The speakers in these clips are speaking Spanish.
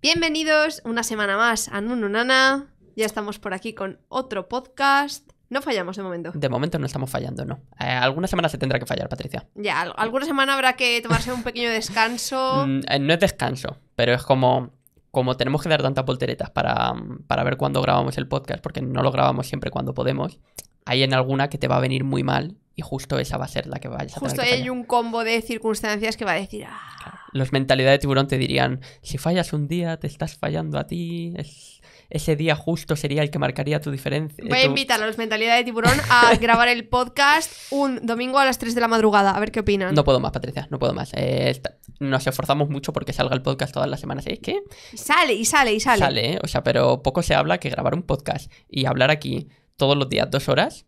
Bienvenidos una semana más a Nana, Ya estamos por aquí con otro podcast. No fallamos de momento. De momento no estamos fallando, no. Eh, alguna semana se tendrá que fallar, Patricia. Ya, alguna semana habrá que tomarse un pequeño descanso. Mm, eh, no es descanso, pero es como como tenemos que dar tantas volteretas para, para, ver cuándo grabamos el podcast, porque no lo grabamos siempre cuando podemos, hay en alguna que te va a venir muy mal y justo esa va a ser la que vayas a Justo hay un combo de circunstancias que va a decir. Ah". Los mentalidades de tiburón te dirían: si fallas un día, te estás fallando a ti. ese día justo sería el que marcaría tu diferencia. Eh, Voy a invitar a los mentalidades de tiburón a grabar el podcast un domingo a las 3 de la madrugada. A ver qué opinan. No puedo más, Patricia, no puedo más. Eh, nos esforzamos mucho porque salga el podcast todas las semanas. Es ¿eh? que. sale, y sale, y sale. o sea, pero poco se habla que grabar un podcast y hablar aquí todos los días dos horas,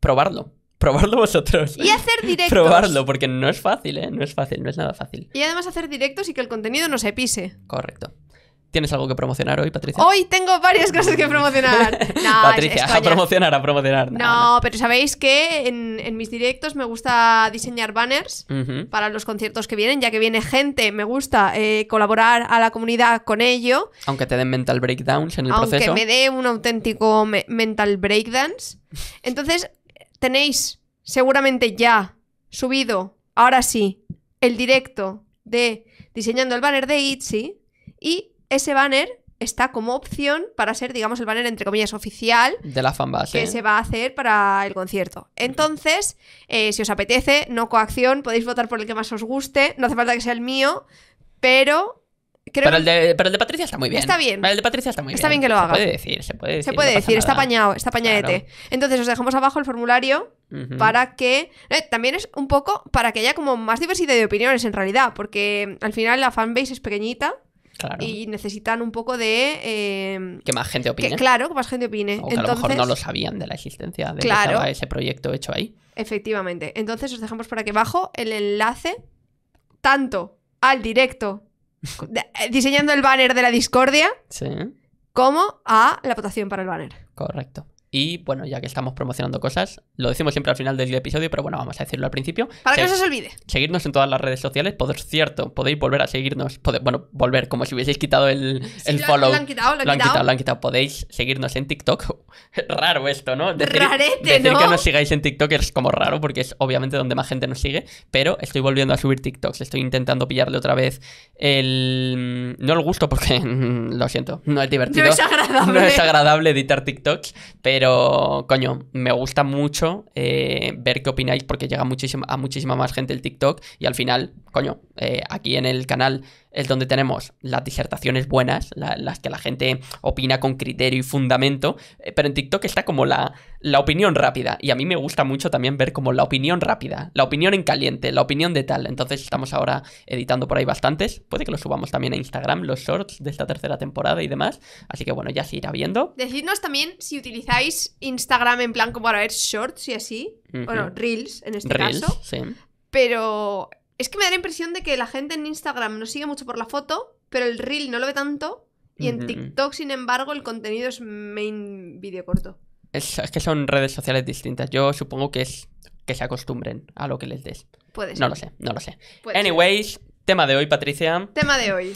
probarlo probarlo vosotros. Y hacer directos. Probarlo, porque no es fácil, ¿eh? No es fácil, no es nada fácil. Y además hacer directos y que el contenido no se pise. Correcto. ¿Tienes algo que promocionar hoy, Patricia? Hoy tengo varias cosas que promocionar. Patricia, a promocionar, a promocionar. No, pero sabéis que en, mis directos me gusta diseñar banners para los conciertos que vienen, ya que viene gente, me gusta eh, colaborar a la comunidad con ello. Aunque te den mental breakdowns en el proceso. Aunque me dé un auténtico mental breakdance. Entonces, tenéis seguramente ya subido, ahora sí, el directo de diseñando el banner de ITZY y ese banner está como opción para ser, digamos, el banner entre comillas oficial de la fanbase que ¿eh? se va a hacer para el concierto. Entonces, eh, si os apetece, no coacción, podéis votar por el que más os guste, no hace falta que sea el mío, pero pero, el de, Patricia está muy bien. Está bien. El de Patricia está muy bien. Está bien que lo haga. Se puede decir, se puede decir. Se puede decir, está apañado, está apañadete. Entonces os dejamos abajo el formulario para que... Eh, también es un poco para que haya como más diversidad de opiniones en realidad, porque mm, al final la fanbase es pequeñita. Y necesitan un poco de. Em, que más gente opine. claro, que más gente opine. O que a lo mejor no lo sabían de la existencia de ese proyecto hecho ahí. Efectivamente. Entonces os dejamos para que abajo el enlace tanto al directo eh, diseñando el banner de la discordia como a la votación para el banner. Correcto. Y bueno, ya que estamos promocionando cosas, lo decimos siempre al final del episodio, pero bueno, vamos a decirlo al principio. Para que no se os olvide. Seguirnos en todas las redes sociales. Por cierto, podéis volver a seguirnos. bueno, volver, como si hubieseis quitado el, follow. Lo han quitado, lo, quitado. Podéis seguirnos en TikTok. raro esto, ¿no? Decir, decir que nos sigáis en TikTok es como raro, porque es obviamente donde más gente nos sigue. Pero estoy volviendo a subir TikToks. Estoy intentando pillarle otra vez el. No el gusto, porque lo siento, no es divertido. No es agradable. No es agradable editar TikToks, pero pero, coño, me gusta mucho eh, ver qué opináis porque llega muchísima, a muchísima más gente el TikTok y al final, coño, eh, aquí en el canal es donde tenemos las disertaciones buenas, las que la gente opina con criterio y fundamento, eh, pero en TikTok está como la, la opinión rápida. Y a mí me gusta mucho también ver como la opinión rápida, la opinión en caliente, la opinión de tal. Entonces estamos ahora editando por ahí bastantes. Puede que lo subamos también a Instagram, los shorts de esta tercera temporada y demás. Así que bueno, ya se irá viendo. Decidnos también si utilizáis Instagram en plan como para ver shorts y así. Bueno, reels en este reels, caso. Sí. Pero es que me da la impresión de que la gente en Instagram no sigue mucho por la foto, pero el reel no lo ve tanto. Y en TikTok, sin embargo, el contenido es main video corto. Es, que son redes sociales distintas. Yo supongo que es que se acostumbren a lo que les des. Puede ser. No lo sé, no lo sé. Anyways, tema de hoy, Patricia. Tema de hoy.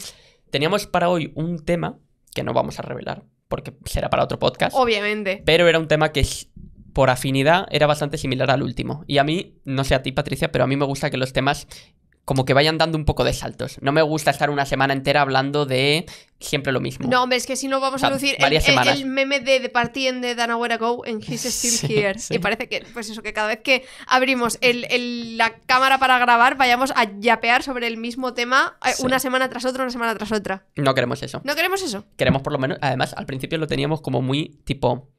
Teníamos para hoy un tema que no vamos a revelar porque será para otro podcast. Obviamente. Pero era un tema que por afinidad era bastante similar al último. Y a mí, no sé a ti Patricia, pero a mí me gusta que los temas como que vayan dando un poco de saltos. No me gusta estar una semana entera hablando de siempre lo mismo. No, hombre, es que si no vamos a lucir el, meme de The Partying en Go en He's Still Here. Y parece que, pues eso, que cada vez que abrimos la cámara para grabar, vayamos a yapear sobre el mismo tema eh, una semana tras otra, una semana tras otra. No queremos eso. No queremos eso. Queremos por lo menos, además, al principio lo teníamos como muy tipo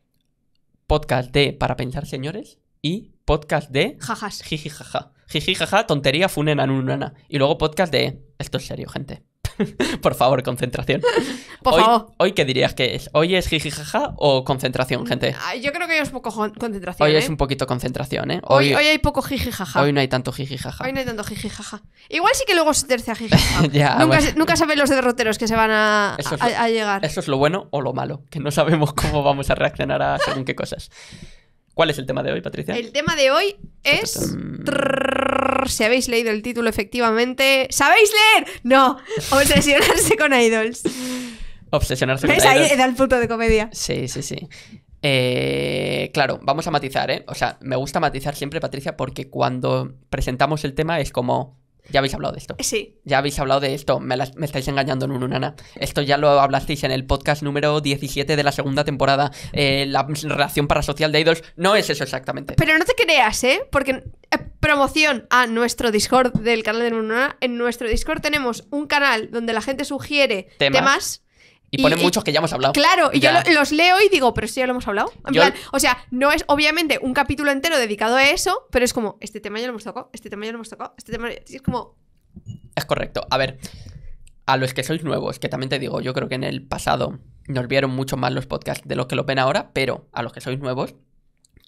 podcast de para pensar señores y podcast de... Jajas. jijijaja, jaja. jaja, tontería, funena Y luego podcast de... Esto es serio, gente. Por favor, concentración. Por hoy, favor. ¿Hoy qué dirías que es? ¿Hoy es jijijaja jaja o concentración, gente? Mm, yo creo que hoy es poco concentración. Hoy es ¿eh? un poquito concentración, ¿eh? Hoy, hoy, hay poco jijijaja, Hoy no hay tanto jiji jaja. Hoy no hay tanto jiji Igual sí que luego se tercia jiji nunca, bueno. los derroteros que se van a, a llegar. Eso es lo bueno o lo malo, que no sabemos cómo vamos a reaccionar a según qué cosas. ¿Cuál es el tema de hoy, Patricia? El tema de hoy es... si habéis leído el título, efectivamente... ¿Sabéis leer? No, obsesionarse con idols. Obsesionarse con idols. Ahí da el punto de comedia. Sí, sí, sí. Eh, claro, vamos a matizar, ¿eh? O sea, me gusta matizar siempre, Patricia, porque cuando presentamos el tema es como ya habéis hablado de esto. Sí. Ya habéis hablado de esto. Me, estáis engañando en un nana. Esto ya lo hablasteis en el podcast número 17 de la segunda temporada. Eh, la relación parasocial de idols no es eso exactamente. Pero no te creas, ¿eh? Porque eh, promoción a nuestro Discord del canal de Nununana. En nuestro Discord tenemos un canal donde la gente sugiere temas y, pone muchos que ya hemos hablado. Claro, y yo los leo y digo, pero si ya lo hemos hablado. En plan, o sea, no es obviamente un capítulo entero dedicado a eso, pero es como, este tema ya lo hemos tocado, este tema ya lo hemos tocado, este tema. Es como. Es correcto. A ver, a los que sois nuevos, que también te digo, yo creo que en el pasado nos vieron mucho más los podcasts de los que lo ven ahora, pero a los que sois nuevos,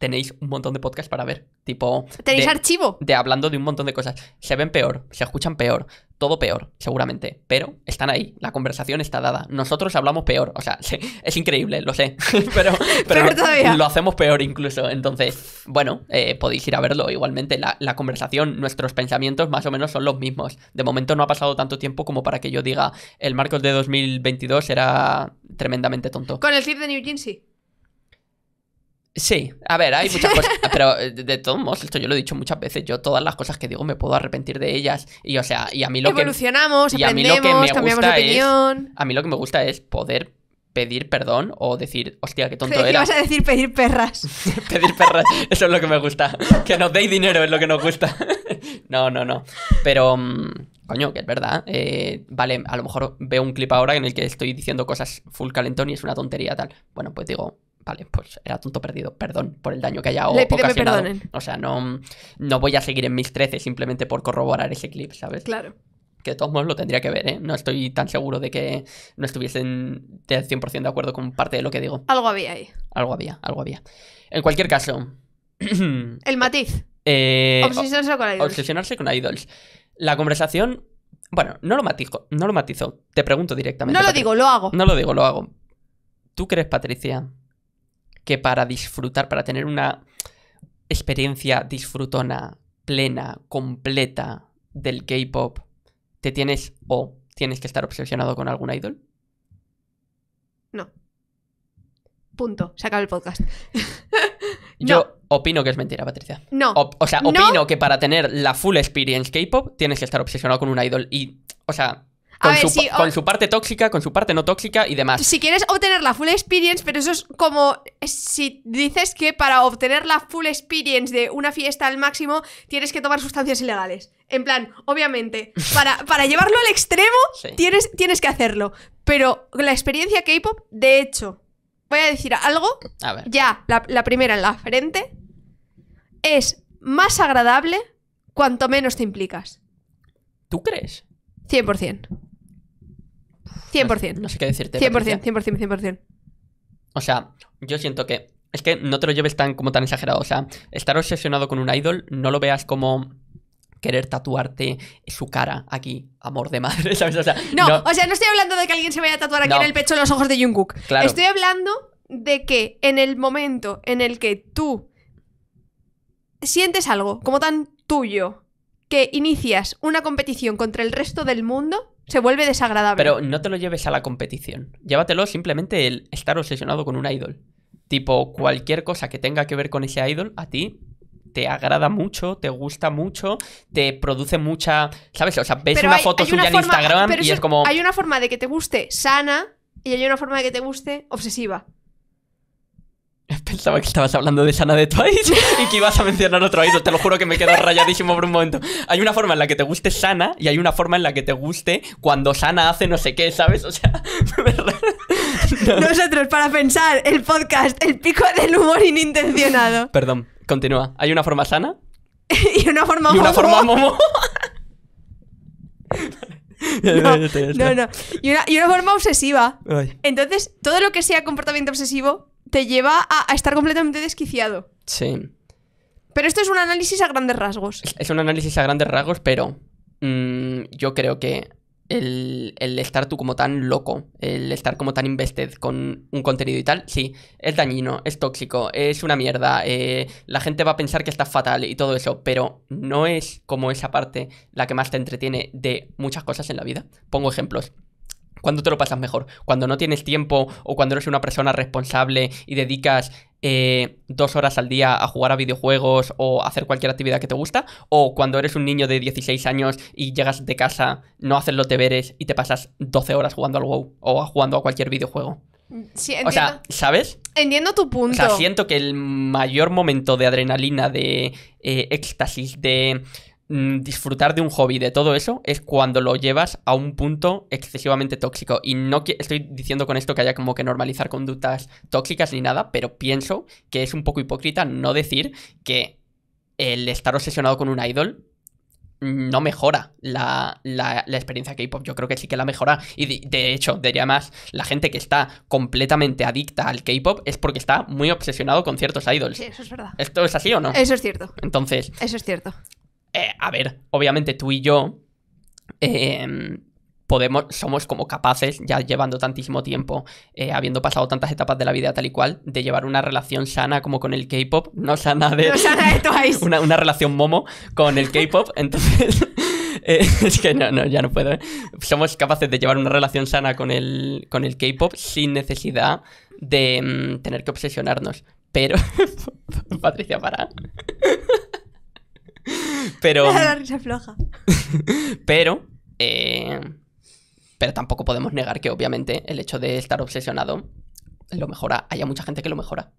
tenéis un montón de podcasts para ver. Tipo. Tenéis archivo. De hablando de un montón de cosas. Se ven peor, se escuchan peor, todo peor, seguramente, pero están ahí, la conversación está dada. Nosotros hablamos peor, o sea, es increíble, lo sé, pero, lo, hacemos peor incluso. Entonces, bueno, eh, podéis ir a verlo igualmente. La, conversación, nuestros pensamientos más o menos son los mismos. De momento no ha pasado tanto tiempo como para que yo diga el Marcos de 2022 era tremendamente tonto. Con el clip de New Jersey. Sí, a ver, hay muchas cosas, pero eh, de, todos modos, esto yo lo he dicho muchas veces, yo todas las cosas que digo me puedo arrepentir de ellas y o sea, y a mí lo que Evolucionamos, aprendemos, a mí lo que me gusta Es, a mí lo que me gusta es poder pedir perdón o decir, hostia, qué tonto era. ¿Qué vas a decir pedir perras. pedir perras, eso es lo que me gusta. Que nos deis dinero es lo que nos gusta. no, no, no. Pero, mm, coño, que es verdad. Eh, vale, a lo mejor veo un clip ahora en el que estoy diciendo cosas full calentón y es una tontería tal. Bueno, pues digo, Vale, pues era tonto perdido. Perdón por el daño que haya Le pide perdonen. O sea, no, no voy a seguir en mis 13 simplemente por corroborar ese clip, ¿sabes? Claro. Que de todos modos lo tendría que ver, ¿eh? No estoy tan seguro de que no estuviesen del 100% de acuerdo con parte de lo que digo. Algo había ahí. Algo había, algo había. En cualquier caso... el matiz. Eh, obsesionarse con idols. Obsesionarse con idols. La conversación... Bueno, no lo matizo, no lo matizo. Te pregunto directamente. No lo digo, lo hago. No lo digo, lo hago. ¿Tú crees, Patricia, que para disfrutar, para tener una experiencia disfrutona, plena, completa del K-pop, te tienes o tienes que estar obsesionado con algún idol? No. Punto. Se acaba el podcast. Yo opino que es mentira, Patricia. No. O, sea, opino que para tener la full experience K-pop tienes que estar obsesionado con un idol y, o sea, con, su, parte tóxica, con su parte no tóxica y demás. Si quieres obtener la full experience, pero eso es como si dices que para obtener la full experience de una fiesta al máximo tienes que tomar sustancias ilegales. En plan, obviamente, para, para llevarlo al extremo tienes, tienes que hacerlo. Pero la experiencia K-pop, de hecho, voy a decir algo. Ya, la primera en la frente es más agradable cuanto menos te implicas. ¿Tú crees? 100%. 100%. No, sé qué decirte. 100%, 100%, 100%, O sea, yo siento que. Es que no te lo lleves tan como tan exagerado. O sea, estar obsesionado con un idol, no lo veas como querer tatuarte su cara aquí, amor de madre, ¿sabes? sea, no, o sea, no estoy hablando de que alguien se vaya a tatuar aquí en el pecho los ojos de Jungkook. Estoy hablando de que en el momento en el que tú sientes algo como tan tuyo que inicias una competición contra el resto del mundo se vuelve desagradable. Pero no te lo lleves a la competición. Llévatelo simplemente el estar obsesionado con un idol. Tipo, cualquier cosa que tenga que ver con ese idol, a ti te agrada mucho, te gusta mucho, te produce mucha. ¿Sabes? O sea, ves una foto suya en Instagram y es como. Hay una forma de que te guste sana y hay una forma de que te guste obsesiva. Pensaba que estabas hablando de Sana de Twice y que ibas a mencionar otro idol. Te lo juro que me quedo rayadísimo por un momento. Hay una forma en la que te guste Sana y hay una forma en la que te guste cuando Sana hace no sé qué, ¿sabes? O sea, Nosotros, para pensar el podcast, el pico del humor inintencionado. Perdón, continúa. Hay una forma sana y una forma y una forma momo. no, no, Y una, forma obsesiva. Entonces, todo lo que sea comportamiento obsesivo te lleva a, estar completamente desquiciado. Sí. Pero esto es un análisis a grandes rasgos. Es, un análisis a grandes rasgos, pero mm, yo creo que el, estar tú como tan loco, el estar como tan invested con un contenido y tal, sí, es dañino, es tóxico, es una mierda, eh, la gente va a pensar que está fatal y todo eso, pero no es como esa parte la que más te entretiene de muchas cosas en la vida. Pongo ejemplos. ¿Cuándo te lo pasas mejor? ¿Cuando no tienes tiempo o cuando eres una persona responsable y dedicas eh, dos horas al día a jugar a videojuegos o hacer cualquier actividad que te gusta? ¿O cuando eres un niño de 16 años y llegas de casa, no haces los deberes y te pasas 12 horas jugando al WoW o jugando a cualquier videojuego? Mm, o sea, ¿sabes? Entiendo tu punto. O sea, siento que el mayor momento de adrenalina, de eh, éxtasis, de Mm, disfrutar de un hobby, de todo eso, es cuando lo llevas a un punto excesivamente tóxico. Y no estoy diciendo con esto que haya como que normalizar conductas tóxicas ni nada, pero pienso que es un poco hipócrita no decir que el estar obsesionado con un idol no mejora la, la, experiencia K-pop. Yo creo que sí que la mejora. Y de, de, hecho, diría más, la gente que está completamente adicta al K-pop es porque está muy obsesionado con ciertos idols. Sí, eso es verdad. ¿Esto es así o no? Eso es cierto. Entonces. Eso es cierto. Eh, a ver, obviamente tú y yo em, podemos, somos como capaces, ya llevando tantísimo tiempo, eh, habiendo pasado tantas etapas de la vida tal y cual, de llevar una relación sana como con el K-pop, no sana de... Una, relación momo con el K-pop, entonces... Eh, es que no, no, ya no puedo. Somos capaces de llevar una relación sana con el, con el K-pop sin necesidad de em, tener que obsesionarnos. Pero. Patricia, para. Pero. La risa floja. pero. Eh, pero tampoco podemos negar que, obviamente, el hecho de estar obsesionado lo mejora. Haya mucha gente que lo mejora.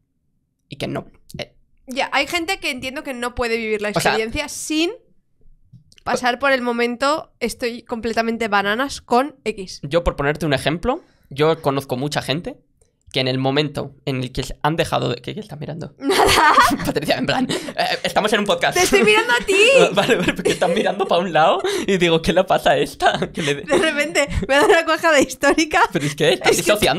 Y que no. Eh. Ya, hay gente que entiendo que no puede vivir la experiencia sin pasar por el momento estoy completamente bananas con X. Yo, por ponerte un ejemplo, yo conozco mucha gente que en el momento en el que han dejado de... ¿Qué, qué mirando? Nada. Patricia, en plan, eh, eh, estamos en un podcast. Te estoy mirando a ti. vale, vale, porque están mirando para un lado y digo, ¿qué le pasa a esta? De repente me da una cuajada histórica. Pero es que estás o sea...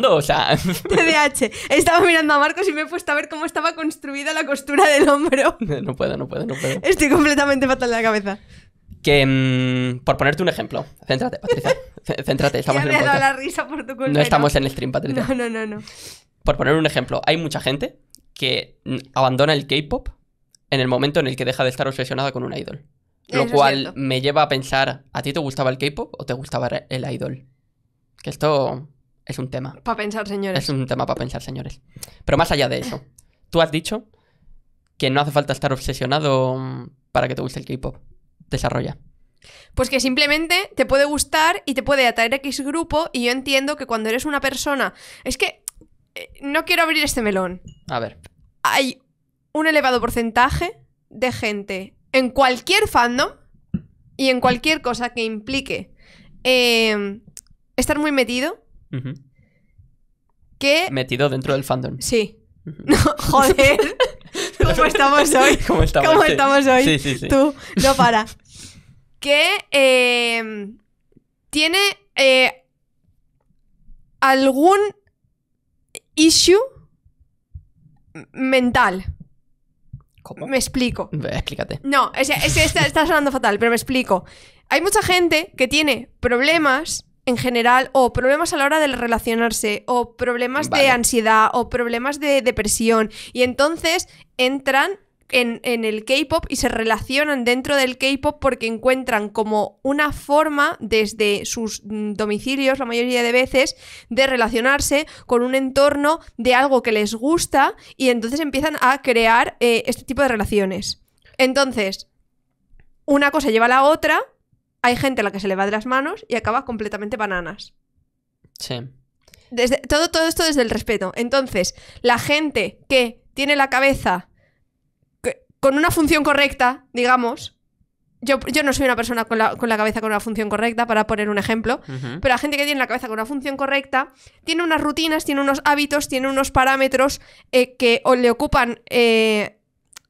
TDAH. Estaba mirando a Marcos y me he puesto a ver cómo estaba construida la costura del hombro. No puedo, no puedo, no puedo. Estoy completamente fatal de la cabeza. Que, mm, por ponerte un ejemplo, céntrate, Patricia. céntrate, estamos en No estamos en el stream, Patricia. No, no, no, Por poner un ejemplo, hay mucha gente que mm, abandona el K-pop en el momento en el que deja de estar obsesionada con un idol. Lo cual me lleva a pensar, ¿a ti te gustaba el K-pop o te gustaba el idol? Que esto es un tema. Para pensar, señores. Es un tema para pensar, señores. Pero más allá de eso, tú has dicho que no hace falta estar obsesionado mm, para que te guste el K-pop desarrolla. Pues que simplemente te puede gustar y te puede atraer X grupo y yo entiendo que cuando eres una persona... Es que eh, no quiero abrir este melón. A ver. Hay un elevado porcentaje de gente en cualquier fandom y en cualquier cosa que implique em, estar muy metido. Que... Metido dentro del fandom. Sí. No, joder. ¿Cómo estamos hoy? ¿Cómo estamos, hoy? Sí, sí, sí. Tú, no para. Que em, tiene eh, algún issue mental. ¿Cómo? Me explico. Explícate. No, es, que estás hablando sonando fatal, pero me explico. Hay mucha gente que tiene problemas en general o problemas a la hora de relacionarse o problemas de ansiedad o problemas de depresión y entonces entran en, el K-pop y se relacionan dentro del K-pop porque encuentran como una forma desde sus domicilios, la mayoría de veces, de relacionarse con un entorno de algo que les gusta y entonces empiezan a crear eh, este tipo de relaciones. Entonces, una cosa lleva a la otra hay gente a la que se le va de las manos y acaba completamente bananas. Sí. Desde, todo, todo esto desde el respeto. Entonces, la gente que tiene la cabeza con una función correcta, digamos, yo, yo no soy una persona con la, cabeza con una función correcta, para poner un ejemplo, pero la gente que tiene la cabeza con una función correcta tiene unas rutinas, tiene unos hábitos, tiene unos parámetros eh, que le ocupan eh,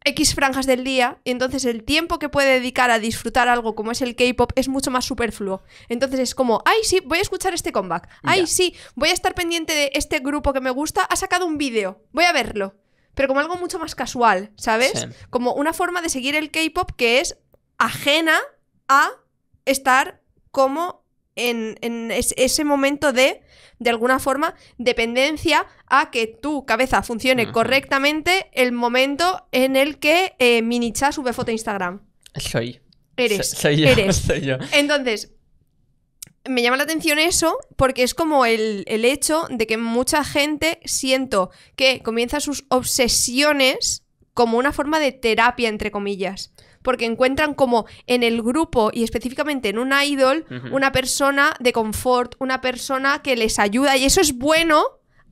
X franjas del día y entonces el tiempo que puede dedicar a disfrutar algo como es el K-pop es mucho más superfluo. Entonces es como, ay, sí, voy a escuchar este comeback. Ay, sí, voy a estar pendiente de este grupo que me gusta, ha sacado un vídeo, voy a verlo. Pero como algo mucho más casual, ¿sabes? Como una forma de seguir el K-pop que es ajena a estar como en, ese momento de, de alguna forma, dependencia a que tu cabeza funcione correctamente el momento en el que eh, Minicha sube foto a Instagram. Soy. Eres. soy yo. Entonces, me llama la atención eso porque es como el, hecho de que mucha gente siento que comienza sus obsesiones como una forma de terapia, entre comillas. Porque encuentran como en el grupo y específicamente en una idol, una persona de confort, una persona que les ayuda. Y eso es bueno,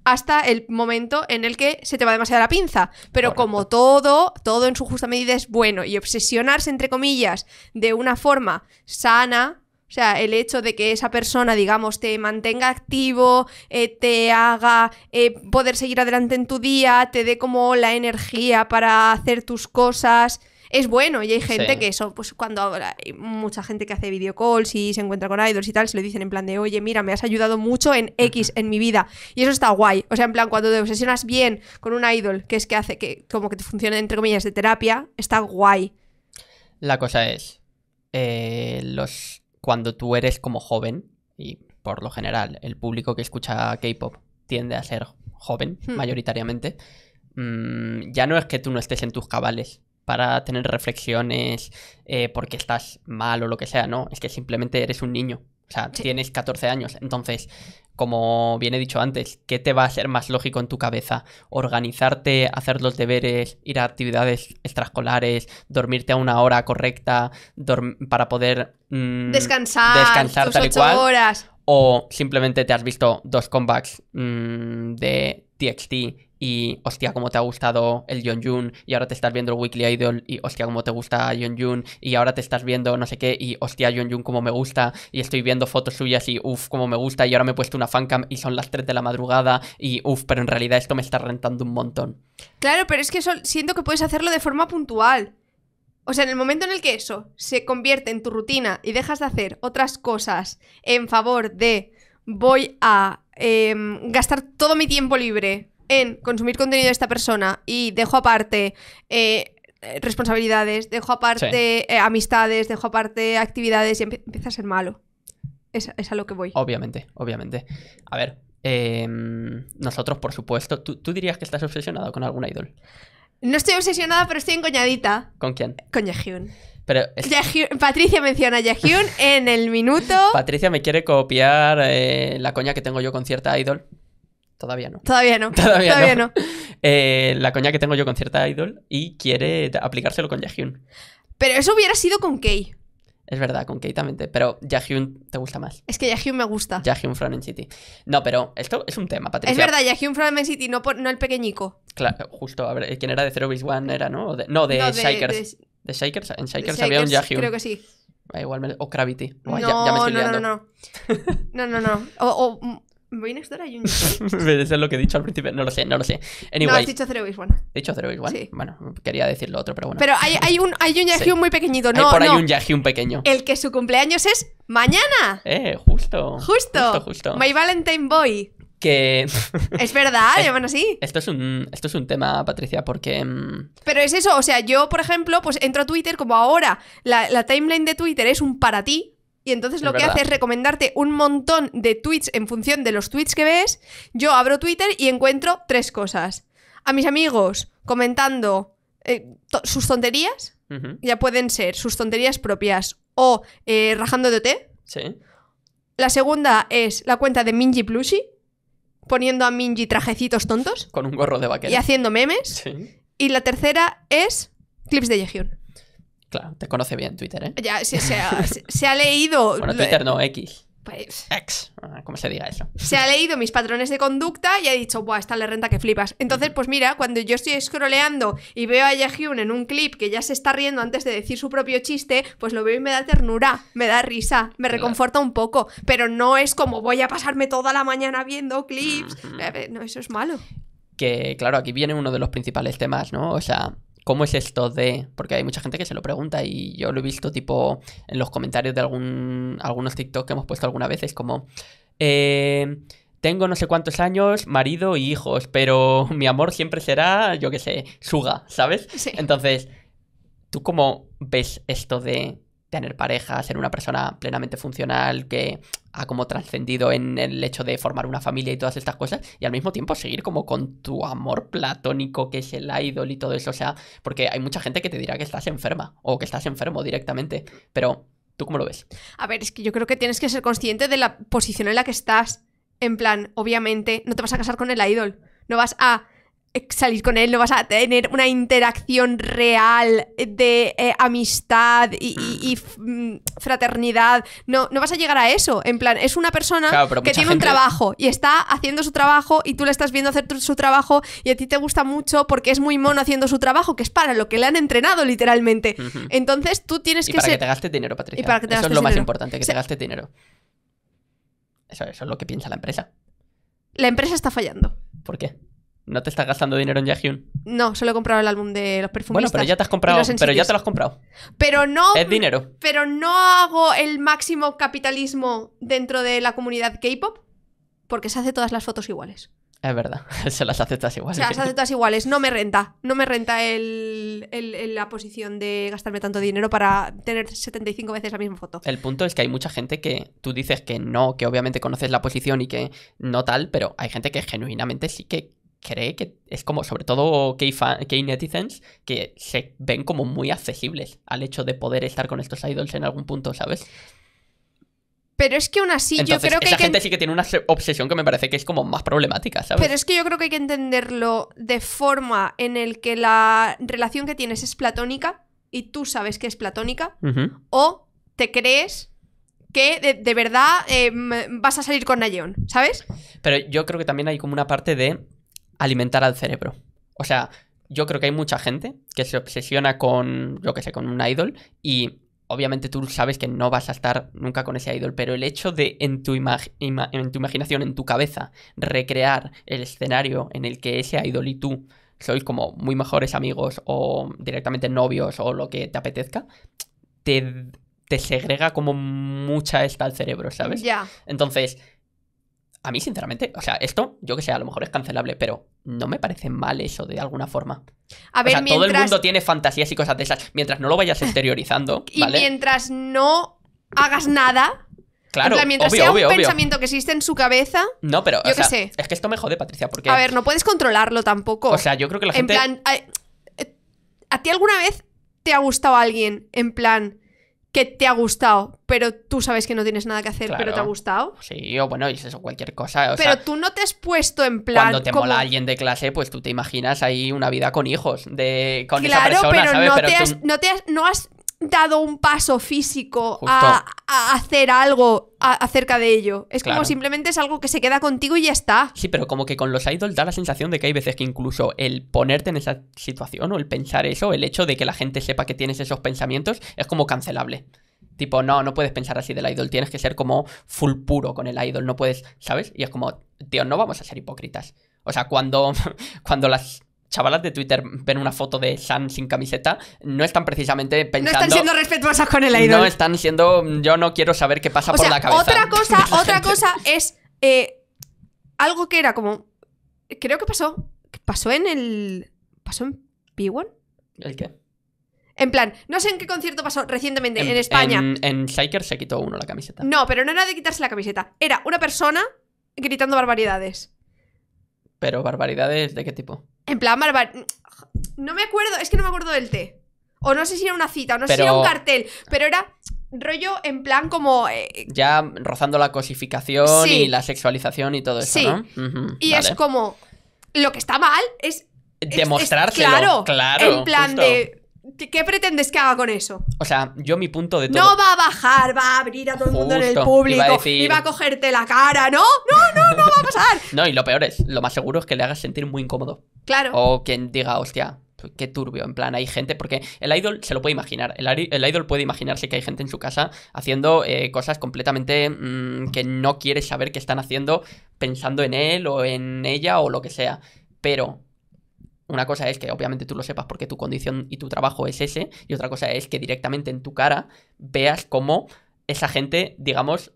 hasta el momento en el que se te va demasiada la pinza. Pero como todo, todo en su justa medida es bueno. Y obsesionarse, entre comillas, de una forma sana, o sea, el hecho de que esa persona, digamos, te mantenga activo, eh, te haga eh, poder seguir adelante en tu día, te dé como la energía para hacer tus cosas es bueno y hay gente que eso, pues cuando hay mucha gente que hace videocalls y se encuentra con idols y tal, se lo dicen en plan de, oye, mira, me has ayudado mucho en X en mi vida. Y eso está guay. O sea, en plan, cuando te obsesionas bien con un idol, que es que hace que como que te funcione, entre comillas, de terapia, está guay. La cosa es, eh, los, cuando tú eres como joven, y por lo general el público que escucha K-Pop tiende a ser joven, hmm. mayoritariamente, mm, ya no es que tú no estés en tus cabales, para tener reflexiones eh, porque estás mal o lo que sea, no, es que simplemente eres un niño, o sea, tienes 14 años, entonces, como bien he dicho antes, ¿qué te va a ser más lógico en tu cabeza? ¿Organizarte, hacer los deberes, ir a actividades extraescolares, dormirte a una hora correcta para poder... Mm, descansar, descansar tal horas o simplemente te has visto dos comebacks mm, de TXT y hostia, cómo te ha gustado el Jun y ahora te estás viendo el Weekly Idol y hostia, cómo te gusta Jun y ahora te estás viendo no sé qué y hostia, Jun cómo me gusta y estoy viendo fotos suyas y uff, cómo me gusta y ahora me he puesto una fancam y son las 3 de la madrugada y uff, pero en realidad esto me está rentando un montón. Claro, pero es que eso, siento que puedes hacerlo de forma puntual. O sea, en el momento en el que eso se convierte en tu rutina y dejas de hacer otras cosas en favor de voy a em, gastar todo mi tiempo libre en consumir contenido de esta persona y dejo aparte eh, responsabilidades, dejo aparte eh, amistades, dejo aparte actividades y empieza a ser malo. Es, es, a lo que voy. Obviamente, obviamente. A ver, em, nosotros, por supuesto, ¿tú, dirías que estás obsesionado con alguna idol? No estoy obsesionada, pero estoy encoñadita. ¿Con quién? Con Yehune Pero Patricia menciona a en el minuto. Patricia me quiere copiar eh, la coña que tengo yo con cierta idol. Todavía no. Todavía no. Todavía, no. Eh, la coña que tengo yo con cierta idol y quiere aplicárselo con Jaehyun. Pero eso hubiera sido con Kei. Es verdad, con Kei también. Pero Jaehyun te gusta más. Es que Jaehyun me gusta. Jaehyun from City. No, pero esto es un tema, Patricia. Es verdad, Jaehyun from City, no, no el pequeñico. Claro, justo. A ver, ¿quién era de Zero Base One? Era, ¿no? no, de, de Shikers. En Shikers, había un Jaehyun. Creo que sí. Ah, o Gravity. no, no, no, no, no, no. No, o ¿Voy next door a Junior? Eso es lo que he dicho al principio. No lo sé, no lo sé. Anyway, no, has dicho Zero Base One. ¿He dicho Zero One? Sí. Bueno, quería decir lo otro, pero bueno. Pero hay, hay un, hay un muy pequeñito, ¿no? Hay por no. ahí un Yahyun pequeño. El que su cumpleaños es mañana. Eh, justo. Justo. Justo, justo. My Valentine Boy. Que... es verdad, llaman así. Esto es, un, esto es un tema, Patricia, porque... Mm, pero es eso, o sea, yo, por ejemplo, pues entro a Twitter, como ahora la, la timeline de Twitter es un para ti, y entonces lo que hace es recomendarte un montón de tweets en función de los tweets que ves. Yo abro Twitter y encuentro tres cosas. A mis amigos comentando eh, sus tonterías. Ya pueden ser sus tonterías propias o eh, rajando de té Sí. La segunda es la cuenta de Minji Plushy, poniendo a Minji trajecitos tontos. Con un gorro de vaquero. Y haciendo memes. Y la tercera es clips de Yehyun. Claro, te conoce bien Twitter, ¿eh? Ya, se, ha, leído. Bueno, Twitter no, X. Pues, X, ah, ¿cómo se diga eso? Se ha leído mis patrones de conducta y ha dicho, ¡buah, esta le renta que flipas! Entonces, pues mira, cuando yo estoy scrolleando y veo a Yehune en un clip que ya se está riendo antes de decir su propio chiste, pues lo veo y me da ternura, me da risa, me reconforta un poco. Pero no es como voy a pasarme toda la mañana viendo clips. Eh, no, eso es malo. Que claro, aquí viene uno de los principales temas, ¿no? O sea, ¿Cómo es esto de.? Porque hay mucha gente que se lo pregunta y yo lo he visto, tipo, en los comentarios de algún, algunos TikTok que hemos puesto alguna vez. como. Eh, tengo no sé cuántos años, marido y hijos, pero mi amor siempre será, yo qué sé, suga, ¿sabes? Entonces, ¿tú cómo ves esto de tener pareja, ser una persona plenamente funcional, que ha como trascendido en el hecho de formar una familia y todas estas cosas, y al mismo tiempo seguir como con tu amor platónico que es el idol y todo eso, o sea, porque hay mucha gente que te dirá que estás enferma o que estás enfermo directamente, pero ¿tú cómo lo ves? A ver, es que yo creo que tienes que ser consciente de la posición en la que estás, en plan, obviamente, no te vas a casar con el idol, no vas a salir con él, no vas a tener una interacción real de eh, amistad y, mm, fraternidad. No, no vas a llegar a eso. En plan, es una persona que tiene un trabajo y está haciendo su trabajo y tú le estás viendo hacer su trabajo y a ti te gusta mucho porque es muy mono haciendo su trabajo, que es para lo que le han entrenado literalmente. Entonces tú tienes y Para que te gastes dinero, Patricia. eso es lo más importante, que te gastes dinero. Eso, eso es lo que piensa la empresa. La empresa está fallando. ¿Por qué? ¿No te estás gastando dinero en Jaehyun? No, solo he comprado el álbum de los perfumes Bueno, pero ya te has comprado, pero ya te lo has comprado. Pero no... Es dinero. Pero no hago el máximo capitalismo dentro de la comunidad K-pop porque se hace todas las fotos iguales. Es verdad, se las hace todas iguales. se las hace todas iguales, no me renta. No me renta la posición de gastarme tanto dinero para tener 75 veces la misma foto. El punto es que hay mucha gente que tú dices que no, que obviamente conoces la posición y que no tal, pero hay gente que genuinamente sí que cree que es como, sobre todo K-Netizens, que se ven como muy accesibles al hecho de poder estar con estos idols en algún punto, ¿sabes? Pero es que aún así yo creo que... Esa gente sí que tiene una obsesión que me parece que es como más problemática, ¿sabes? Pero es que yo creo que hay que entenderlo de forma en el que la relación que tienes es platónica y tú sabes que es platónica o te crees que de, verdad eh, vas a salir con Nayeon, ¿sabes? Pero yo creo que también hay como una parte de alimentar al cerebro. O sea, yo creo que hay mucha gente que se obsesiona con, yo que sé, con un idol y obviamente tú sabes que no vas a estar nunca con ese idol, pero el hecho de en tu, imagen, en tu imaginación, en tu cabeza, recrear el escenario en el que ese idol y tú sois como muy mejores amigos o directamente novios o lo que te apetezca, te, segrega como mucha esta al cerebro, ¿sabes? Ya. Entonces, a mí, sinceramente, o sea, esto, yo que sé, a lo mejor es cancelable, pero no me parece mal eso de alguna forma. A ver, todo el mundo tiene fantasías y cosas de esas. Mientras no lo vayas exteriorizando. y mientras no hagas nada. Claro, mientras sea un pensamiento que existe en su cabeza. No, pero o es que esto me jode, Patricia, porque. A ver, no puedes controlarlo tampoco. O sea, yo creo que la gente. En plan, eh, a ti alguna vez te ha gustado alguien? En plan, que te ha gustado, pero tú sabes que no tienes nada que hacer, pero te ha gustado. Sí, o bueno, y eso, cualquier cosa. pero tú no te has puesto en plan. Cuando te mola alguien de clase, pues tú te imaginas ahí una vida con hijos, de, con claro, esa persona, pero No, pero te no, te no has dado un paso físico a, hacer algo acerca de ello. Es como simplemente es algo que se queda contigo y ya está. Sí, pero como que con los idols da la sensación de que hay veces que incluso el ponerte en esa situación o el pensar eso, el hecho de que la gente sepa que tienes esos pensamientos, es como cancelable. Tipo, no, no puedes pensar así del idol, tienes que ser como full puro con el idol, no puedes, ¿sabes? Y es como, tío, no vamos a ser hipócritas. O sea, cuando, cuando las chavalas de Twitter ven una foto de San sin camiseta, no están precisamente pensando. No están siendo respetuosas con el idol. No están siendo. Yo no quiero saber qué pasa por la cabeza. Otra cosa, otra cosa es eh, algo que era como. Creo que pasó. Pasó en el. Pasó en P1. ¿El qué? En plan, no sé en qué concierto pasó recientemente en, España. En, en se quitó uno la camiseta. No, pero no era de quitarse la camiseta. Era una persona gritando barbaridades. ¿Pero barbaridades de qué tipo? En plan, barbar... No me acuerdo, es que no me acuerdo del té. O no sé si era una cita, o no sé si era un cartel, pero era rollo en plan como... Eh, ya rozando la cosificación y la sexualización y todo eso, ¿no? y es como... Lo que está mal es... demostrar. claro, Claro. En plan de... ¿Qué pretendes que haga con eso? O sea, yo mi punto de todo... No va a bajar, va a abrir a todo el mundo en el público y va a cogerte la cara, ¿no? No, no, no va a pasar. no, y lo peor es, lo más seguro es que le hagas sentir muy incómodo. Claro. O quien diga, hostia, qué turbio. En plan, hay gente, porque el idol se lo puede imaginar. El, idol puede imaginarse que hay gente en su casa haciendo eh, cosas completamente mm, que no quiere saber que están haciendo pensando en él o en ella o lo que sea. Pero una cosa es que obviamente tú lo sepas porque tu condición y tu trabajo es ese, y otra cosa es que directamente en tu cara veas cómo esa gente, digamos,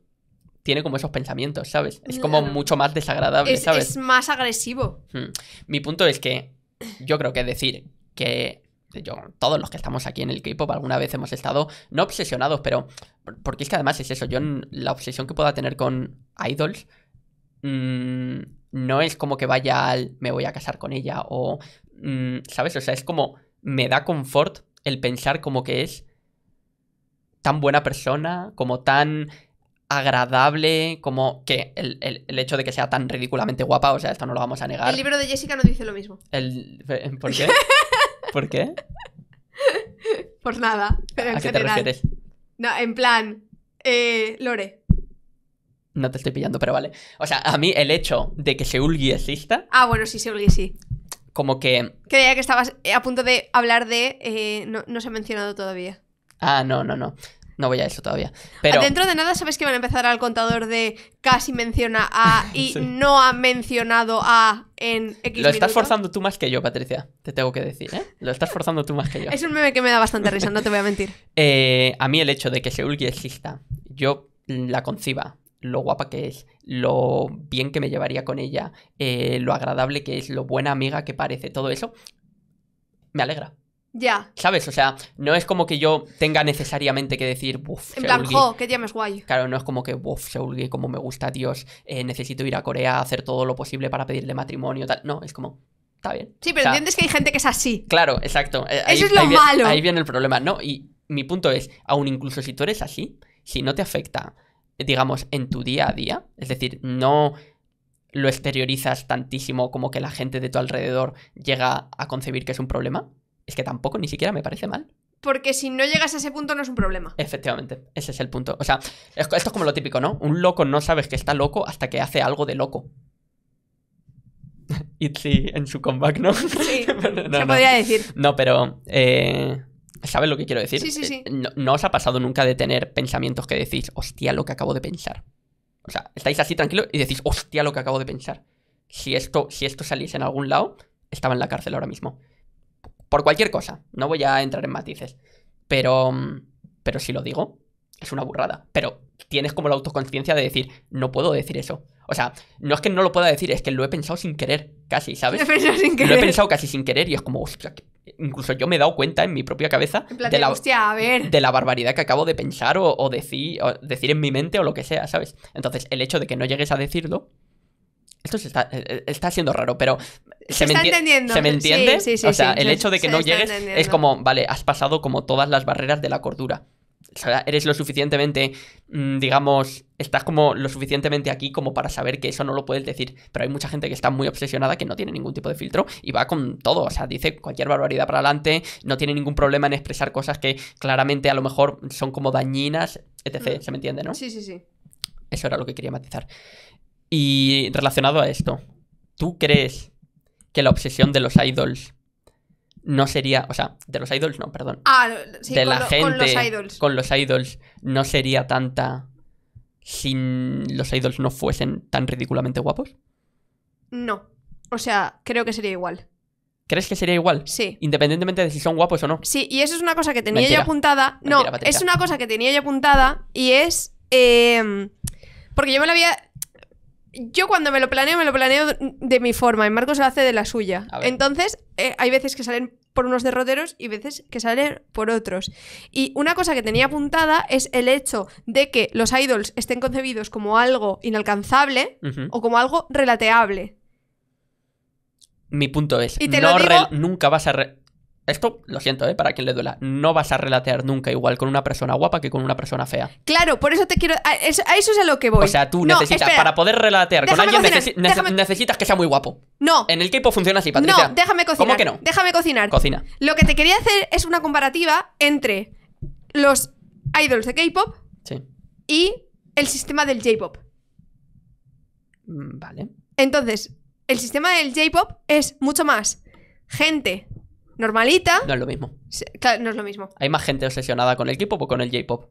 tiene como esos pensamientos, ¿sabes? Es como mucho más desagradable, ¿sabes? Es más agresivo. Hmm. Mi punto es que yo creo que decir que yo, todos los que estamos aquí en el K-pop alguna vez hemos estado, no obsesionados, pero. Porque es que además es eso, yo la obsesión que pueda tener con idols. Mm, no es como que vaya al me voy a casar con ella o, mm, ¿sabes? O sea, es como me da confort el pensar como que es tan buena persona, como tan agradable, como que el, hecho de que sea tan ridículamente guapa, o sea, esto no lo vamos a negar. El libro de Jessica no dice lo mismo. Eh, ¿Por qué? ¿Por qué? Por nada, ¿A qué te refieres? No, en plan, eh, Lore. No te estoy pillando, pero vale. O sea, a mí el hecho de que Seulgi exista. Ah, bueno, sí, Seulgi sí. Como que. Creía que estabas eh, a punto de hablar de. Eh, no, se ha mencionado todavía. Ah, no, no, no. No voy a eso todavía. Pero... Dentro de nada, sabes que van a empezar al contador de casi menciona a y no ha mencionado a en X. Lo estás forzando tú más que yo, Patricia. Te tengo que decir, ¿eh? Lo estás forzando tú más que yo. es un meme que me da bastante risa, no te voy a mentir. Eh, a mí el hecho de que Seulgi exista, yo la conciba lo guapa que es, lo bien que me llevaría con ella, eh, lo agradable que es, lo buena amiga que parece, todo eso, me alegra. Ya. ¿Sabes? O sea, no es como que yo tenga necesariamente que decir, buf, En plan, jo, qué día más guay. Claro, no es como que, buf, Seulgi, como me gusta, Dios, eh, necesito ir a Corea hacer todo lo posible para pedirle matrimonio, tal. No, es como, está bien. Sí, pero entiendes que hay gente que es así. Claro, exacto. Eh, eso es lo malo. ahí viene el problema, ¿no? Y mi punto es, Aún incluso si tú eres así, si no te afecta digamos, en tu día a día. Es decir, no lo exteriorizas tantísimo como que la gente de tu alrededor llega a concebir que es un problema. Es que tampoco ni siquiera me parece mal. Porque si no llegas a ese punto no es un problema. Efectivamente, ese es el punto. O sea, esto es como lo típico, ¿no? Un loco no sabes que está loco hasta que hace algo de loco. Itzy en su comeback, ¿no? Sí, se podría decir. No, pero eh, ¿Sabes lo que quiero decir? Sí, sí, eh, sí. No, os ha pasado nunca de tener pensamientos que decís, hostia, lo que acabo de pensar. O sea, estáis así tranquilos y decís, hostia, lo que acabo de pensar. Si esto, si esto saliese en algún lado, estaba en la cárcel ahora mismo. Por cualquier cosa. No voy a entrar en matices. Pero. Pero si lo digo, es una burrada. Pero tienes como la autoconciencia de decir, no puedo decir eso. O sea, no es que no lo pueda decir, es que lo he pensado sin querer, casi, ¿sabes? Lo he pensado, Lo he pensado casi sin querer y es como, hostia, incluso yo me he dado cuenta en mi propia cabeza de, la, de la barbaridad que acabo de pensar o, decir, o decir en mi mente o lo que sea, ¿sabes? Entonces, el hecho de que no llegues a decirlo, esto eh, eh, está, siendo raro, pero se, me, está ¿se me entiende. o sea, el hecho de que no llegues es como, vale, has pasado como todas las barreras de la cordura. O sea, eres lo suficientemente, mm, digamos, estás como lo suficientemente aquí como para saber que eso no lo puedes decir. Pero hay mucha gente que está muy obsesionada, que no tiene ningún tipo de filtro y va con todo. O sea, dice cualquier barbaridad para adelante, no tiene ningún problema en expresar cosas que claramente a lo mejor son como dañinas, etc. Mm. ¿Se me entiende, no? Sí, sí, sí. Eso era lo que quería matizar. Y relacionado a esto, ¿tú crees que la obsesión de los idols no sería, o sea, de los idols no, perdón. Ah, sí, de con la gente con los idols. Con los idols no sería tanta si los idols no fuesen tan ridículamente guapos. No. O sea, creo que sería igual. ¿Crees que sería igual? Sí. Independientemente de si son guapos o no. Sí, y eso es una cosa que tenía yo apuntada. no, es una cosa que tenía yo apuntada y es. Em, porque yo me la había yo cuando me lo planeo, me lo planeo de mi forma y Marcos lo hace de la suya. Entonces, eh, hay veces que salen por unos derroteros y veces que salen por otros. Y una cosa que tenía apuntada es el hecho de que los idols estén concebidos como algo inalcanzable o como algo relateable. Mi punto es, nunca vas a... Esto, lo siento, ¿eh? para quien le duela, no vas a relatear nunca igual con una persona guapa que con una persona fea. Claro, por eso te quiero. A eso, es a lo que voy. O sea, tú necesitas, para poder relatear con alguien, necesitas que sea muy guapo. No. En el K-pop funciona así, Patricia. No, déjame cocinar. ¿Cómo que no? Déjame cocinar. Cocina. Lo que te quería hacer es una comparativa entre los idols de K-pop y el sistema del J-pop. Mm, vale. Entonces, el sistema del J-pop es mucho más gente normalita. No es lo mismo. no es lo mismo. Hay más gente obsesionada con el K-pop o con el J-pop.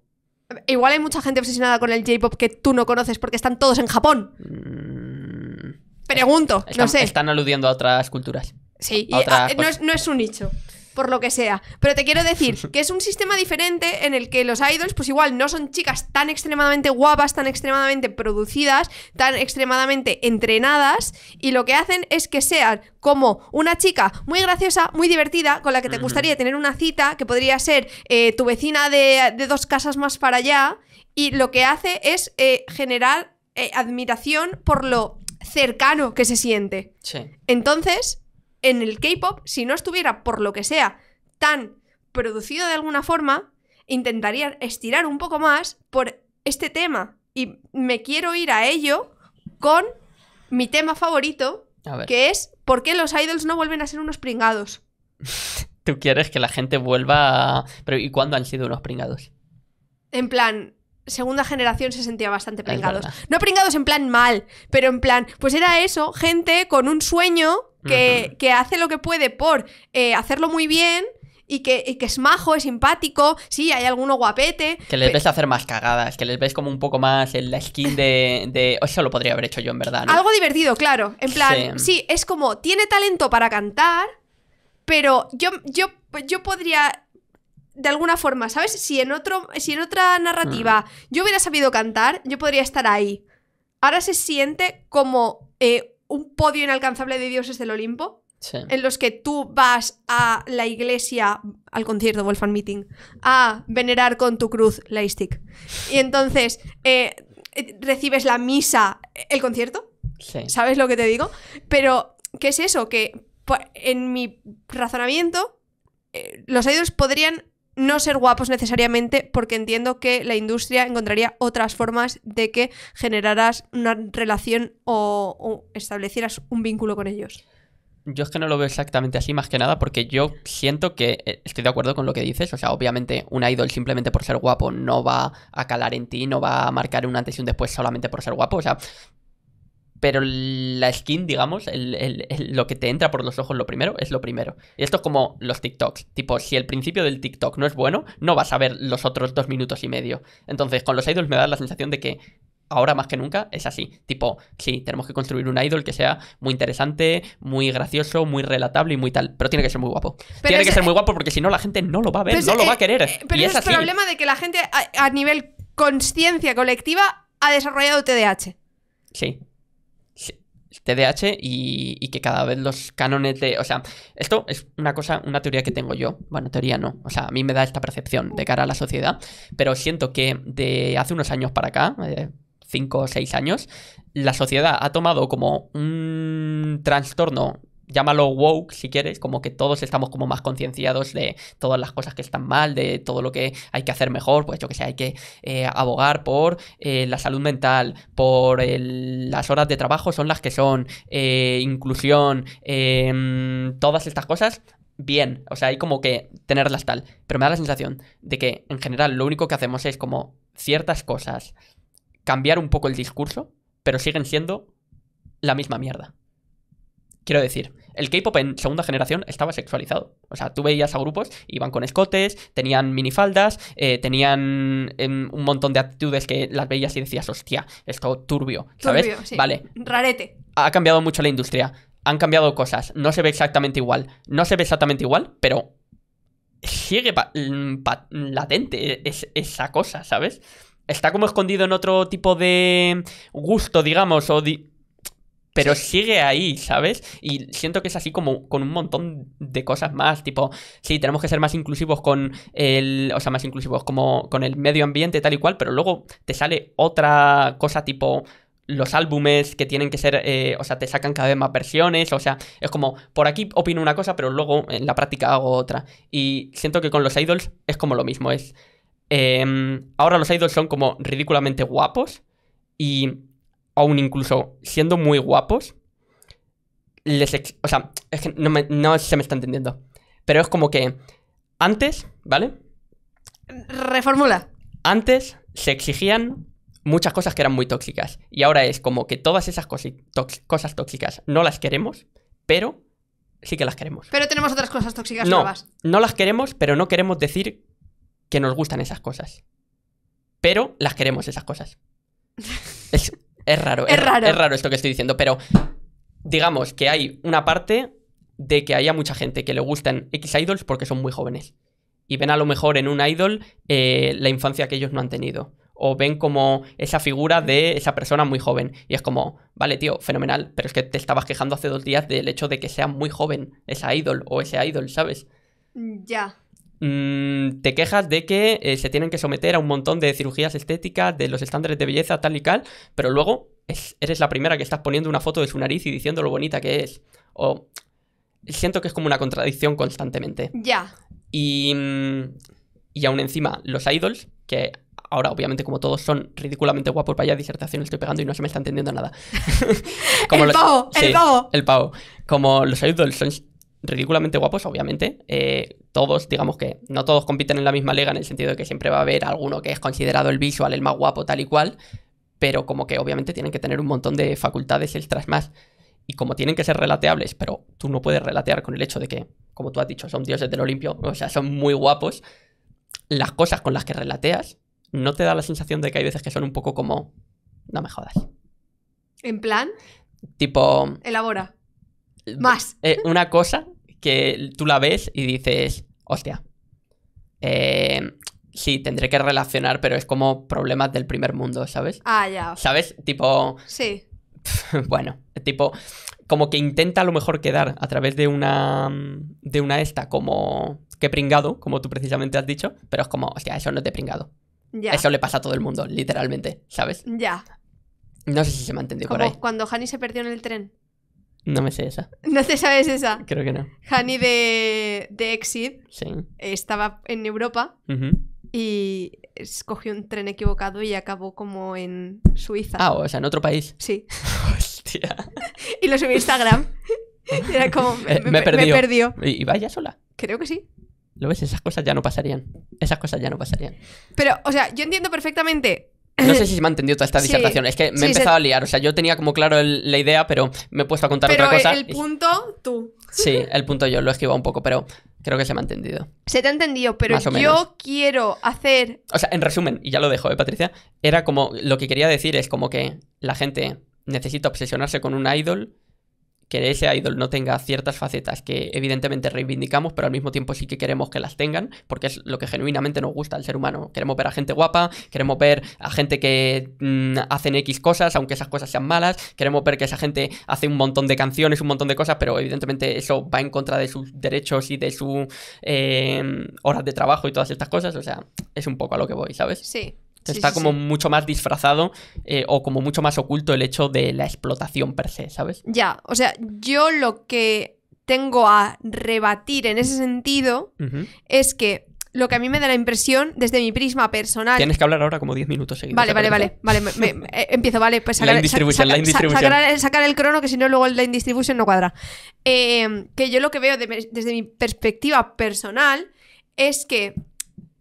Igual hay mucha gente obsesionada con el J-pop que tú no conoces porque están todos en Japón. Mm. Pregunto, no sé. están aludiendo a otras culturas. Sí, no, es, no es un nicho por lo que sea. Pero te quiero decir que es un sistema diferente en el que los idols, pues igual, no son chicas tan extremadamente guapas, tan extremadamente producidas, tan extremadamente entrenadas, y lo que hacen es que sean como una chica muy graciosa, muy divertida, con la que te gustaría tener una cita, que podría ser eh, tu vecina de, dos casas más para allá, y lo que hace es eh, generar eh, admiración por lo cercano que se siente. Sí. Entonces, en el K-pop, si no estuviera por lo que sea tan producido de alguna forma, intentaría estirar un poco más por este tema. Y me quiero ir a ello con mi tema favorito, que es ¿por qué los idols no vuelven a ser unos pringados? Tú quieres que la gente vuelva... ¿y cuándo han sido unos pringados? En plan, segunda generación se sentía bastante pringados. No pringados en plan mal, pero en plan, pues era eso, gente con un sueño que, hace lo que puede por eh, hacerlo muy bien. Y que, es majo, es simpático, sí, hay alguno guapete. Que les ves hacer más cagadas, que les ves como un poco más en la skin de, de... Eso lo podría haber hecho yo, en verdad. Algo divertido, claro. En plan, sí. es como, tiene talento para cantar, pero yo, yo, yo podría... De alguna forma, ¿sabes? Si en, otro, si en otra narrativa mm. yo hubiera sabido cantar, yo podría estar ahí. Ahora se siente como eh, un podio inalcanzable de dioses del Olimpo. En los que tú vas a la iglesia, al concierto o fan meeting, a venerar con tu cruz la Y entonces eh, recibes la misa, el concierto. ¿Sabes lo que te digo? Pero, ¿qué es eso? Que en mi razonamiento, eh, los ídolos podrían no ser guapos necesariamente, porque entiendo que la industria encontraría otras formas de que generaras una relación o, establecieras un vínculo con ellos. Yo es que no lo veo exactamente así, más que nada, porque yo siento que eh, estoy de acuerdo con lo que dices. O sea, obviamente, un idol simplemente por ser guapo no va a calar en ti, no va a marcar un antes y un después solamente por ser guapo. O sea, pero la skin, digamos, lo que te entra por los ojos lo primero, es lo primero. Y esto es como los TikToks. Tipo, si el principio del TikTok no es bueno, no vas a ver los otros dos minutos y medio. Entonces, con los idols me da la sensación de que ahora más que nunca es así. Tipo, sí, tenemos que construir un idol que sea muy interesante, muy gracioso, muy relatable y muy tal. Pero tiene que ser muy guapo. tiene que ser muy eh, guapo porque si no, la gente no lo va a ver, no lo eh, va a querer. Eh, pero es, el problema de que la gente a, nivel conciencia colectiva ha desarrollado TDAH. Sí. Tdh y, y, que cada vez los cánones de... O sea, esto es una cosa, una teoría que tengo yo. Bueno, teoría no. O sea, a mí me da esta percepción de cara a la sociedad, pero siento que de hace unos años para acá, 5 eh, cinco o 6 años, la sociedad ha tomado como un trastorno llámalo woke si quieres, como que todos estamos como más concienciados de todas las cosas que están mal, de todo lo que hay que hacer mejor, pues yo que sé, hay que eh, abogar por eh, la salud mental, por las horas de trabajo son las que son, eh, inclusión, em, todas estas cosas, bien, o sea, hay como que tenerlas tal, pero me da la sensación de que en general lo único que hacemos es como ciertas cosas, cambiar un poco el discurso, pero siguen siendo la misma mierda. Quiero decir, el K-pop en segunda generación estaba sexualizado. O sea, tú veías a grupos, iban con escotes, tenían minifaldas, eh, tenían em, un montón de actitudes que las veías y decías, hostia, esto turbio, ¿sabes? Turbio, sí. Vale. Rarete. Ha cambiado mucho la industria. Han cambiado cosas. No se ve exactamente igual. No se ve exactamente igual, pero sigue latente e-, esa cosa, ¿sabes? Está como escondido en otro tipo de gusto, digamos, o pero sigue ahí, ¿sabes? Y siento que es así como con un montón de cosas más, tipo, sí, tenemos que ser más inclusivos con el, o sea, más inclusivos como con el medio ambiente tal y cual, pero luego te sale otra cosa tipo los álbumes que tienen que ser, eh, o sea, te sacan cada vez más versiones, o sea, es como, por aquí opino una cosa, pero luego en la práctica hago otra. Y siento que con los idols es como lo mismo, es... Em, ahora los idols son como ridículamente guapos y aún incluso siendo muy guapos, les... o sea, es que no, se me está entendiendo. Pero es como que antes, ¿vale? Reformula. Antes se exigían muchas cosas que eran muy tóxicas. Y ahora es como que todas esas cosas tóxicas no las queremos, pero sí que las queremos. Pero tenemos otras cosas tóxicas no, nuevas. No las queremos, pero no queremos decir que nos gustan esas cosas. Pero las queremos esas cosas. es, es raro, es, raro. Es raro esto que estoy diciendo, pero digamos que hay una parte de que haya mucha gente que le gustan X idols porque son muy jóvenes. Y ven a lo mejor en un idol eh, la infancia que ellos no han tenido. O ven como esa figura de esa persona muy joven. Y es como, vale, tío, fenomenal. Pero es que te estabas quejando hace dos días del hecho de que sea muy joven esa idol o ese idol, ¿sabes? Ya. Mm, te quejas de que eh, se tienen que someter a un montón de cirugías estéticas, de los estándares de belleza, tal y tal, pero luego eres la primera que estás poniendo una foto de su nariz y diciendo lo bonita que es. O siento que es como una contradicción constantemente. Ya. Y, mm, y aún encima, los idols, que ahora obviamente como todos son ridículamente guapos, vaya disertación estoy pegando y no se me está entendiendo nada. como el pavo, el pavo. El pavo. Como los idols son ridículamente guapos, obviamente, eh, todos, digamos que no todos compiten en la misma liga en el sentido de que siempre va a haber alguno que es considerado el visual, el más guapo, tal y cual, pero como que obviamente tienen que tener un montón de facultades extras más. Y como tienen que ser relateables, pero tú no puedes relatear con el hecho de que, como tú has dicho, son dioses del Olimpio, o sea, son muy guapos, las cosas con las que relateas, ¿no te da la sensación de que hay veces que son un poco como, no me jodas? ¿En plan? Tipo... Elabora. Eh, más. Eh, una cosa que tú la ves y dices, Hostia. Eh, sí, tendré que relacionar, pero es como problemas del primer mundo, ¿sabes? Ah, ya. ¿Sabes? Tipo. Sí. bueno, tipo. Como que intenta a lo mejor quedar a través de una. de una esta como. que pringado, como tú precisamente has dicho, pero es como, hostia, eso no te de pringado. Ya. Eso le pasa a todo el mundo, literalmente, ¿sabes? Ya. No sé si se me ha entendido por ahí. Cuando Hani se perdió en el tren. No me sé esa. ¿No te sabes esa? Creo que no. Hani de, de Exit sí. estaba en Europa y escogió un tren equivocado y acabó como en Suiza. Ah, o sea, en otro país. Sí. Hostia. y lo subí a Instagram. era como. Eh, me, perdió. me perdió. ¿Y vaya sola? Creo que sí. ¿Lo ves? Esas cosas ya no pasarían. Esas cosas ya no pasarían. Pero, o sea, yo entiendo perfectamente no sé si se me ha entendido toda esta disertación. Es que me he empezado a liar. O sea, yo tenía como claro la idea, pero me he puesto a contar otra cosa. El, el punto, tú. Sí, el punto yo lo he esquivado un poco, pero creo que se me ha entendido. Se te ha entendido, pero yo quiero hacer. O sea, en resumen, y ya lo dejo, ¿eh, Patricia? Era como. Lo que quería decir es como que la gente necesita obsesionarse con un idol que ese idol no tenga ciertas facetas que evidentemente reivindicamos, pero al mismo tiempo sí que queremos que las tengan, porque es lo que genuinamente nos gusta al ser humano. Queremos ver a gente guapa, queremos ver a gente que mm, hacen X cosas, aunque esas cosas sean malas, queremos ver que esa gente hace un montón de canciones, un montón de cosas, pero evidentemente eso va en contra de sus derechos y de su eh, horas de trabajo y todas estas cosas, o sea, es un poco a lo que voy, ¿sabes? Sí. Está como mucho más disfrazado eh, o como mucho más oculto el hecho de la explotación per se, ¿sabes? Ya, o sea, yo lo que tengo a rebatir en ese sentido es que lo que a mí me da la impresión desde mi prisma personal. Tienes que hablar ahora como 10 minutos seguidos. Vale, vale, vale, vale. Eh, empiezo, vale. Pues sacar, sacar, el crono, que si no, luego el line distribution no cuadra. Eh, que yo lo que veo desde mi perspectiva personal es que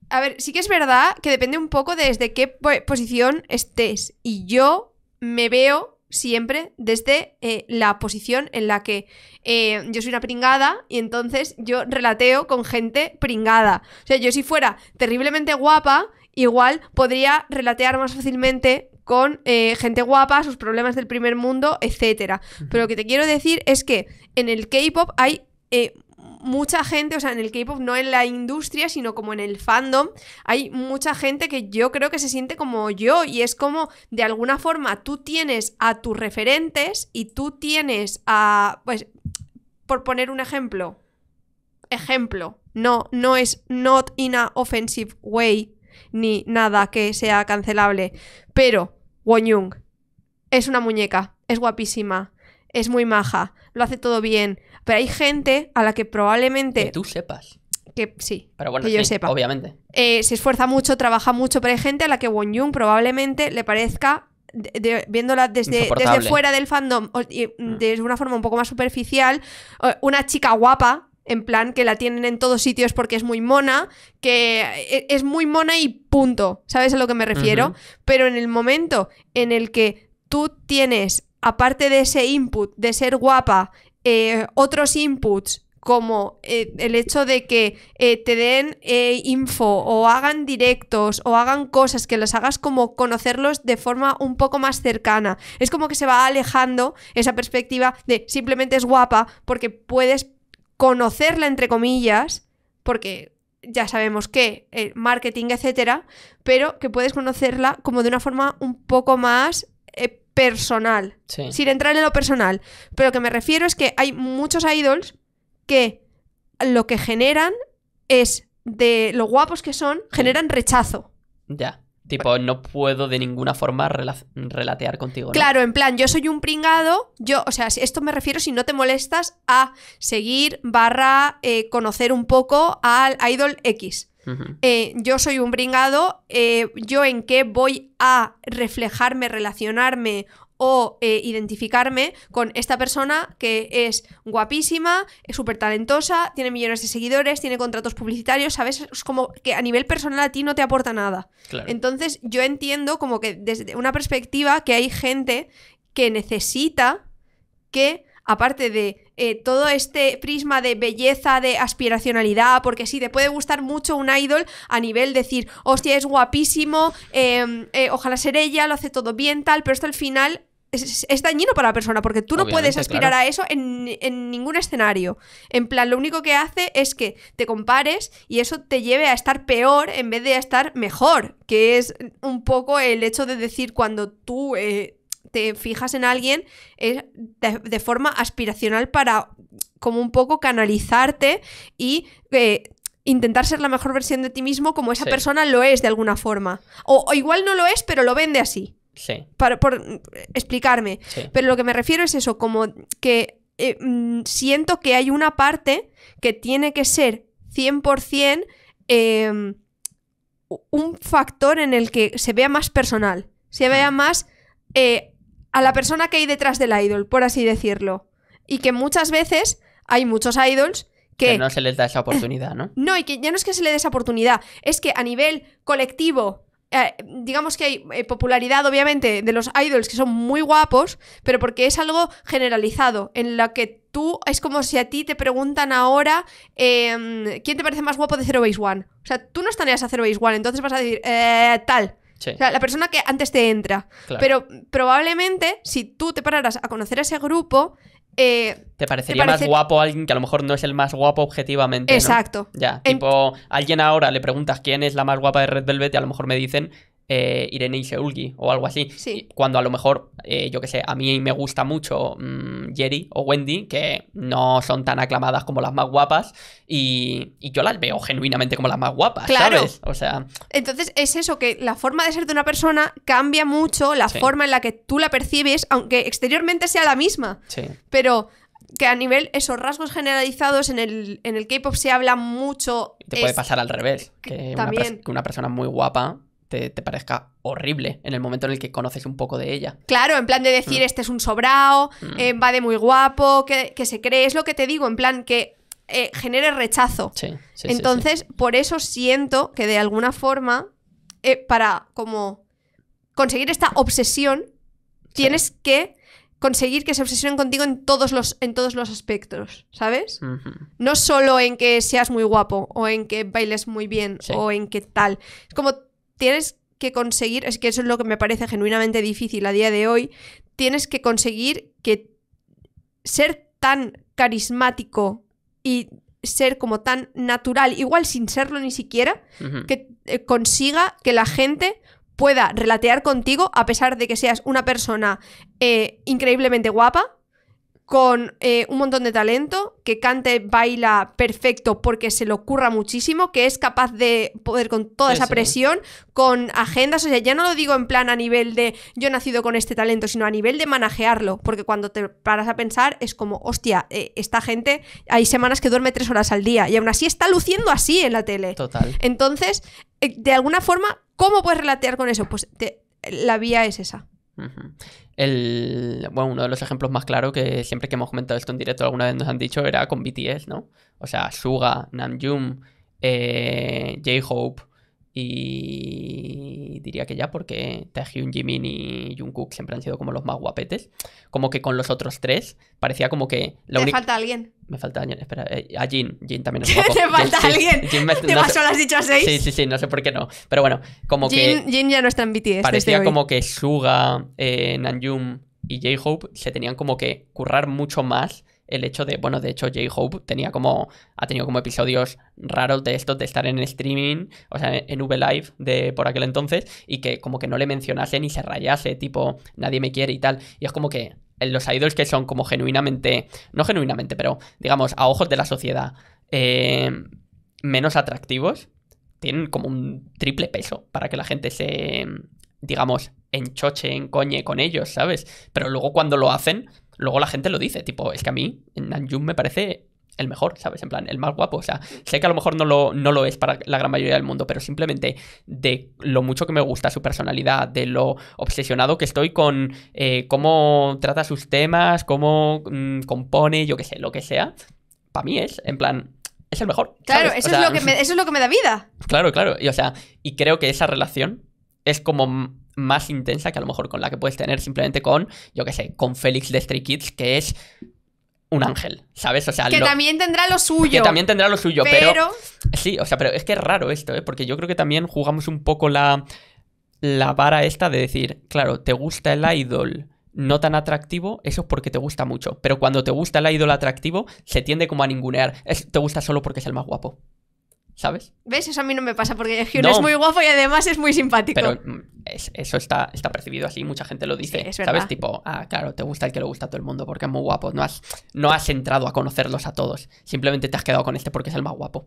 a ver, sí que es verdad que depende un poco desde qué posición estés. Y yo me veo siempre desde eh, la posición en la que eh, yo soy una pringada y entonces yo relateo con gente pringada. O sea, yo si fuera terriblemente guapa, igual podría relatear más fácilmente con eh, gente guapa, sus problemas del primer mundo, etc. Pero lo que te quiero decir es que en el K-Pop hay mucha gente, o sea, en el K-pop, no en la industria, sino como en el fandom, hay mucha gente que yo creo que se siente como yo y es como, de alguna forma, tú tienes a tus referentes y tú tienes a, pues, por poner un ejemplo, ejemplo, no, no es not in a offensive way ni nada que sea cancelable, pero Won Young es una muñeca, es guapísima, es muy maja, lo hace todo bien, pero hay gente a la que probablemente... Que tú sepas. Que sí, pero bueno, que yo sepa. Obviamente. Eh, se esfuerza mucho, trabaja mucho, pero hay gente a la que Won Jung probablemente le parezca, viéndola desde, desde fuera del fandom, mm. Mm, de una forma un poco más superficial, una chica guapa, en plan que la tienen en todos sitios porque es muy mona, que eh, es muy mona y punto, ¿sabes a lo que me refiero? Pero en el momento en el que tú tienes aparte de ese input, de ser guapa, eh, otros inputs como eh, el hecho de que eh, te den info o hagan directos o hagan cosas que las hagas como conocerlos de forma un poco más cercana. Es como que se va alejando esa perspectiva de simplemente es guapa porque puedes conocerla entre comillas, porque ya sabemos que marketing, etcétera, pero que puedes conocerla como de una forma un poco más personal. Sin entrar en lo personal. Pero lo que me refiero es que hay muchos idols que lo que generan es de lo guapos que son, generan rechazo. Ya. Tipo, no puedo de ninguna forma relatear contigo. Claro, en plan, yo soy un pringado, yo, o sea, esto me refiero si no te molestas a seguir barra eh, conocer un poco al idol X. Eh, yo soy un bringado, eh, yo en qué voy a reflejarme, relacionarme o eh, identificarme con esta persona que es guapísima, es súper talentosa, tiene millones de seguidores, tiene contratos publicitarios, ¿sabes? Es como que a nivel personal a ti no te aporta nada. Entonces yo entiendo como que desde una perspectiva que hay gente que necesita que, aparte de eh, todo este prisma de belleza, de aspiracionalidad, porque sí, te puede gustar mucho un idol a nivel decir, hostia, es guapísimo, em, eh, ojalá ser ella, lo hace todo bien, tal, pero esto al final es, dañino para la persona porque tú no puedes aspirar a eso en, ningún escenario. En plan, lo único que hace es que te compares y eso te lleve a estar peor en vez de a estar mejor, que es un poco el hecho de decir cuando tú eh, te fijas en alguien es eh, de, forma aspiracional para como un poco canalizarte y eh, intentar ser la mejor versión de ti mismo como esa persona lo es de alguna forma. O, igual no lo es, pero lo vende así. Sí. por eh, explicarme. Pero lo que me refiero es eso, como que mm, siento que hay una parte que tiene que ser 100% em, un factor en el que se vea más personal, se vea mm. más a la persona que hay detrás del idol, por así decirlo. Y que muchas veces hay muchos idols que... que no se les da esa oportunidad, ¿no? No, y que ya no es que se le dé esa oportunidad, es que a nivel colectivo eh, digamos que hay eh, popularidad, obviamente, de los idols que son muy guapos, pero porque es algo generalizado, en lo que tú es como si a ti te preguntan ahora em, quién te parece más guapo de Zero Base One. O sea, tú no estaneas a Zero Base One, entonces vas a decir, eh, tal la persona que antes te entra. Pero probablemente si tú te pararas a conocer a ese grupo, eh, te parecería más guapo alguien que a lo mejor no es el más guapo objetivamente. Exacto. Ya, tipo, alguien ahora le preguntas quién es la más guapa de Red Velvet y a lo mejor me dicen eh, Irene Irene Seulgi, o algo así. Cuando a lo mejor, eh, yo que sé, a mí me gusta mucho mm, Jerry o Wendy, que no son tan aclamadas como las más guapas, y, yo las veo genuinamente como las más guapas, claro. ¿sabes? O sea. Entonces es eso, que la forma de ser de una persona cambia mucho la forma en la que tú la percibes, aunque exteriormente sea la misma. Pero que a nivel esos rasgos generalizados en el, en K-pop se habla mucho. Te puede pasar al revés. Que, También. Una, que una persona muy guapa te, parezca horrible en el momento en el que conoces un poco de ella. Claro, en plan de decir, mm. este es un sobrao, mm. eh, va de muy guapo, que, se cree, es lo que te digo, en plan que eh, genere rechazo. Sí, sí Entonces, sí, por eso siento que de alguna forma, eh, para como conseguir esta obsesión, tienes que conseguir que se obsesionen contigo en todos los, en todos los aspectos, ¿sabes? No solo en que seas muy guapo o en que bailes muy bien o en que tal. Es como tienes que conseguir, es que eso es lo que me parece genuinamente difícil a día de hoy, tienes que conseguir que ser tan carismático y ser como tan natural, igual sin serlo ni siquiera, que eh, consiga que la gente pueda relatear contigo a pesar de que seas una persona eh, increíblemente guapa con eh, un montón de talento, que cante, baila perfecto porque se le ocurra muchísimo, que es capaz de poder con toda esa presión, con agendas, o sea, ya no lo digo en plan a nivel de yo he nacido con este talento, sino a nivel de manejarlo, porque cuando te paras a pensar es como, hostia, eh, esta gente, hay semanas que duerme tres horas al día y aún así está luciendo así en la tele. Total. Entonces, eh, de alguna forma, ¿cómo puedes relatear con eso? Pues la vía es esa. El, bueno, uno de los ejemplos más claros que siempre que hemos comentado esto en directo alguna vez nos han dicho era con BTS, ¿no? O sea, Suga, Namjoon, eh, J-Hope, y diría que ya, porque Taehyung, Jimin y Jungkook siempre han sido como los más guapetes. Como que con los otros tres parecía como que... me falta alguien. Me falta alguien, espera. Eh, a Jin, Jin también es guapo. ¿Te falta alguien? Jin, me, ¿Te no solo, has dicho a seis? Sí, sí, sí, no sé por qué no. Pero bueno, como que... Jin ya no está en BTS Parecía como que Suga, eh, y J-Hope se tenían como que currar mucho más el hecho de, bueno, de hecho J-Hope tenía como, ha tenido como episodios raros de estos, de estar en streaming, o sea, en V-Live de por aquel entonces, y que como que no le mencionase ni se rayase, tipo, nadie me quiere y tal, y es como que los idols que son como genuinamente, no genuinamente, pero digamos, a ojos de la sociedad, eh, menos atractivos, tienen como un triple peso para que la gente se, digamos, enchoche, encoñe con ellos, ¿sabes? Pero luego cuando lo hacen, luego la gente lo dice, tipo, es que a mí Nanjun me parece el mejor, ¿sabes? En plan, el más guapo. O sea, sé que a lo mejor no lo, no lo es para la gran mayoría del mundo, pero simplemente de lo mucho que me gusta su personalidad, de lo obsesionado que estoy con eh, cómo trata sus temas, cómo mm, compone, yo qué sé, lo que sea, para mí es, en plan, es el mejor. Claro, eso, es lo que me, eso es lo que me da vida. Claro, claro. Y o sea, y creo que esa relación es como más intensa que a lo mejor con la que puedes tener simplemente con, yo qué sé, con Félix de Stray Kids, que es un ángel, ¿sabes? O sea, que también tendrá lo suyo. Que también tendrá lo suyo, pero... Sí, o sea, pero es que es raro esto, ¿eh? Porque yo creo que también jugamos un poco la, la vara esta de decir, claro, te gusta el idol no tan atractivo, eso es porque te gusta mucho. Pero cuando te gusta el idol atractivo, se tiende como a ningunear. te gusta solo porque es el más guapo. ¿Sabes? ¿Ves? Eso a mí no me pasa porque Hyun es muy guapo y además es muy simpático. Pero mm, eso está, está percibido así, mucha gente lo dice. es ¿Sabes? Tipo, ah, claro, te gusta el que le gusta a todo el mundo porque es muy guapo. No has, no has entrado a conocerlos a todos. Simplemente te has quedado con este porque es el más guapo.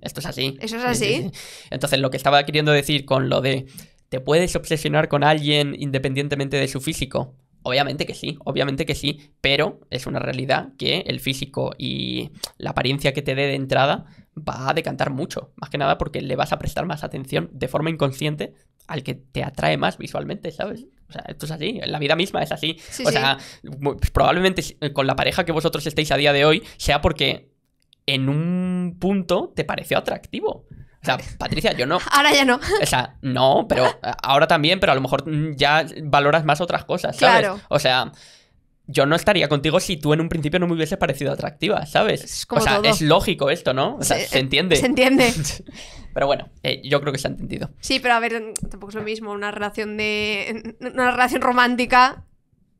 Esto es así. Eso es así. Entonces, lo que estaba queriendo decir con lo de te puedes obsesionar con alguien independientemente de su físico. Obviamente que sí, obviamente que sí, pero es una realidad que el físico y la apariencia que te dé de entrada va a decantar mucho, más que nada porque le vas a prestar más atención de forma inconsciente al que te atrae más visualmente, ¿sabes? O sea, esto es así, la vida misma es así. o sea, pues, probablemente con la pareja que vosotros estéis a día de hoy sea porque en un punto te pareció atractivo. O sea, Patricia, yo no. Ahora ya no. O sea, no, pero eh, ahora también, pero a lo mejor ya valoras más otras cosas, ¿sabes? Claro. O sea, yo no estaría contigo si tú en un principio no me hubieses parecido atractiva, ¿sabes? Es como o sea, es lógico esto, ¿no? O sea, se, entiende. Se entiende. pero bueno, eh, yo creo que se ha entendido. Sí, pero a ver, tampoco es lo mismo una relación de. una relación romántica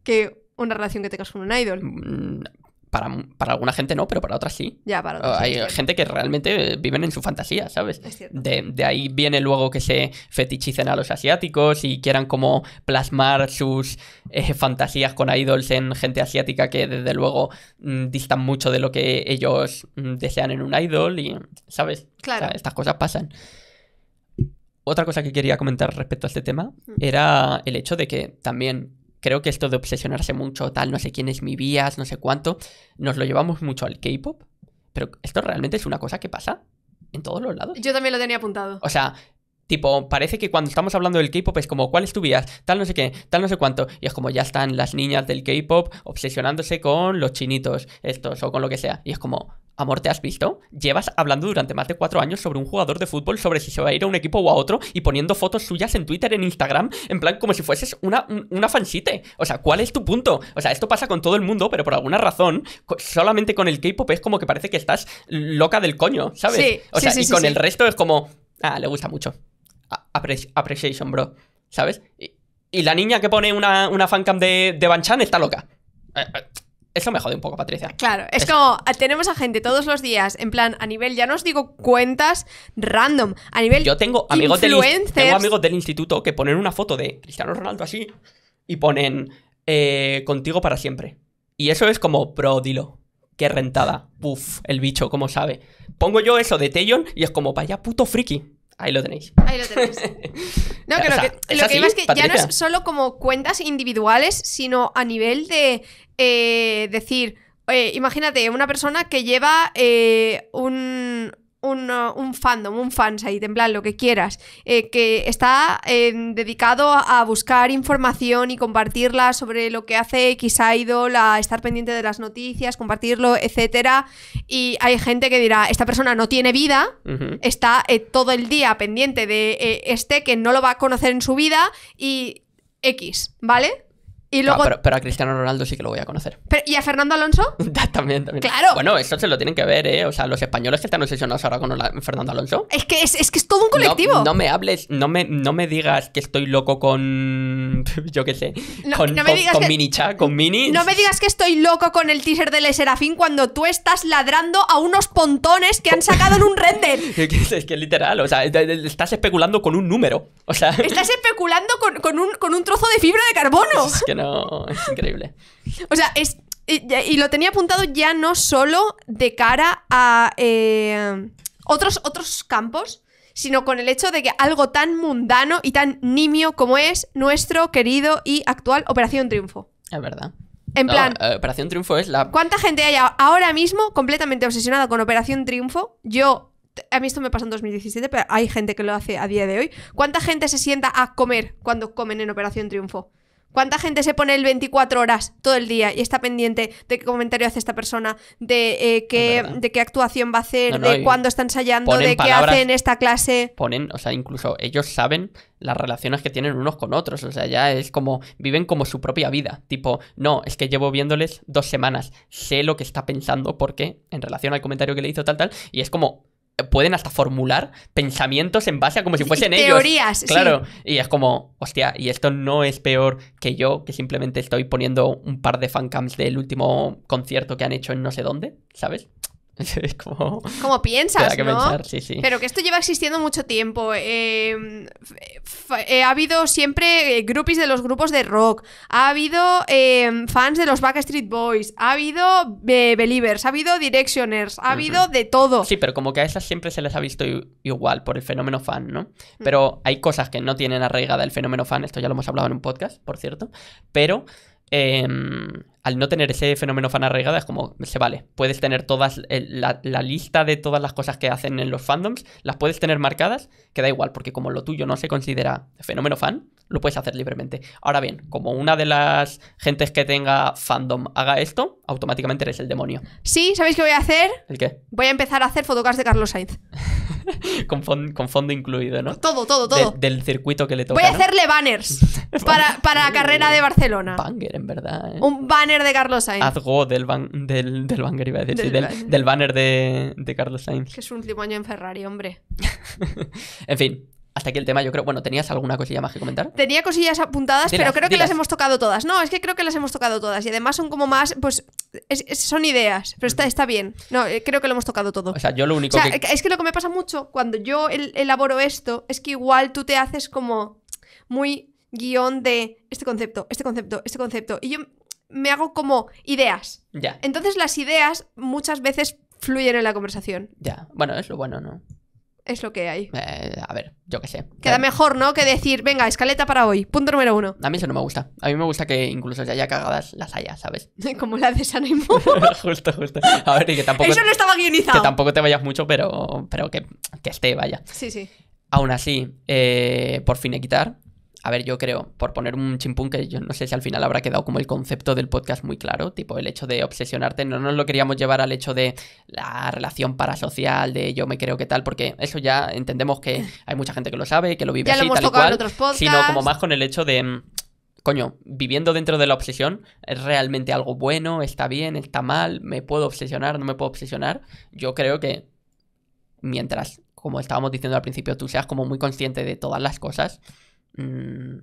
que una relación que tengas con un idol. Mm, para, alguna gente no, pero para otras sí. Ya, ah, Hay gente que realmente eh, viven en su fantasía, ¿sabes? De, de, ahí viene luego que se fetichicen a los asiáticos y quieran como plasmar sus eh, fantasías con idols en gente asiática que desde luego mm, distan mucho de lo que ellos mm, desean en un idol y, ¿sabes? Claro. O sea, estas cosas pasan. Otra cosa que quería comentar respecto a este tema era el hecho de que también creo que esto de obsesionarse mucho, tal, no sé quién es mi vías, no sé cuánto, nos lo llevamos mucho al K-pop, pero esto realmente es una cosa que pasa en todos los lados. Yo también lo tenía apuntado. O sea, tipo, parece que cuando estamos hablando del K-pop es como, ¿cuál es tu vías? Tal no sé qué, tal no sé cuánto. Y es como, ya están las niñas del K-pop obsesionándose con los chinitos estos o con lo que sea. Y es como, Amor, ¿te has visto? Llevas hablando durante más de cuatro años sobre un jugador de fútbol, sobre si se va a ir a un equipo o a otro, y poniendo fotos suyas en Twitter, en Instagram, en plan como si fueses una, una fansite. O sea, ¿cuál es tu punto? O sea, esto pasa con todo el mundo, pero por alguna razón, solamente con el K-pop es como que parece que estás loca del coño, ¿sabes? Sí, o sea, y con el resto es como, ah, le gusta mucho. appreciation, bro. ¿Sabes? Y, la niña que pone una, una fancam de, de Banchan está loca. Eh, eh, eso me jode un poco, Patricia. Claro, es, como tenemos a gente todos los días, en plan, a nivel, ya no os digo cuentas random, a nivel. Yo tengo amigos, del, amigos del instituto que ponen una foto de Cristiano Ronaldo así y ponen eh, contigo para siempre. Y eso es como pro, dilo. Qué rentada. Uf, el bicho, como sabe. Pongo yo eso de Tellon y es como, vaya puto friki. Ahí lo tenéis. Ahí lo tenéis. No, que, lo que, pasa es que ya no es solo como cuentas individuales, sino a nivel de eh, decir, eh, imagínate, una persona que lleva eh, un, un, fandom, un fansite, en plan lo que quieras, eh, que está dedicado a buscar información y compartirla sobre lo que hace X Idol, a estar pendiente de las noticias, compartirlo, etcétera. Y hay gente que dirá, esta persona no tiene vida, está eh, todo el día pendiente de eh, este que no lo va a conocer en su vida y X, ¿vale? Ah, pero, a Cristiano Ronaldo sí que lo voy a conocer. ¿Y a Fernando Alonso? también, también. Claro. Bueno, eso se lo tienen que ver, ¿eh? O sea, los españoles que están obsesionados ahora con Fernando Alonso. Es que es, que es todo un colectivo. No, me hables, no me, no me digas que estoy loco con. Yo qué sé. con, Mini chat, con Mini. No me digas que estoy loco con el teaser del Serafín cuando tú estás ladrando a unos pontones que han sacado en un render. es, es que literal, o sea, estás especulando con un número. O sea. Estás especulando con, un, con un trozo de fibra de carbono. Es que no, es increíble. O sea, es, y, lo tenía apuntado ya no solo de cara a eh, otros, otros campos, sino con el hecho de que algo tan mundano y tan nimio como es nuestro querido y actual Operación Triunfo. Es verdad. En plan. Eh, Operación Triunfo es la. ¿Cuánta gente hay ahora mismo completamente obsesionada con Operación Triunfo? Yo. A mí esto me pasó en 2017, pero hay gente que lo hace a día de hoy. ¿Cuánta gente se sienta a comer cuando comen en Operación Triunfo? ¿Cuánta gente se pone el 24 horas todo el día y está pendiente de qué comentario hace esta persona, de, eh, qué, actuación va a hacer, de cuándo está ensayando, de qué hace en esta clase? Ponen, o sea, incluso ellos saben las relaciones que tienen unos con otros, o sea, ya es como, viven como su propia vida, tipo, no, es que llevo viéndoles dos semanas, sé lo que está pensando, porque en relación al comentario que le hizo tal, tal, y es como, pueden hasta formular pensamientos en base a como si fuesen Teorías, ellos. Teorías, claro. Y es como, hostia, y esto no es peor que yo, que simplemente estoy poniendo un par de fancams del último concierto que han hecho en no sé dónde, ¿sabes? como... piensas, Pero que esto lleva existiendo mucho tiempo. Em, eh, ha habido siempre eh, groupies de los grupos de rock. Ha habido em, fans de los Backstreet Boys. Ha habido eh, Believers. Ha habido Directioners. Ha habido de todo. Sí, pero como que a esas siempre se les ha visto igual por el fenómeno fan, ¿no? Mm. Pero hay cosas que no tienen arraigada el fenómeno fan. Esto ya lo hemos hablado en un podcast, por cierto. Pero... Eh, al no tener ese fenómeno fan arraigado, es como, se vale, puedes tener todas eh, la, lista de todas las cosas que hacen en los fandoms, las puedes tener marcadas, que da igual, porque como lo tuyo no se considera fenómeno fan, lo puedes hacer libremente. Ahora bien, como una de las gentes que tenga fandom haga esto, automáticamente eres el demonio. Sí, ¿sabéis qué voy a hacer? ¿El qué? Voy a empezar a hacer fotocas de Carlos Sainz. con, fondo incluido, ¿no? Todo, todo, todo. del circuito que le toca. Voy a hacerle banners para, la carrera de Barcelona. Banger, en verdad. ¿eh? Un banner de Carlos Sainz. hazgo del, del, del banner, iba a decir. Del, banner, de, Carlos Sainz. Que es un último año en Ferrari, hombre. en fin. Hasta aquí el tema, yo creo. Bueno, ¿tenías alguna cosilla más que comentar? Tenía cosillas apuntadas, pero creo que las hemos tocado todas. No, es que creo que las hemos tocado todas. Y además son como más, pues, son ideas, pero está, está bien. No, eh, creo que lo hemos tocado todo. O sea, yo lo único que... Es que lo que me pasa mucho cuando yo elaboro esto es que igual tú te haces como muy guión de este concepto, este concepto, este concepto. Y yo me hago como ideas. Ya. Entonces las ideas muchas veces fluyen en la conversación. Ya. Bueno, es lo bueno, ¿no? Es lo que hay. Eh, a ver, yo qué sé. Queda eh, mejor, ¿no? Que decir, venga, escaleta para hoy. Punto número uno. A mí eso no me gusta. A mí me gusta que incluso si haya cagadas, las haya, ¿sabes? Como la de San Justo, justo. A ver, y que tampoco. Eso no estaba guionizado. Que tampoco te vayas mucho, pero, pero que, que esté, vaya. Sí, sí. Aún así, eh, por fin quitar a ver, yo creo, por poner un chimpún que yo no sé si al final habrá quedado como el concepto del podcast muy claro, tipo el hecho de obsesionarte, no nos lo queríamos llevar al hecho de la relación parasocial, de yo me creo que tal, porque eso ya entendemos que hay mucha gente que lo sabe, que lo vive así, tal cual, sino como más con el hecho de mm, coño, viviendo dentro de la obsesión, ¿es realmente algo bueno? ¿Está bien? ¿Está mal? ¿Me puedo obsesionar? ¿No me puedo obsesionar? Yo creo que mientras, como estábamos diciendo al principio, tú seas como muy consciente de todas las cosas, Mm,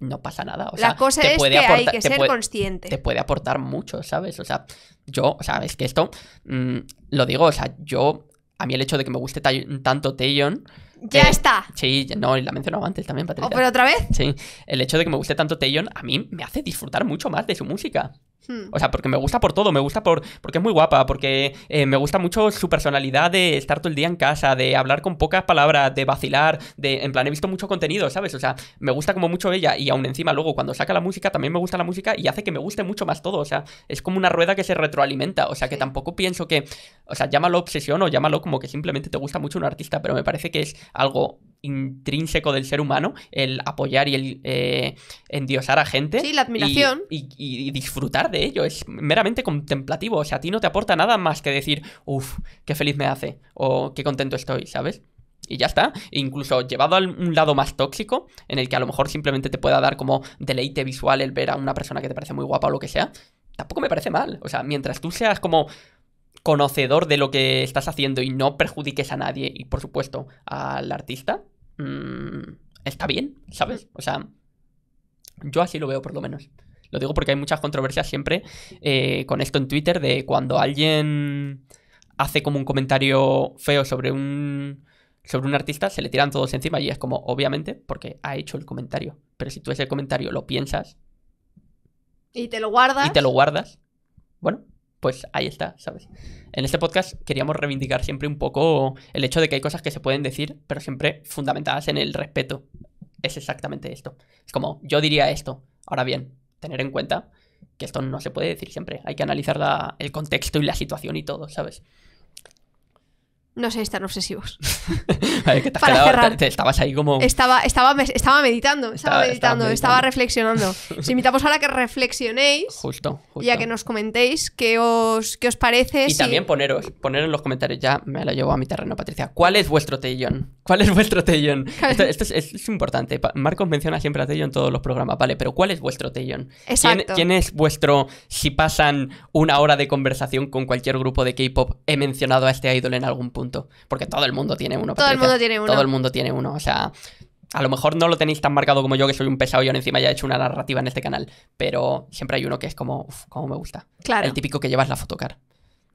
no pasa nada. O sea, la cosa es que hay que ser consciente. Te puede aportar mucho, ¿sabes? O sea, yo, o sea, es que esto mm, lo digo, o sea, yo, a mí el hecho de que me guste tanto Taeyeon. Ya eh, está. Sí, no, la mencionaba antes también, oh, Patricia. ¿O, ¿Pero otra vez? Sí, el hecho de que me guste tanto Taeyeon a mí me hace disfrutar mucho más de su música. Hmm. O sea, porque me gusta por todo, me gusta por, porque es muy guapa, porque eh, me gusta mucho su personalidad de estar todo el día en casa, de hablar con pocas palabras, de vacilar, de, en plan, he visto mucho contenido, ¿sabes? O sea, me gusta como mucho ella y aún encima luego cuando saca la música también me gusta la música y hace que me guste mucho más todo, o sea, es como una rueda que se retroalimenta, o sea, que tampoco pienso que, o sea, llámalo obsesión o llámalo como que simplemente te gusta mucho un artista, pero me parece que es algo intrínseco del ser humano el apoyar y el eh, endiosar a gente. Sí, la admiración. Y, disfrutar de ello. Es meramente contemplativo. O sea, a ti no te aporta nada más que decir, uff, qué feliz me hace o qué contento estoy, ¿sabes? Y ya está. E incluso llevado a un lado más tóxico, en el que a lo mejor simplemente te pueda dar como deleite visual el ver a una persona que te parece muy guapa o lo que sea, tampoco me parece mal. O sea, mientras tú seas como conocedor de lo que estás haciendo y no perjudiques a nadie y por supuesto al artista, mm, está bien, ¿sabes? O sea, yo así lo veo por lo menos. Lo digo porque hay muchas controversias siempre eh, con esto en Twitter de cuando alguien hace como un comentario feo sobre un sobre un artista, se le tiran todos encima y es como, obviamente, porque ha hecho el comentario. Pero si tú ese comentario lo piensas. Y te lo guardas. Y te lo guardas. Bueno, pues ahí está, ¿sabes? En este podcast queríamos reivindicar siempre un poco el hecho de que hay cosas que se pueden decir, pero siempre fundamentadas en el respeto. Es exactamente esto. Es como, yo diría esto. Ahora bien, tener en cuenta que esto no se puede decir siempre. Hay que analizar el contexto y la situación y todo, ¿sabes? No sé, están obsesivos. a estabas ahí como. Estaba, estaba, estaba meditando, estaba, meditando, estaba, reflexionando. os invitamos ahora a que reflexionéis. Justo, justo. Y a que nos comentéis qué os, qué os parece. Y también poneros, poner en los comentarios, ya me la llevo a mi terreno, Patricia. ¿Cuál es vuestro Tellón? ¿Cuál es vuestro Tellón? esto, es, importante. Marcos menciona siempre a Tellón en todos los programas, ¿vale? Pero ¿cuál es vuestro Tellón? Exacto. ¿Quién, es vuestro. Si pasan una hora de conversación con cualquier grupo de K-pop, he mencionado a este idol en algún punto? Porque todo el mundo tiene uno. Todo el mundo tiene uno. Todo el mundo tiene uno. O sea, a lo mejor no lo tenéis tan marcado como yo, que soy un pesado y ahora encima ya he hecho una narrativa en este canal. Pero siempre hay uno que es como, uff, me gusta. Claro. El típico que llevas la fotocar.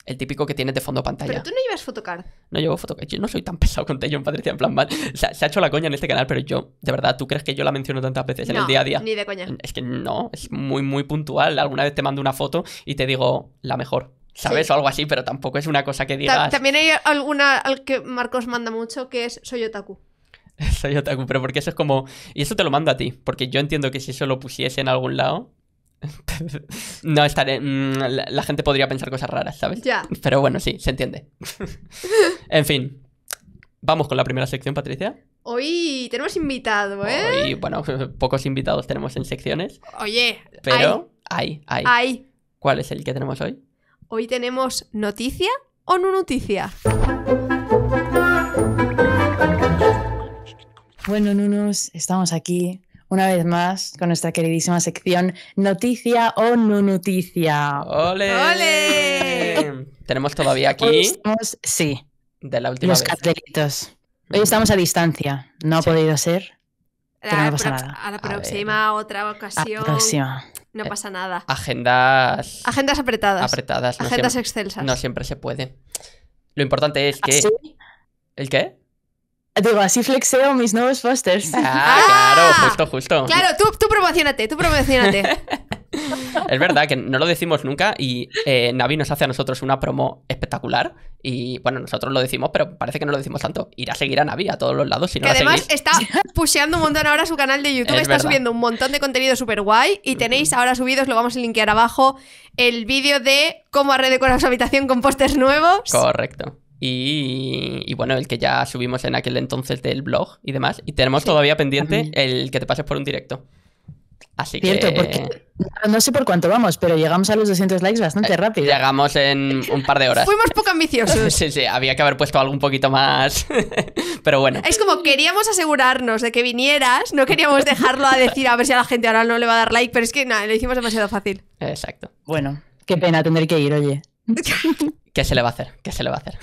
El típico que tienes de fondo pantalla. Pero tú no llevas fotocar. No llevo fotocar. Yo no soy tan pesado con Tellón, Patricia, en plan mal. se ha hecho la coña en este canal, pero yo, de verdad, ¿tú crees que yo la menciono tantas veces en el día a día? Ni de coña. Es que no, es muy, muy puntual. Alguna vez te mando una foto y te digo, la mejor. ¿sabes? O algo así, pero tampoco es una cosa que digas. también hay alguna al que Marcos manda mucho que es soy otaku. soy otaku, pero porque eso es como. Y eso te lo mando a ti, porque yo entiendo que si eso lo pusiese en algún lado. no estaré. Mm, la, gente podría pensar cosas raras, ¿sabes? Ya. Pero bueno, sí, se entiende. en fin. Vamos con la primera sección, Patricia. Hoy tenemos invitado, ¿eh? Hoy, bueno, pocos invitados tenemos en secciones. Oye, pero hay, hay, hay. ¿Cuál es el que tenemos hoy? Hoy tenemos noticia o no noticia. Bueno, Nunos, estamos aquí una vez más con nuestra queridísima sección Noticia o No Noticia. ¡Ole! Tenemos todavía aquí. sí. De la última Los cartelitos. Hoy mm. estamos a distancia. No ha podido ser. Pero no pasa nada. A la próxima, otra ocasión. próxima. No eh, pasa nada. Agendas. Agendas apretadas. Apretadas. Agendas excelsas. No siempre se puede. Lo importante es que. ¿El qué? Digo, así flexeo mis nuevos posters. Ah, claro, ah. justo, justo. Claro, tú, tú promocionate, tú promocionate. es verdad que no lo decimos nunca y eh, Navi nos hace a nosotros una promo espectacular y bueno, nosotros lo decimos, pero parece que no lo decimos tanto. Ir a seguir a Navi a todos los lados. Si que además está pusheando un montón ahora su canal de YouTube. está subiendo un montón de contenido súper guay. Y tenéis ahora subidos, lo vamos a linkear abajo, el vídeo de cómo arredecorar su habitación con pósters nuevos. Correcto. Y, bueno, el que ya subimos en aquel entonces del blog y demás. Y tenemos todavía pendiente el que te pases por un directo no sé por cuánto vamos, pero llegamos a los 200 likes bastante eh, rápido. Llegamos en un par de horas. Fuimos poco ambiciosos. sí, sí, había que haber puesto algo un poquito más. pero bueno. Es como queríamos asegurarnos de que vinieras, no queríamos dejarlo a decir a ver si a la gente ahora no le va a dar like, pero es que nada, lo hicimos demasiado fácil. Exacto. Bueno, qué pena tener que ir, oye. ¿Qué se le va a hacer? ¿Qué se le va a hacer?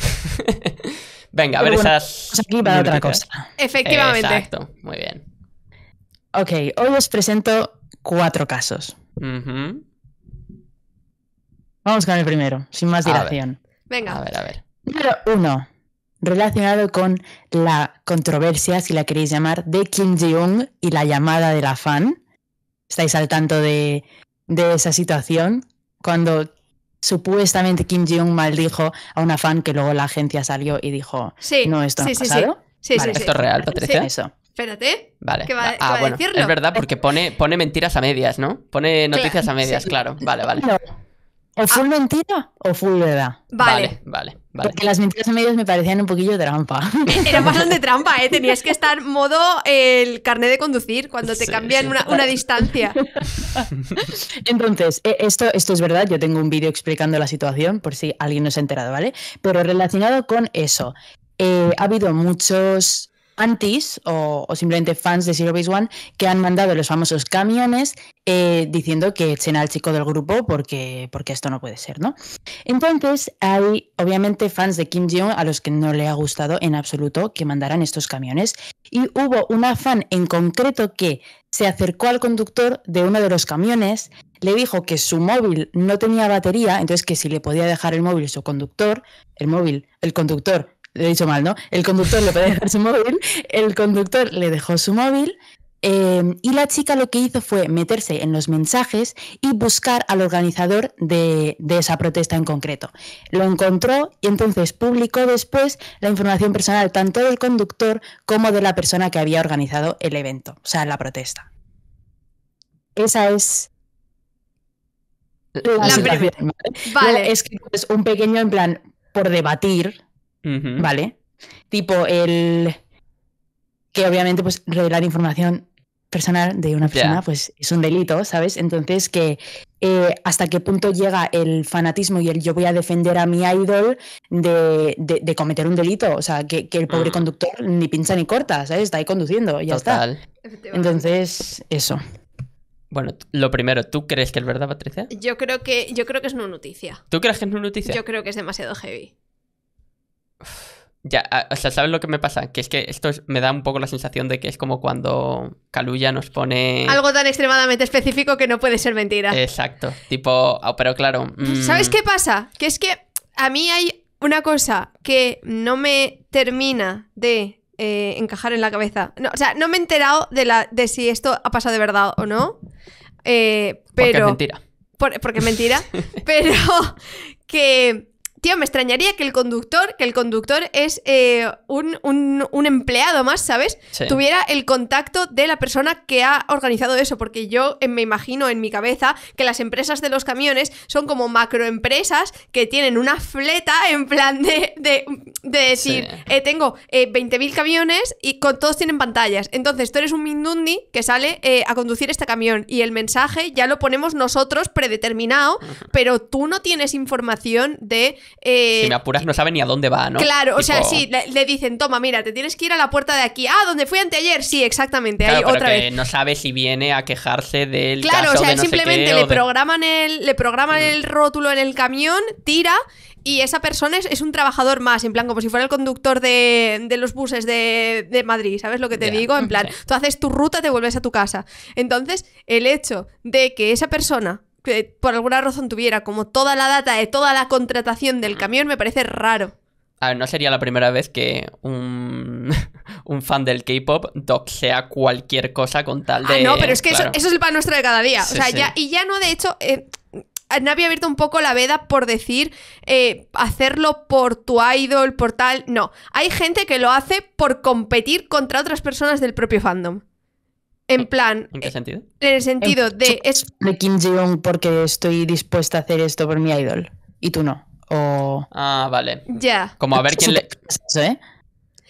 Venga, a ver esas. Aquí para otra cosa. Efectivamente. Exacto, muy bien. Ok, hoy os presento cuatro casos. Vamos con el primero, sin más dilación. Venga. A ver, a ver. Número uno, relacionado con la controversia, si la queréis llamar, de Kim Jong y la llamada de la fan. ¿Estáis al tanto de, esa situación? Cuando supuestamente Kim Jong maldijo a una fan que luego la agencia salió y dijo, no, esto ha pasado. Sí, sí. esto es real, Patricia. Eso. Espérate. Vale. va, ah, Es verdad, porque pone, pone mentiras a medias, ¿no? Pone noticias a medias, claro. Vale, vale. O fue ah. mentira o fue verdad. Vale. vale. Porque las mentiras a medias me parecían un poquillo trampa. Era bastante de trampa, ¿eh? Tenías que estar modo el carnet de conducir cuando te cambian Una, distancia. Entonces, eh, esto, esto es verdad. Yo tengo un vídeo explicando la situación por si alguien no se ha enterado, ¿vale? Pero relacionado con eso, eh, ha habido muchos antes o, simplemente fans de Zero Base One que han mandado los famosos camiones eh, diciendo que echen al chico del grupo porque, porque esto no puede ser, ¿no? Entonces hay obviamente fans de Kim Jong a los que no le ha gustado en absoluto que mandaran estos camiones y hubo una fan en concreto que se acercó al conductor de uno de los camiones, le dijo que su móvil no tenía batería, entonces que si le podía dejar el móvil su conductor, el móvil, el conductor le he dicho mal, ¿no? El conductor le puede su móvil, el conductor le dejó su móvil eh, y la chica lo que hizo fue meterse en los mensajes y buscar al organizador de, esa protesta en concreto. Lo encontró y entonces publicó después la información personal tanto del conductor como de la persona que había organizado el evento, o sea, la protesta. Esa es... La, ¿vale? Es que es un pequeño en plan por debatir, ¿vale? Tipo el que obviamente pues revelar información personal de una persona pues es un delito, ¿sabes? Entonces que eh, hasta qué punto llega el fanatismo y el yo voy a defender a mi idol de, cometer un delito, o sea, que, el pobre mm. conductor ni pincha ni corta, ¿sabes? Está ahí conduciendo y ya Total. está. Entonces, eso. Bueno, lo primero, ¿tú crees que es verdad, Patricia? Yo creo que, yo creo que es una noticia. ¿Tú crees que es una noticia? Yo creo que es demasiado heavy. Ya, o sea, ¿sabes lo que me pasa? Que es que esto me da un poco la sensación de que es como cuando Kaluya nos pone... Algo tan extremadamente específico que no puede ser mentira. Exacto. Tipo, ah, pero claro... Mm. ¿Sabes qué pasa? Que es que a mí hay una cosa que no me termina de eh, encajar en la cabeza. No, o sea, no me he enterado de, la, de si esto ha pasado de verdad o no. Eh, pero... Porque es mentira. porque es mentira. pero que Tío, me extrañaría que el conductor, que el conductor es eh, un, empleado más, ¿sabes? Tuviera el contacto de la persona que ha organizado eso, porque yo eh, me imagino en mi cabeza que las empresas de los camiones son como macroempresas que tienen una fleta en plan de, de, decir, eh, tengo 20.000 camiones y con, todos tienen pantallas. Entonces tú eres un Mindundi que sale a conducir este camión y el mensaje ya lo ponemos nosotros predeterminado, pero tú no tienes información de si eh, me apuras, no sabe ni a dónde va, ¿no? Claro, o sea, sí, le, dicen, toma, mira, te tienes que ir a la puerta de aquí. Ah, donde fui anteayer. Sí, exactamente, otra No sabe si viene a quejarse del. Claro, o sea, simplemente le, programan el, le programan el rótulo en el camión, tira y esa persona es, un trabajador más, en plan, como si fuera el conductor de, los buses de, Madrid, ¿sabes lo que te digo? En mm, plan, tú haces tu ruta, te vuelves a tu casa. Entonces, el hecho de que esa persona por alguna razón tuviera como toda la data de toda la contratación del camión me parece raro. A ver, no sería la primera vez que un, fan del K-pop doxea cualquier cosa con tal ah, de. no, pero es que eso, es el pan nuestro de cada día. ya, y ya no, de hecho. Eh, no había abierto un poco la veda por decir eh, hacerlo por tu idol, por tal. No. Hay gente que lo hace por competir contra otras personas del propio fandom. En plan. ¿En qué sentido? En el sentido de. Es... De Kim Jong porque estoy dispuesta a hacer esto por mi idol. Y tú no. O. Ah, vale. Ya. Como a ver quién le.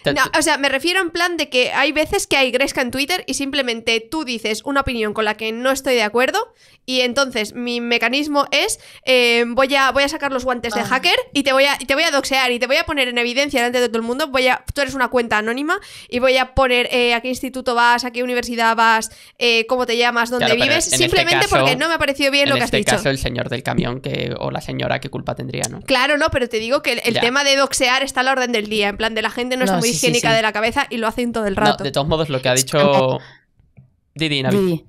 No, o sea, me refiero en plan de que hay veces que hay gresca en Twitter y simplemente tú dices una opinión con la que no estoy de acuerdo y entonces mi mecanismo es eh, voy, a, voy a sacar los guantes de ah. hacker y te, voy a, te voy a doxear y te voy a poner en evidencia delante de todo el mundo. Voy a, tú eres una cuenta anónima y voy a poner eh, a qué instituto vas, a qué universidad vas, eh, cómo te llamas, dónde vives, este simplemente porque no me ha parecido bien lo que has este dicho. En este caso el señor del camión que, o la señora, ¿qué culpa tendría, no? Claro, no, pero te digo que el, tema de doxear está a la orden del día, en plan de la gente no, no higiénica de la cabeza y lo hacen todo el rato. de todos modos, lo que ha dicho Didi, Navi.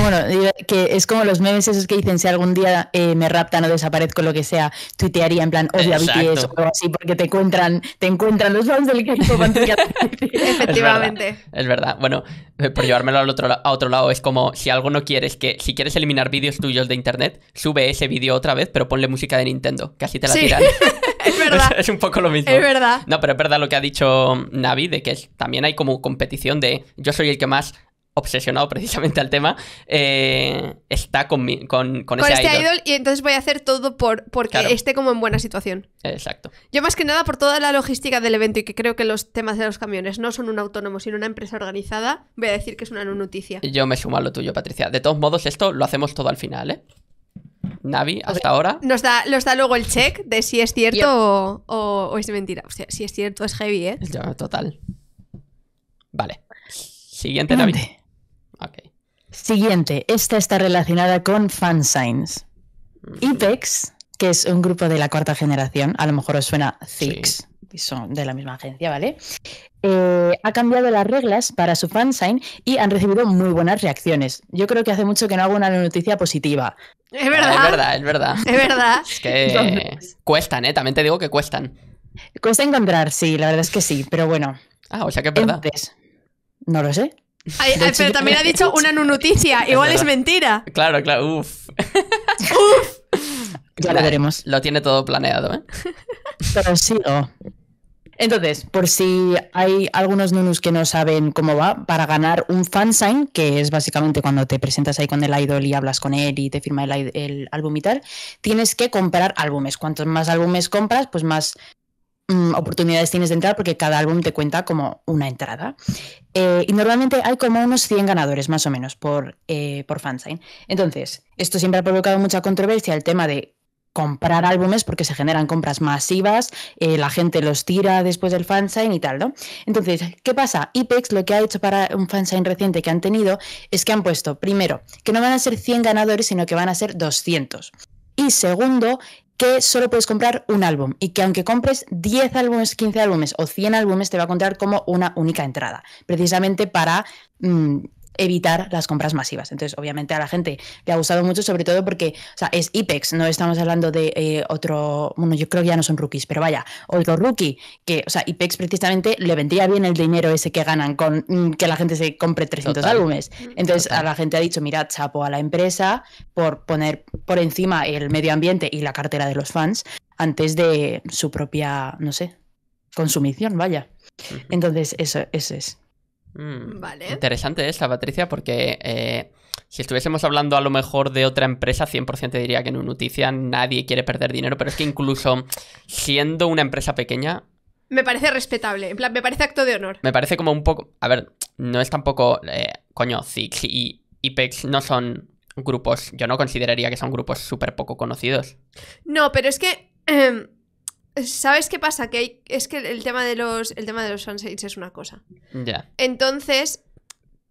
Bueno, que es como los memes esos que dicen si algún día eh, me raptan o desaparezco, lo que sea, tuitearía en plan obviamente, BTS o así, porque te encuentran, te encuentran los fans del equipo. Efectivamente. Es verdad, Bueno, eh, por llevármelo al otro, a otro lado, es como si algo no quieres que, si quieres eliminar vídeos tuyos de internet, sube ese vídeo otra vez, pero ponle música de Nintendo, casi te la sí. es verdad. Es, un poco lo mismo. Es verdad. No, pero es verdad lo que ha dicho Navi, de que también hay como competición de yo soy el que más obsesionado precisamente al tema, eh, está con, con, con, este idol. Y entonces voy a hacer todo por porque esté como en buena situación. Exacto. Yo más que nada por toda la logística del evento y que creo que los temas de los camiones no son un autónomo, sino una empresa organizada, voy a decir que es una no noticia. Yo me sumo a lo tuyo, Patricia. De todos modos, esto lo hacemos todo al final, ¿eh? Navi, hasta ahora. Nos da, nos da luego el check de si es cierto o, es mentira. O sea, si es cierto es heavy, ¿eh? total. Vale. Siguiente, Navi. Siguiente, esta está relacionada con fansigns. IPEX, que es un grupo de la cuarta generación, a lo mejor os suena Zix, y son de la misma agencia, ¿vale? Eh, ha cambiado las reglas para su fansign y han recibido muy buenas reacciones. Yo creo que hace mucho que no hago una noticia positiva. Es verdad. Ah, es verdad, es verdad. Es verdad. que cuestan, ¿eh? También te digo que cuestan. Cuesta encontrar, sí, la verdad es que sí, pero bueno. Ah, o sea que es verdad. no lo sé pero también ha dicho una nunuticia, Igual es, mentira. Claro, claro. Uff. Ya lo veremos. Lo tiene todo planeado, ¿eh? Pero sí, Entonces, por si hay algunos nunus que no saben cómo va, para ganar un fansign, que es básicamente cuando te presentas ahí con el idol y hablas con él y te firma el, el álbum y tal, tienes que comprar álbumes. Cuantos más álbumes compras, pues más Mm, oportunidades tienes de entrar porque cada álbum te cuenta como una entrada. Eh, y normalmente hay como unos 100 ganadores más o menos por, eh, por fansign. Entonces, esto siempre ha provocado mucha controversia el tema de comprar álbumes porque se generan compras masivas, eh, la gente los tira después del fansign y tal, ¿no? Entonces, ¿qué pasa? IPEX lo que ha hecho para un fansign reciente que han tenido es que han puesto, primero, que no van a ser 100 ganadores, sino que van a ser 200. Y segundo, que solo puedes comprar un álbum y que aunque compres 10 álbumes, 15 álbumes o 100 álbumes, te va a contar como una única entrada, precisamente para mm, evitar las compras masivas. Entonces, obviamente a la gente le ha gustado mucho, sobre todo porque o sea, es IPEX, no estamos hablando de eh, otro, bueno, yo creo que ya no son rookies, pero vaya, otro rookie, que, o sea, IPEX precisamente le vendría bien el dinero ese que ganan con mm, que la gente se compre 300 álbumes. Mm. Entonces, a la gente ha dicho, mira, chapo a la empresa por poner por encima el medio ambiente y la cartera de los fans antes de su propia, no sé, consumición, vaya. Entonces, eso, eso es. Mm, vale. Interesante esta, Patricia, porque eh, si estuviésemos hablando a lo mejor de otra empresa, 100% diría que en noticia nadie quiere perder dinero, pero es que incluso siendo una empresa pequeña... Me parece respetable, en plan, me parece acto de honor. Me parece como un poco... A ver, no es tampoco... Eh, coño, Zix y Ipex no son grupos... Yo no consideraría que son grupos súper poco conocidos. No, pero es que... Em, ¿Sabes qué pasa? Que es que el tema de los, el tema de los es una cosa. Ya. Entonces,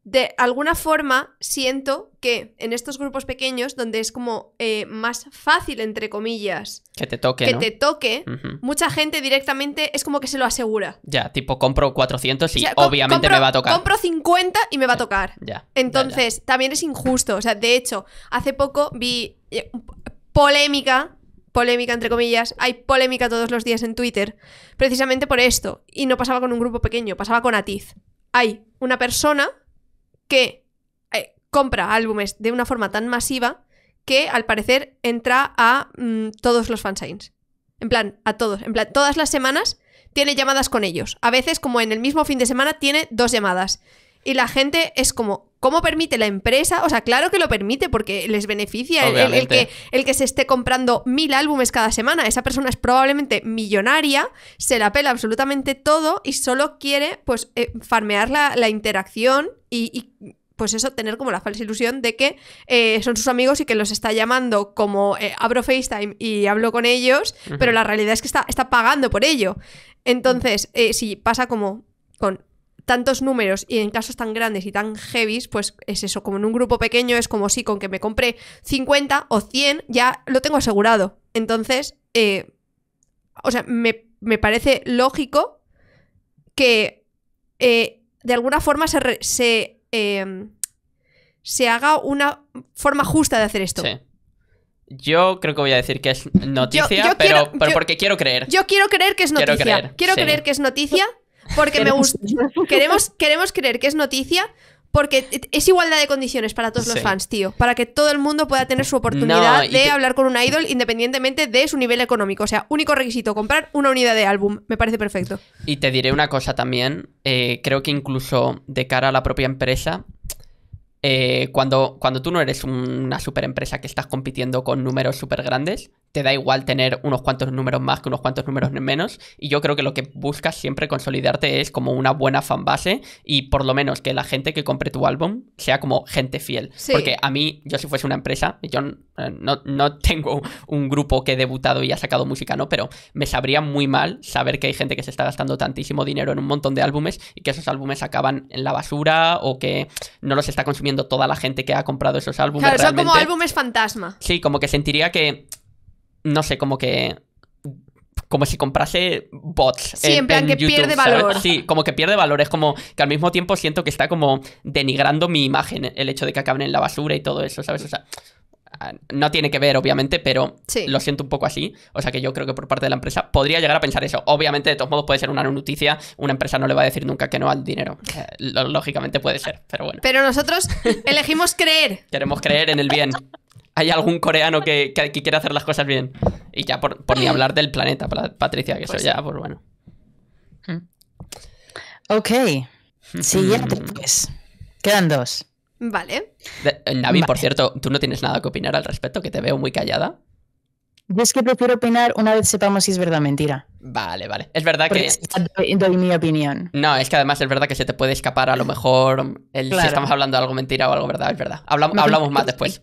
de alguna forma, siento que en estos grupos pequeños, donde es como eh, más fácil, entre comillas, que te toque, te toque mucha gente directamente es como que se lo asegura. Ya, tipo, compro 400 y obviamente me va a tocar. Compro 50 y me va a tocar. Ya. Entonces, también es injusto. O sea, de hecho, hace poco vi eh, polémica polémica, entre comillas, hay polémica todos los días en Twitter, precisamente por esto. Y no pasaba con un grupo pequeño, pasaba con Atiz. Hay una persona que eh, compra álbumes de una forma tan masiva que al parecer entra a mm, todos los fansigns. En plan, a todos. En plan, todas las semanas tiene llamadas con ellos. A veces, como en el mismo fin de semana, tiene dos llamadas. Y la gente es como, ¿cómo permite la empresa? O sea, claro que lo permite porque les beneficia el, que, el que se esté comprando mil álbumes cada semana. Esa persona es probablemente millonaria, se la pela absolutamente todo y solo quiere pues eh, farmear la, interacción y, pues eso, tener como la falsa ilusión de que eh, son sus amigos y que los está llamando como eh, abro FaceTime y hablo con ellos, pero la realidad es que está, está pagando por ello. Entonces, si pasa como con tantos números y en casos tan grandes y tan heavies, pues es eso, como en un grupo pequeño es como si con que me compré 50 o 100 ya lo tengo asegurado. Entonces, eh, o sea, me, parece lógico que eh, de alguna forma se, em, se, haga una forma justa de hacer esto. Yo creo que voy a decir que es noticia, pero, porque quiero creer. Yo quiero creer que es noticia. Quiero creer que es noticia porque me gusta. queremos, queremos creer que es noticia. Porque es igualdad de condiciones para todos los fans, tío. Para que todo el mundo pueda tener su oportunidad de hablar con un idol independientemente de su nivel económico. O sea, único requisito, comprar una unidad de álbum. Me parece perfecto. Y te diré una cosa también. Eh, creo que incluso de cara a la propia empresa, eh, cuando, cuando tú no eres una super empresa que estás compitiendo con números súper grandes, te da igual tener unos cuantos números más que unos cuantos números menos. Y yo creo que lo que buscas siempre consolidarte es como una buena fanbase y por lo menos que la gente que compre tu álbum sea como gente fiel. Porque a mí, yo si fuese una empresa, yo eh, no, tengo un grupo que he debutado y ha sacado música, ¿no? Pero me sabría muy mal saber que hay gente que se está gastando tantísimo dinero en un montón de álbumes y que esos álbumes acaban en la basura o que no los está consumiendo toda la gente que ha comprado esos álbumes. Claro, son como álbumes fantasma. Sí, como que sentiría que no sé, como que como si comprase bots. Sí, en, plan que pierde valor. Sí, como que pierde valor. Es como que al mismo tiempo siento que está como denigrando mi imagen, el hecho de que acaben en la basura y todo eso, ¿sabes? O sea, ah, no tiene que ver, obviamente, pero lo siento un poco así. O sea que yo creo que por parte de la empresa podría llegar a pensar eso. Obviamente, de todos modos, puede ser una noticia. Una empresa no le va a decir nunca que no al dinero. lógicamente puede ser, pero bueno. Pero nosotros elegimos creer. Queremos creer en el bien hay algún coreano que, quiera hacer las cosas bien. Y ya por, ni mm. hablar del planeta, Patricia, que eso pues ya, pues bueno. Mm. Ok. Siguiente, mm. pues. Quedan dos. Vale. Navi, eh, por cierto, tú no tienes nada que opinar al respecto, que te veo muy callada. es que prefiero opinar una vez sepamos si es verdad o mentira. Vale, vale. Es verdad que. Doy, mi opinión. No, es que además es verdad que se te puede escapar a lo mejor si estamos hablando de algo mentira o algo verdad, es verdad. hablamos más después.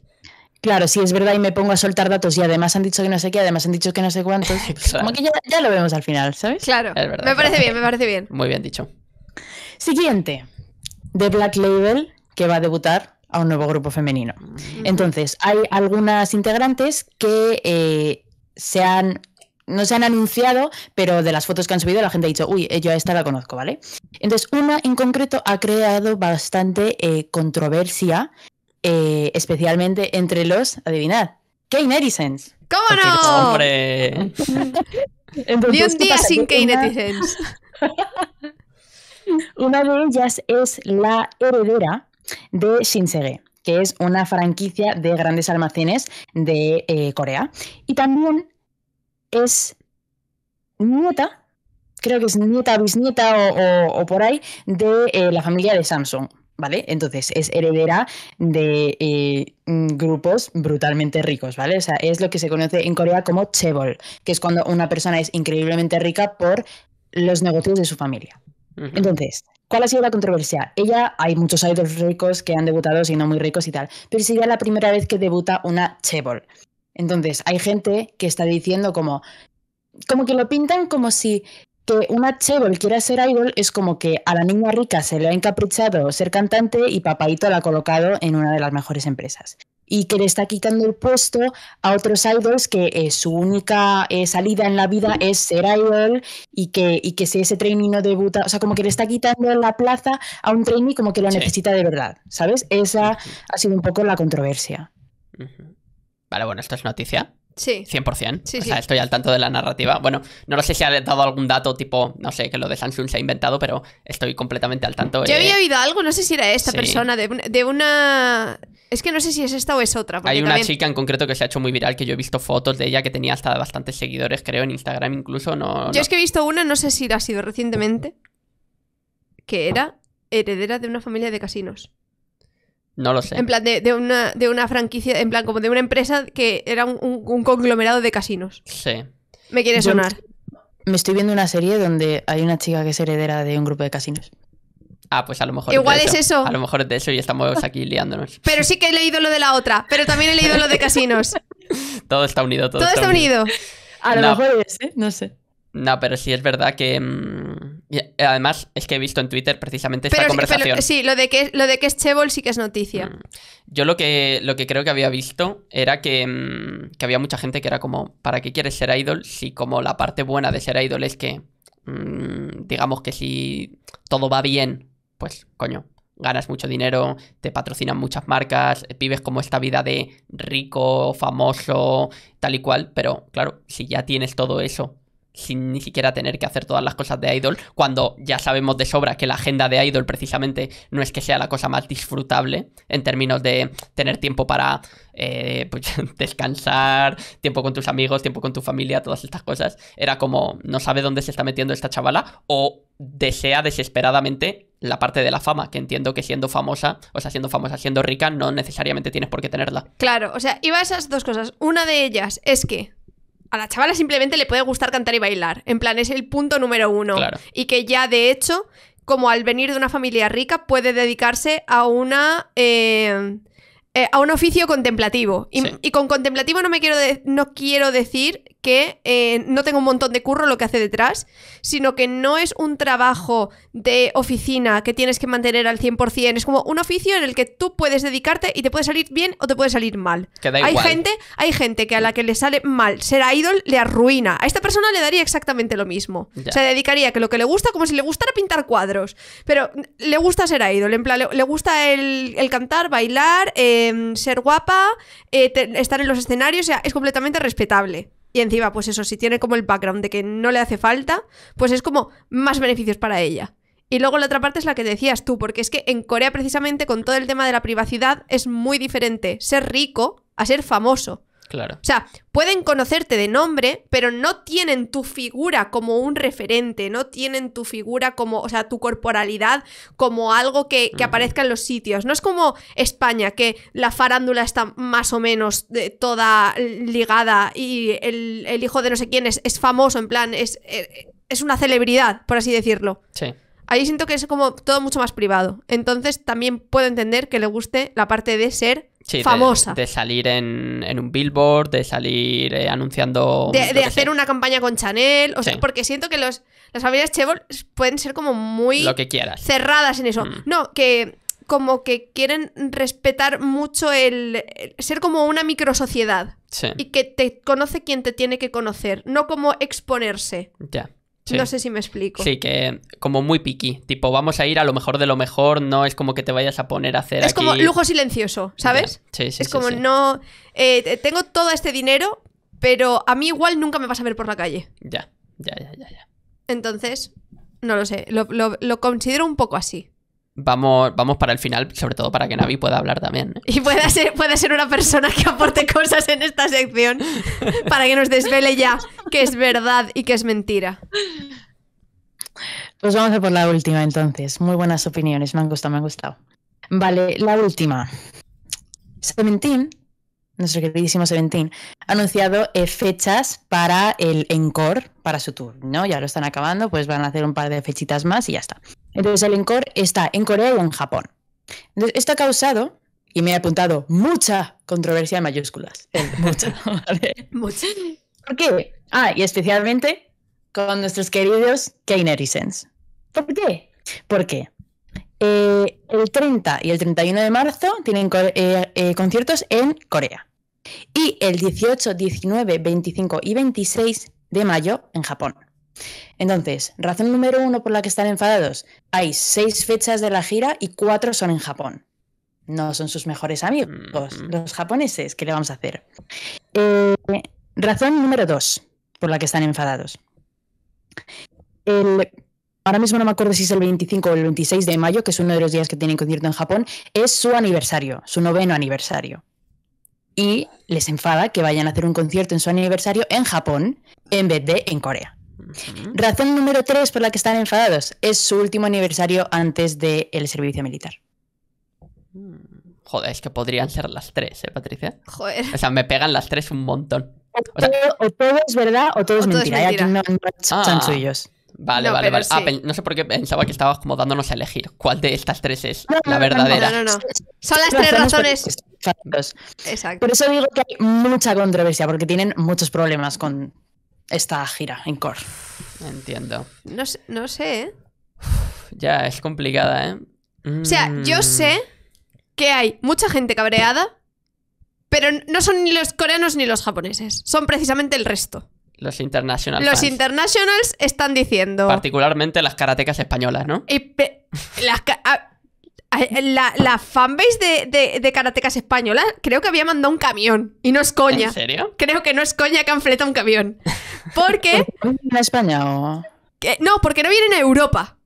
Claro, si es verdad, y me pongo a soltar datos y además han dicho que no sé qué, además han dicho que no sé cuántos. Pues como que ya, lo vemos al final, ¿sabes? Claro. me parece bien, me parece bien. Muy bien dicho. Siguiente. The Black Label, que va a debutar a un nuevo grupo femenino. Entonces, hay algunas integrantes que eh, se han no se han anunciado, pero de las fotos que han subido la gente ha dicho, uy, eh, yo a esta la conozco, ¿vale? Entonces, una en concreto ha creado bastante eh, controversia eh, especialmente entre los, adivinad, Kane Edison! ¡Cómo no! ¡Hombre! Entonces, sin Kane Edisons. Una... de ellas es la heredera de Shinsege que es una franquicia de grandes almacenes de eh, Corea. Y también es nieta, creo que es nieta, bisnieta o, por ahí, de eh, la familia de Samsung. ¿vale? Entonces es heredera de eh, mm, grupos brutalmente ricos, ¿vale? O sea, es lo que se conoce en Corea como chebol, que es cuando una persona es increíblemente rica por los negocios de su familia. Entonces, ¿cuál ha sido la controversia? Ella, hay muchos idols ricos que han debutado, siendo no muy ricos y tal, pero sería la primera vez que debuta una chebol. Entonces, hay gente que está diciendo como, como que lo pintan como si que una Chevol quiera ser idol es como que a la niña rica se le ha encaprichado ser cantante y papaito la ha colocado en una de las mejores empresas. Y que le está quitando el puesto a otros idols que eh, su única eh, salida en la vida es ser idol y que, que si ese trainee no debuta, o sea, como que le está quitando la plaza a un trainee como que lo necesita de verdad, ¿sabes? Esa ha sido un poco la controversia. Vale, bueno, esta es noticia. Sí. 100%. o sea, estoy al tanto de la narrativa. Bueno, no lo sé si ha dado algún dato tipo, no sé, que lo de Samsung se ha inventado, pero estoy completamente al tanto. Yo eh. había oído algo, no sé si era esta persona, de, una... Es que no sé si es esta o es otra. Hay una chica en concreto que se ha hecho muy viral, que yo he visto fotos de ella que tenía hasta bastantes seguidores, creo, en Instagram incluso. No, yo es que he visto una, no sé si la ha sido recientemente, que era heredera de una familia de casinos. No lo sé. En plan, de, una, de una franquicia, en plan, como de una empresa que era un, conglomerado de casinos. Sí. Me quiere sonar. me estoy viendo una serie donde hay una chica que es heredera de un grupo de casinos. Ah, pues a lo mejor. Igual es, eso. A lo mejor es de eso y estamos aquí liándonos. Pero sí que he leído lo de la otra, pero también he leído lo de casinos. todo está unido, todo, está, unido. A lo mejor es, ¿eh? No sé. No, pero sí es verdad que. Mm, eh, además, es que he visto en Twitter precisamente esta conversación. sí, lo de que, lo de que es Chebol sí que es noticia. Mm. Yo lo que, lo que creo que había visto era mm, que, había mucha gente que era como: ¿para qué quieres ser idol? Si, como la parte buena de ser idol es que, digamos que si todo va bien, pues, coño, ganas mucho dinero, te patrocinan muchas marcas, vives como esta vida de rico, famoso, tal y cual. Pero, claro, si ya tienes todo eso sin ni siquiera tener que hacer todas las cosas de Idol, cuando ya sabemos de sobra que la agenda de Idol precisamente no es que sea la cosa más disfrutable en términos de tener tiempo para eh, pues, descansar, tiempo con tus amigos, tiempo con tu familia, todas estas cosas. Era como, no sabe dónde se está metiendo esta chavala o desea desesperadamente la parte de la fama, que entiendo que siendo famosa, o sea, siendo famosa, siendo rica, no necesariamente tienes por qué tenerla. Claro, o sea, iba a esas dos cosas. Una de ellas es que a la chavala simplemente le puede gustar cantar y bailar. En plan, es el punto número uno. Y que ya de hecho, como al venir de una familia rica, puede dedicarse a una. Eh, eh, a un oficio contemplativo. Y, con contemplativo no me quiero, no quiero decir que eh, no tenga un montón de curro lo que hace detrás, sino que no es un trabajo de oficina que tienes que mantener al 100%, es como un oficio en el que tú puedes dedicarte y te puede salir bien o te puede salir mal. hay gente, hay gente que a la que le sale mal ser idol le arruina. A esta persona le daría exactamente lo mismo. Se dedicaría a que lo que le gusta como si le gustara pintar cuadros, pero le gusta ser idol, le, gusta el, cantar, bailar, em, ser guapa, eh, estar en los escenarios, sea, es completamente respetable. Y encima, pues eso, si tiene como el background de que no le hace falta, pues es como más beneficios para ella. Y luego la otra parte es la que decías tú, porque es que en Corea precisamente con todo el tema de la privacidad es muy diferente ser rico a ser famoso. Claro. O sea, pueden conocerte de nombre, pero no tienen tu figura como un referente, no tienen tu figura como, o sea, tu corporalidad como algo que, aparezca en los sitios. No es como España, que la farándula está más o menos toda ligada y el, hijo de no sé quién es, famoso, en plan, es, eh, es una celebridad, por así decirlo. Sí. Ahí siento que es como todo mucho más privado. Entonces también puedo entender que le guste la parte de ser famosa. De, salir en, un billboard, de salir eh, anunciando. De, hacer una campaña con Chanel. O sea, porque siento que los, las familias Chevrolet pueden ser como muy. Lo que quieras. Cerradas en eso. Mm. No, que como que quieren respetar mucho el, ser como una microsociedad. Sí. Y que te conoce quien te tiene que conocer, no como exponerse. Ya. No sé si me explico. Sí, que como muy piqui. Tipo, vamos a ir a lo mejor de lo mejor, no es como que te vayas a poner a hacer. Es como lujo silencioso, ¿sabes? Sí, sí, es como no. Eh, tengo todo este dinero, pero a mí igual nunca me vas a ver por la calle. Ya, ya, ya, ya. ya. Entonces, no lo sé. lo considero un poco así. Vamos, para el final, sobre todo para que Navi pueda hablar también. Y pueda ser, ser una persona que aporte cosas en esta sección para que nos desvele ya que es verdad y que es mentira. Pues vamos a por la última entonces. Muy buenas opiniones, me han gustado, me han gustado. Vale, la última. Seventeen, nuestro queridísimo Seventeen, ha anunciado eh, fechas para el encore, para su tour, ¿no? Ya lo están acabando, pues van a hacer un par de fechitas más y ya está. Entonces el Encore está en Corea o en Japón. Entonces esto ha causado, y me ha apuntado, mucha controversia en mayúsculas. Eh, mucha, ¿Por qué? Ah, y especialmente con nuestros queridos Keynerisens. ¿Por qué? Porque eh, el 30 y el 31 de marzo tienen eh, conciertos en Corea. Y el 18, 19, 25 y 26 de mayo en Japón. Entonces, razón número uno por la que están enfadados. Hay seis fechas de la gira y cuatro son en Japón. No son sus mejores amigos, los japoneses. ¿Qué le vamos a hacer? Eh, razón número dos por la que están enfadados. ahora mismo no me acuerdo si es el 25 o el 26 de mayo, que es uno de los días que tienen concierto en Japón, es su aniversario, su noveno aniversario y les enfada que vayan a hacer un concierto en su aniversario en Japón en vez de en Corea. Razón número tres por la que están enfadados es su último aniversario antes del servicio militar. Mm. Joder, es que podrían ser las tres, ¿eh, Patricia? Joder. O sea, me pegan las tres un montón. O, sea... todo, es verdad o todo es mentira. Ya Aquí no, han son ah. Vale, vale, vale. Ah, no sé por qué pensaba que estabas como dándonos a elegir cuál de estas tres es la verdadera. No, no, no. Son las tres razones. Por eso digo que hay mucha controversia, porque tienen muchos problemas con esta gira en core. Entiendo. No, sé- ¿eh? Ya, es complicada, ¿eh? O sea, yo mm. sé que hay mucha gente cabreada, pero no son ni los coreanos ni los japoneses. Son precisamente el resto. Los internacionales Los internacionales internationals están diciendo... Particularmente las karatecas españolas, ¿no? y las la, fanbase de, de, karatecas españolas creo que había mandado un camión. Y no es coña. ¿En serio? Creo que no es coña que han fletado un camión. Porque... a España o...? no, porque no vienen a Europa.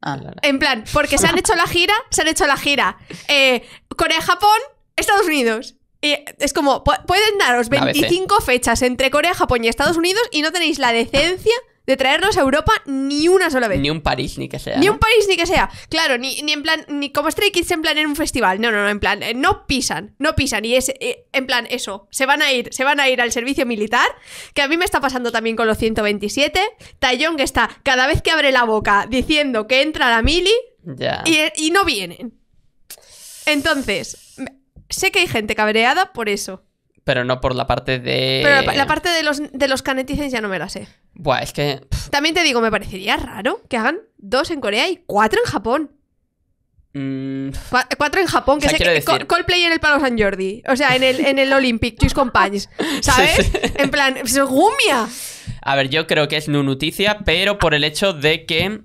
Ah. En plan, porque se han hecho la gira, se han hecho la gira. Eh, Corea-Japón, Estados Unidos. es como, pueden daros 25 fechas entre Corea, Japón y Estados Unidos y no tenéis la decencia de traernos a Europa ni una sola vez. Ni un París, ni que sea. Ni un París, ni que sea. Claro, ni, en plan, ni como Stray Kids en plan en un festival. No, no, no, en plan, eh, no pisan, no pisan. Y es, eh, en plan, eso, se van a ir, se van a ir al servicio militar, que a mí me está pasando también con los 127. que está cada vez que abre la boca diciendo que entra la mili y, y no vienen. Entonces, sé que hay gente cabreada por eso pero no por la parte de. Pero la, parte de los, de los ya no me la sé. Buah, es que. También te digo, me parecería raro que hagan dos en Corea y cuatro en Japón. Mmm. cuatro en Japón, que sé que... Eh, en el Palo San Jordi. O sea, en el, en el Olympic, Chus Companies. ¿Sabes? En plan, ¡Gumia! A ver, yo creo que es no noticia, pero por el hecho de que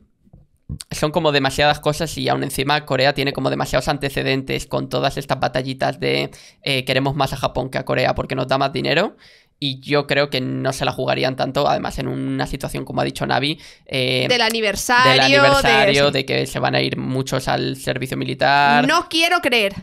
son como demasiadas cosas y aún encima Corea tiene como demasiados antecedentes con todas estas batallitas de eh, queremos más a Japón que a Corea porque nos da más dinero y yo creo que no se la jugarían tanto, además en una situación como ha dicho Navi, eh, del aniversario, de... que se van a ir muchos al servicio militar. No quiero creer.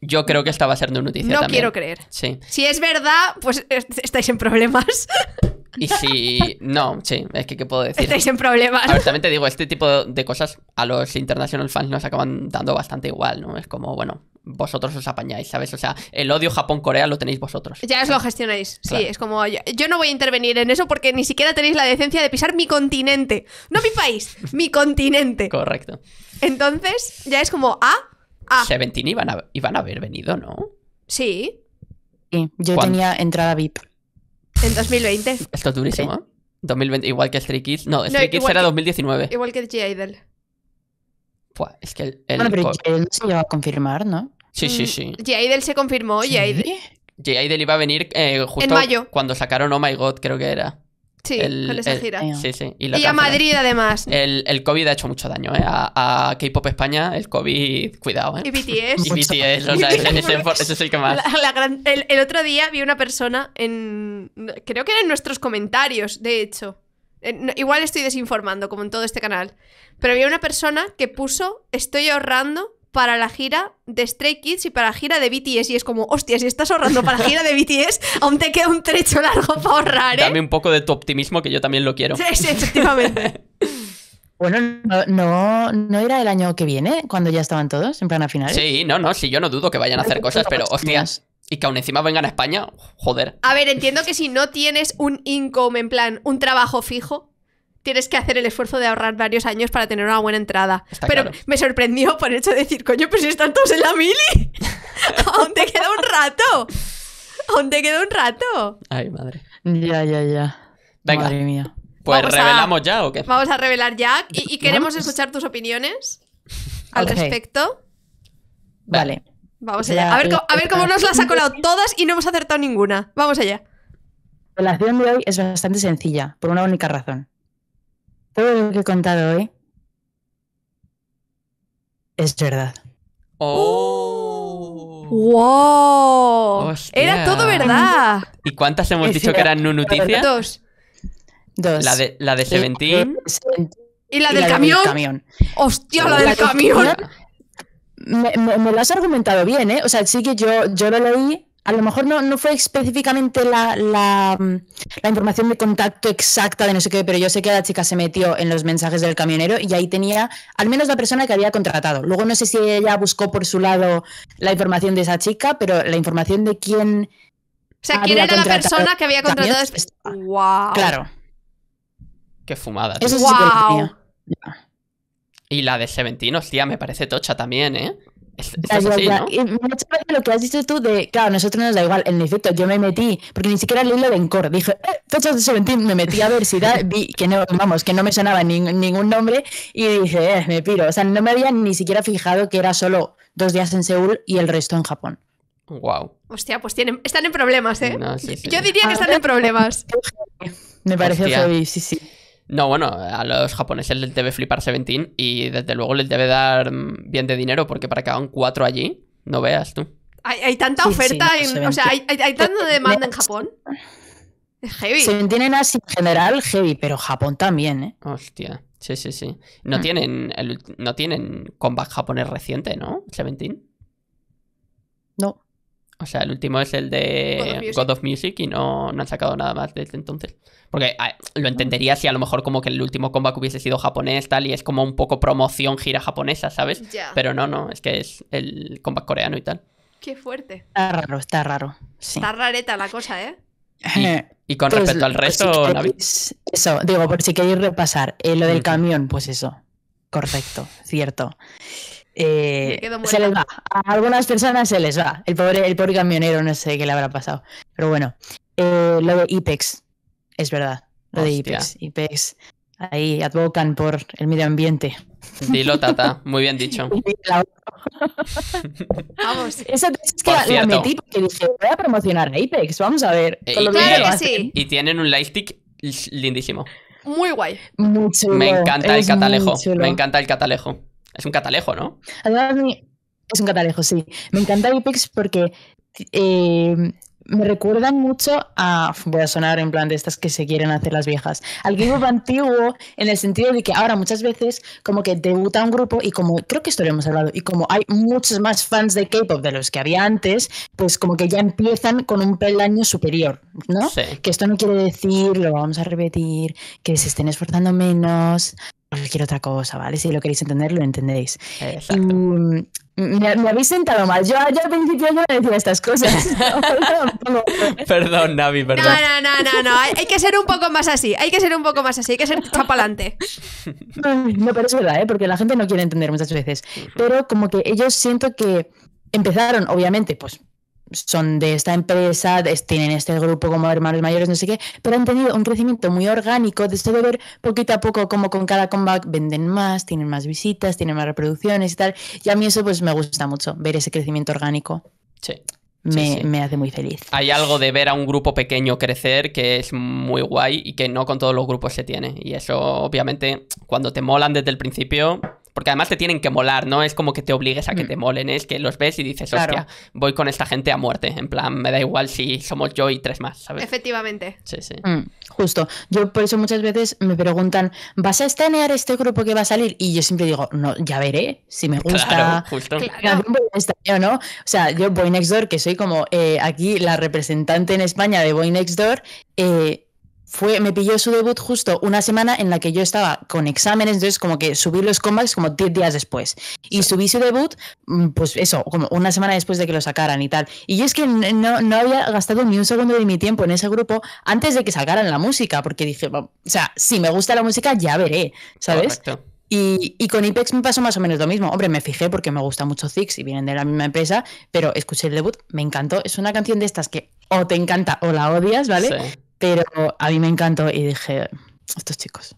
Yo creo que esta va a ser una noticia. No quiero creer. Si es verdad, pues eh, estáis en problemas. Y si. No, sí, es que ¿qué puedo decir? Estáis en problemas. A también te digo, este tipo de cosas a los international fans nos acaban dando bastante igual, ¿no? Es como, bueno, vosotros os apañáis, ¿sabes? O sea, el odio Japón-Corea lo tenéis vosotros. Ya os lo gestionáis. Sí, es como. Yo, no voy a intervenir en eso porque ni siquiera tenéis la decencia de pisar mi continente. No mi país, mi continente. Correcto. Entonces, ya es como, ah, ah. Seventeen iban a, iban a haber venido, ¿no? Sí. Sí, yo tenía entrada VIP. En 2020. Esto es durísimo, 2020, ¿eh? igual que Stray Kids. No, Stray Kids era 2019. Igual que G. Idol. Pues es que el, bueno, pero G. se iba a confirmar, ¿no? Sí, sí, mm, sí. G. se confirmó. ¿Sí? G. iba a venir eh, justo cuando sacaron Oh My God, creo que era. Sí, con el, gira. Sí, sí. Y, a Madrid, además. El, el, COVID ha hecho mucho daño, ¿eh? A, K-Pop España, el COVID, cuidado, ¿eh? Y BTS. y BTS, o sea, ese, es el que más. el, otro día vi una persona en. Creo que en nuestros comentarios, de hecho. igual estoy desinformando, como en todo este canal. Pero vi una persona que puso: Estoy ahorrando para la gira de Stray Kids y para la gira de BTS. Y es como, hostia, si estás ahorrando para la gira de BTS, aún te queda un trecho largo para ahorrar, ¿eh? Dame un poco de tu optimismo, que yo también lo quiero. Sí, efectivamente. bueno, no, no, era el año que viene, cuando ya estaban todos, en plan a finales. Sí, no, no, sí, yo no dudo que vayan a hacer cosas, pero hostias. Y que aún encima vengan a España, joder. A ver, entiendo que si no tienes un income, en plan, un trabajo fijo, tienes que hacer el esfuerzo de ahorrar varios años para tener una buena entrada. pero me sorprendió por el hecho de decir, coño, pero si están todos en la mili, aún te queda un rato. Aún te queda un rato. Ay, madre. Ya, ya, ya. Venga. Madre mía. Pues revelamos ya o qué? Vamos a revelar ya y, queremos escuchar tus opiniones al respecto. Vale. Vamos allá. a ver, a ver cómo nos las ha colado todas y no hemos acertado ninguna. Vamos allá. La relación de hoy es bastante sencilla, por una única razón. Todo lo que he contado hoy es verdad. ¡Oh! ¡Wow! Oh. Era todo verdad. ¿Y cuántas hemos dicho que eran no noticias? Dos. Dos. La de, la de ¿Y la, del, camión? ¡Hostia, la, del camión! Me, lo has argumentado bien, ¿eh? O sea, sí que yo, yo lo leí a lo mejor no, no fue específicamente la, mm, la, información de contacto exacta de no sé qué, pero yo sé que la chica se metió en los mensajes del camionero y ahí tenía al menos la persona que había contratado. Luego no sé si ella buscó por su lado la información de esa chica, pero la información de quién... O sea, ¿quién era la persona que había contratado? wow. Este claro. Qué fumada. Eso wow. que Y la de Seventino, hostia, me parece tocha también, ¿eh? lo que has dicho tú de, claro, a nosotros nos da igual, en efecto, yo me metí, porque ni siquiera leí lo de Encore, dije, eh, fechas de me metí a ver si da, vi que no, vamos, que no me sonaba ningún nombre y dije, eh, me piro, o sea, no me había ni siquiera fijado que era solo dos días en Seúl y el resto en Japón. Wow. Hostia, pues tienen, están en problemas, ¿eh? Yo diría que están en problemas. me parece heavy, sí, sí. No, bueno, a los japoneses les debe flipar Seventeen y desde luego les debe dar bien de dinero porque para que hagan cuatro allí, no veas tú. Hay, tanta oferta, en, o sea, hay, tanta demanda en Japón. Es heavy. Se en así en general heavy, pero Japón también, ¿eh? Hostia, sí, sí, sí. No, mm. tienen, el, no tienen combat japonés reciente, ¿no? Seventeen. No. O sea, el último es el de God of Music, y no, han sacado nada más desde entonces. Porque lo entendería si a lo mejor como que el último comeback hubiese sido japonés, tal, y es como un poco promoción gira japonesa, ¿sabes? Pero no, no, es que es el comeback coreano y tal. Qué fuerte. Está raro, está raro. Está rareta la cosa, ¿eh? Y, eh, con pues, respecto al pues, resto, Eso, digo, por si queréis repasar. Eh, lo del camión, pues eso. Correcto, cierto. Eh, se les va. A algunas personas se les va. El pobre, el pobre camionero, no sé qué le habrá pasado. Pero bueno, eh, lo de IPEX, es verdad. Lo de IPEX. IPEX. Ahí advocan por el medio ambiente. Dilo, Tata. Muy bien dicho. Vamos. Esa es que la, metí porque dije, voy a promocionar a IPEX, Vamos a ver. y, y tienen un lightstick lindísimo. Muy guay. Muy Me encanta el catalejo. Me encanta el catalejo. Es un catalejo, ¿no? Además, es un catalejo, sí. Me encanta Apex porque eh, me recuerdan mucho a. Voy a sonar en plan de estas que se quieren hacer las viejas. Al grupo antiguo, en el sentido de que ahora muchas veces, como que debuta un grupo y como. Creo que esto lo hemos hablado. Y como hay muchos más fans de K-pop de los que había antes, pues como que ya empiezan con un peldaño superior, ¿no? Que esto no quiere decir, lo vamos a repetir, que se estén esforzando menos, Quiero otra cosa, ¿vale? Si lo queréis entender, lo entendéis. me, me, habéis sentado mal. Yo, al principio no decía estas cosas. perdón, Navi, perdón. No, no, no, no, Hay, que ser un poco más así. Hay que ser un poco más así. Hay que ser chapalante. No, pero es verdad, ¿eh? porque la gente no quiere entender muchas veces. Pero como que ellos siento que empezaron, obviamente, pues son de esta empresa, tienen este grupo como hermanos mayores, no sé qué, pero han tenido un crecimiento muy orgánico de esto de ver poquito a poco como con cada comeback venden más, tienen más visitas, tienen más reproducciones y tal. Y a mí eso pues me gusta mucho, ver ese crecimiento orgánico. Me, sí. me, hace muy feliz. Hay algo de ver a un grupo pequeño crecer que es muy guay y que no con todos los grupos se tiene. Y eso, obviamente, cuando te molan desde el principio, porque además te tienen que molar, no es como que te obligues a que mm. te molen, es que los ves y dices, hostia, voy con esta gente a muerte, en plan, me da igual si somos yo y tres más, ¿sabes? Efectivamente. Sí, sí. Mm, justo. Yo por eso muchas veces me preguntan, ¿vas a estanear este grupo que va a salir? Y yo siempre digo, no, ya veré si me gusta. Claro, justo. ¿no? O sea, yo Boy Next Door, que soy como eh, aquí la representante en España de Boy Next Door, eh, fue, me pilló su debut justo una semana en la que yo estaba con exámenes, entonces como que subí los comebacks como 10 días después. Y subí su debut, mm, pues eso, como una semana después de que lo sacaran y tal. Y yo es que no, había gastado ni un segundo de mi tiempo en ese grupo antes de que sacaran la música, porque dije, o sea, si me gusta la música ya veré, ¿sabes? Y, y, con Ipex me pasó más o menos lo mismo. Hombre, me fijé porque me gusta mucho Zix y vienen de la misma empresa, pero escuché el debut, me encantó. Es una canción de estas que o te encanta o la odias, ¿vale? Pero a mí me encantó y dije, estos chicos,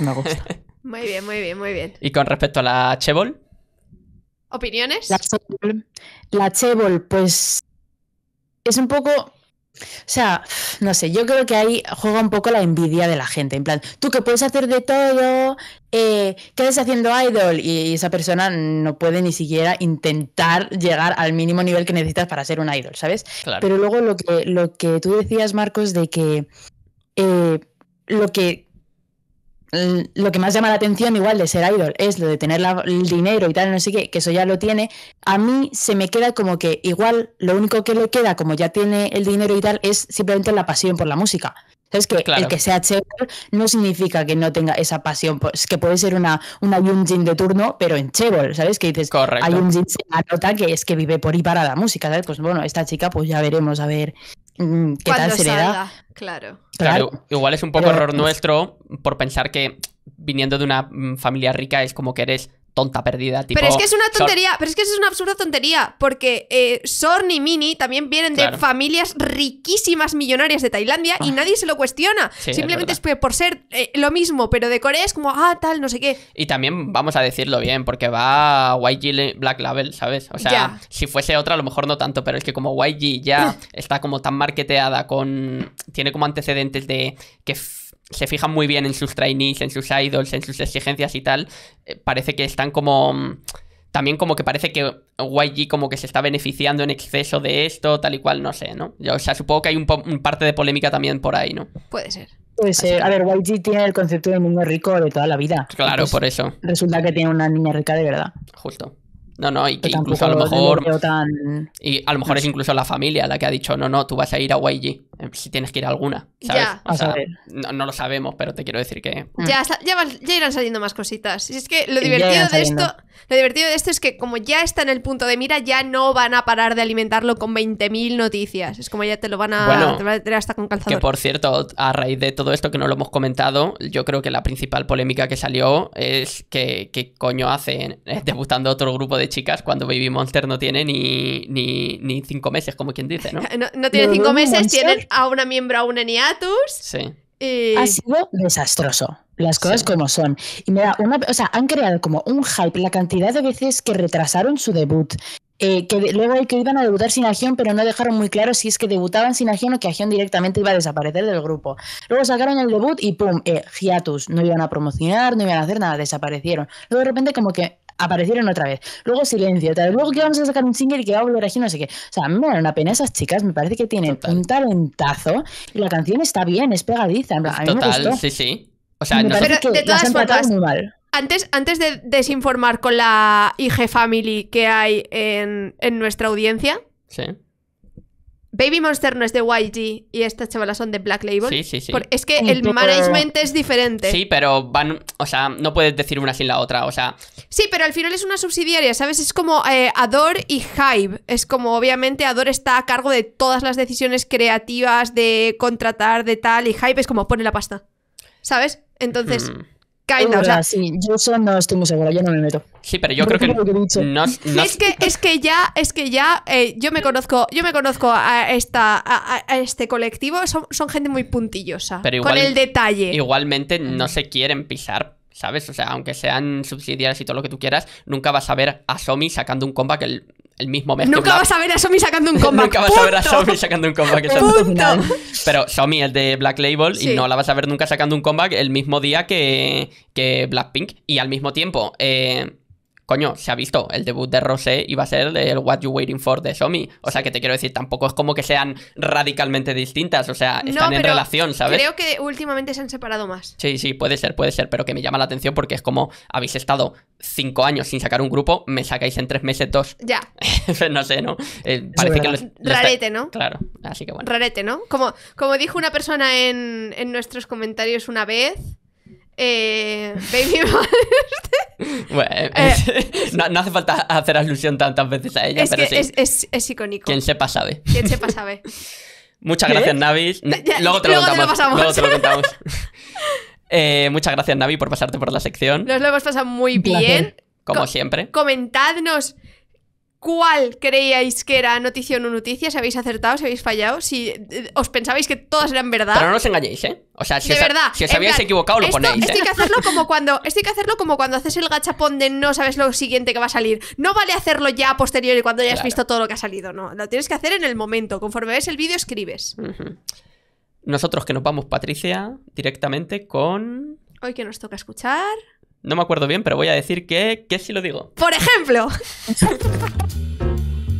me gusta. muy bien, muy bien, muy bien. Y con respecto a la Chebol. ¿Opiniones? La Chebol, pues es un poco o sea, no sé, yo creo que ahí juega un poco la envidia de la gente. En plan, tú que puedes hacer de todo, eh, ¿qué haciendo idol? Y esa persona no puede ni siquiera intentar llegar al mínimo nivel que necesitas para ser un idol, ¿sabes? Pero luego lo que, lo que tú decías, Marcos, de que eh, lo que lo que más llama la atención igual de ser idol es lo de tener el dinero y tal, no sé qué, que eso ya lo tiene, a mí se me queda como que igual lo único que le queda, como ya tiene el dinero y tal, es simplemente la pasión por la música. ¿Sabes? que el que sea Chevrolet no significa que no tenga esa pasión, pues que puede ser una, una Yunjin de turno, pero en Chevrolet, ¿sabes? Que dices, Correcto. un se anota que es que vive por y para la música, ¿sabes? Pues bueno, esta chica, pues ya veremos a ver Mm, qué claro. claro. igual es un poco error pues nuestro por pensar que viniendo de una mm, familia rica es como que eres tonta perdida. Tipo, pero es que es una tontería, pero es que es una absurda tontería, porque eh, Sorn y Mini también vienen de familias riquísimas, millonarias de Tailandia y ah. nadie se lo cuestiona. Simplemente es, por ser eh, lo mismo, pero de Corea es como, ah, tal, no sé qué. Y también vamos a decirlo bien, porque va YG Black Label, ¿sabes? O sea, si fuese otra, a lo mejor no tanto, pero es que como YG ya ah. está como tan marketeada con. Tiene como antecedentes de que se fijan muy bien en sus trainees, en sus idols, en sus exigencias y tal, eh, parece que están como... Mm, también como que parece que YG como que se está beneficiando en exceso de esto, tal y cual, no sé, ¿no? Yo, o sea, supongo que hay un, parte de polémica también por ahí, ¿no? Puede ser. Puede eh, ser. A ver, YG tiene el concepto de mundo rico de toda la vida. Claro, por eso. Resulta que tiene una niña rica de verdad. Justo. No, no, y que, incluso a lo mejor. Y a lo mejor es incluso la familia la que ha dicho, no, no, tú vas a ir a YG si tienes que ir a alguna, ¿sabes? Ya. no, lo sabemos, pero te quiero decir que... Ya, mm. ya, irán saliendo más cositas. Y es que lo divertido, de esto, lo divertido de esto es que como ya está en el punto de mira, ya no van a parar de alimentarlo con 20.000 noticias. Es como ya te lo van a... Bueno, te hasta con calzador. Que por cierto, a raíz de todo esto que no lo hemos comentado, yo creo que la principal polémica que salió es que, ¿Qué coño hacen eh, debutando otro grupo de chicas cuando Baby Monster no tiene ni, ni, cinco meses, como quien dice, ¿no? No, tiene cinco meses, tiene a una miembro a un Eniatus. Sí. Ha sido desastroso. Las cosas como son. Y me una. O sea, han creado como un hype la cantidad de veces que retrasaron su debut. Eh, que luego que iban a debutar sin agión pero no dejaron muy claro si es que debutaban sin agión o que agión directamente iba a desaparecer del grupo. Luego sacaron el debut y pum, eh, no iban a promocionar, no iban a hacer nada, desaparecieron. Luego de repente como que aparecieron otra vez. Luego silencio, luego que vamos a sacar un single y que va a volver aquí, no sé qué. O sea, me dan una pena esas chicas, me parece que tienen un talentazo y la canción está bien, es pegadiza. Total, sí, sí. O sea, no... Pero de todas formas, muy Antes, antes de desinformar con la IG Family que hay en nuestra audiencia, sí. Baby Monster no es de YG y estas chavalas son de Black Label. Sí, sí, sí. es que el management es diferente. Sí, pero van. O sea, no puedes decir una sin la otra. O sea. Sí, pero al final es una subsidiaria, ¿sabes? Es como eh, Ador y Hype. Es como, obviamente, Ador está a cargo de todas las decisiones creativas, de contratar, de tal, y Hype es como pone la pasta. ¿Sabes? Entonces. Mm o sea, yo eso no estoy muy segura, yo no me meto. Sí, pero yo creo que, Es que ya es que ya eh, yo me conozco yo me conozco a esta a, este colectivo son, gente muy puntillosa con el detalle. Igualmente no se quieren pisar. ¿Sabes? O sea, aunque sean subsidiarias y todo lo que tú quieras, nunca vas a ver a Somi sacando un combo que el el mismo mes. Nunca vas a ver a Somi sacando un comeback. nunca vas a ver a Somi sacando un comeback. ¡Punto! Pero Somi el de Black Label y no la vas a ver nunca sacando un comeback el mismo día que, que Blackpink. Y al mismo tiempo, eh, coño, se ha visto, el debut de Rosé iba a ser el What You Waiting For de Somi. O sea, que te quiero decir, tampoco es como que sean radicalmente distintas, o sea, están en relación, ¿sabes? Creo que últimamente se han separado más. Sí, sí, puede ser, puede ser, pero que me llama la atención porque es como habéis estado cinco años sin sacar un grupo, me sacáis en tres meses dos. Ya. no sé, ¿no? Eh, parece que los. Rarete, ¿no? Claro, así que bueno. Rarete, ¿no? Como, como dijo una persona en, en nuestros comentarios una vez eh, baby Bueno, eh, eh, no, hace falta hacer alusión tantas veces a ella, es pero sí. Es, icónico. Quien sepa sabe. Quien sepa sabe. Muchas gracias, Navi luego te lo contamos. luego te lo eh, muchas gracias, Navi, por pasarte por la sección. Nos lo hemos pasado muy bien. Como siempre. Comentadnos ¿Cuál creíais que era noticia o no noticia? ¿Si habéis acertado? ¿Si habéis fallado? ¿Si eh, os pensabais que todas eran verdad? Pero no os engañéis, ¿eh? O sea, si, os, verdad, si os habíais equivocado, lo ponéis. Esto, ¿eh? que hacerlo como cuando, esto hay que hacerlo como cuando haces el gachapón de no sabes lo siguiente que va a salir. No vale hacerlo ya posterior, y cuando ya visto todo lo que ha salido, no. Lo tienes que hacer en el momento. Conforme ves el vídeo, escribes. Nosotros que nos vamos, Patricia, directamente con. Hoy que nos toca escuchar. No me acuerdo bien, pero voy a decir que, que si lo digo. Por ejemplo.